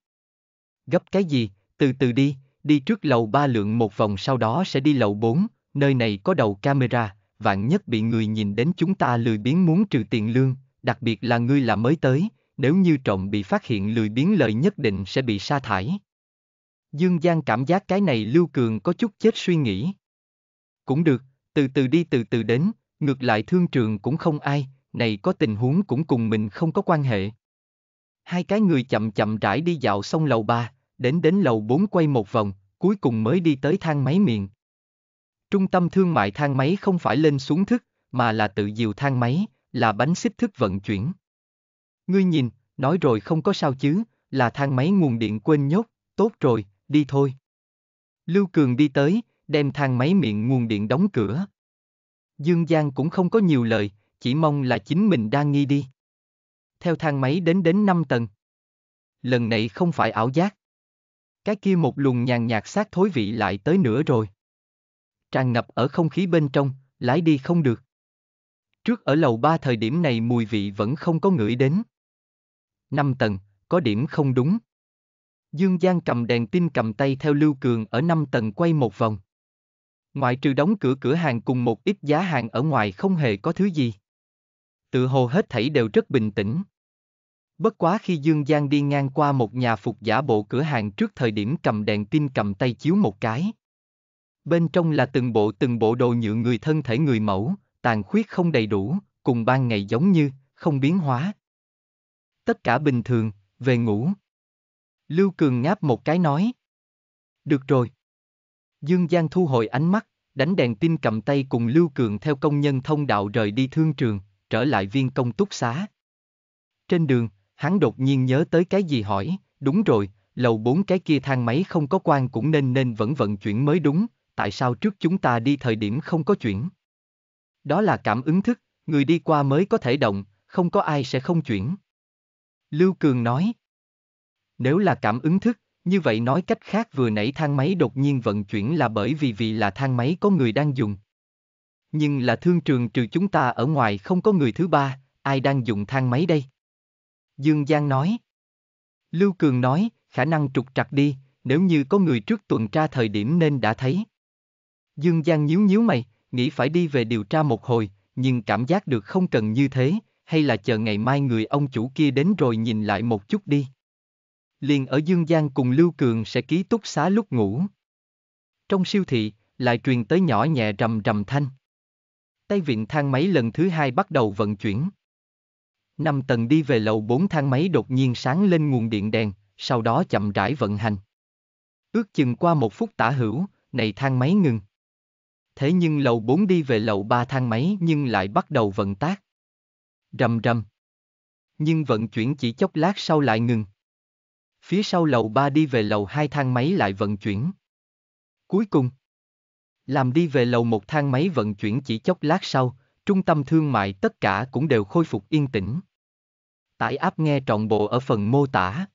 Gấp cái gì, từ từ đi, đi trước lầu ba lượng một vòng sau đó sẽ đi lầu bốn. nơi này có đầu camera, vạn nhất bị người nhìn đến chúng ta lười biến muốn trừ tiền lương, đặc biệt là ngươi là mới tới, nếu như trộm bị phát hiện lười biến lời nhất định sẽ bị sa thải. Dương Giang cảm giác cái này Lưu Cường có chút chết suy nghĩ. Cũng được, từ từ đi từ từ đến, ngược lại thương trường cũng không ai, này có tình huống cũng cùng mình không có quan hệ. Hai cái người chậm chậm rãi đi dạo xong lầu ba đến đến lầu bốn quay một vòng, cuối cùng mới đi tới thang máy miệng. Trung tâm thương mại thang máy không phải lên xuống thức, mà là tự diều thang máy, là bánh xích thức vận chuyển. Ngươi nhìn, nói rồi không có sao chứ, là thang máy nguồn điện quên nhốt, tốt rồi, đi thôi. Lưu Cường đi tới, đem thang máy miệng nguồn điện đóng cửa. Dương Giang cũng không có nhiều lời, chỉ mong là chính mình đang nghi đi. Theo thang máy đến đến 5 tầng. Lần này không phải ảo giác. Cái kia một luồng nhàn nhạt sát thối vị lại tới nữa rồi. Tràn ngập ở không khí bên trong, lái đi không được. Trước ở lầu 3 thời điểm này mùi vị vẫn không có ngửi đến. 5 tầng, có điểm không đúng. Dương Giang cầm đèn tin cầm tay theo Lưu Cường ở 5 tầng quay một vòng. Ngoại trừ đóng cửa cửa hàng cùng một ít giá hàng ở ngoài không hề có thứ gì. Tự hồ hết thảy đều rất bình tĩnh. Bất quá khi Dương Giang đi ngang qua một nhà phục giả bộ cửa hàng trước thời điểm cầm đèn tin cầm tay chiếu một cái. Bên trong là từng bộ từng bộ đồ nhựa người thân thể người mẫu, tàn khuyết không đầy đủ, cùng ban ngày giống như, không biến hóa. Tất cả bình thường, về ngủ, Lưu Cường ngáp một cái nói. Được rồi. Dương Giang thu hồi ánh mắt, đánh đèn tin cầm tay cùng Lưu Cường theo công nhân thông đạo rời đi thương trường, trở lại viên công túc xá. Trên đường, hắn đột nhiên nhớ tới cái gì hỏi, đúng rồi, lầu bốn cái kia thang máy không có quan cũng nên nên vẫn vận chuyển mới đúng, tại sao trước chúng ta đi thời điểm không có chuyển? Đó là cảm ứng thức, người đi qua mới có thể động, không có ai sẽ không chuyển. Lưu Cường nói. Nếu là cảm ứng thức, như vậy nói cách khác vừa nãy thang máy đột nhiên vận chuyển là bởi vì vì là thang máy có người đang dùng. Nhưng là thương trường trừ chúng ta ở ngoài không có người thứ ba, ai đang dùng thang máy đây? Dương Giang nói. Lưu Cường nói, khả năng trục trặc đi, nếu như có người trước tuần tra thời điểm nên đã thấy. Dương Giang nhíu nhíu mày, nghĩ phải đi về điều tra một hồi, nhưng cảm giác được không cần như thế, hay là chờ ngày mai người ông chủ kia đến rồi nhìn lại một chút đi liền ở Dương gian cùng Lưu Cường sẽ ký túc xá lúc ngủ. Trong siêu thị, lại truyền tới nhỏ nhẹ rầm rầm thanh. Tay vịn thang máy lần thứ hai bắt đầu vận chuyển. Năm tầng đi về lầu bốn thang máy đột nhiên sáng lên nguồn điện đèn, sau đó chậm rãi vận hành. Ước chừng qua một phút tả hữu, này thang máy ngừng. Thế nhưng lầu bốn đi về lầu ba thang máy nhưng lại bắt đầu vận tác. Rầm rầm. Nhưng vận chuyển chỉ chốc lát sau lại ngừng. Phía sau lầu 3 đi về lầu 2 thang máy lại vận chuyển. Cuối cùng, làm đi về lầu một thang máy vận chuyển chỉ chốc lát sau, trung tâm thương mại tất cả cũng đều khôi phục yên tĩnh. Tải áp nghe trọn bộ ở phần mô tả.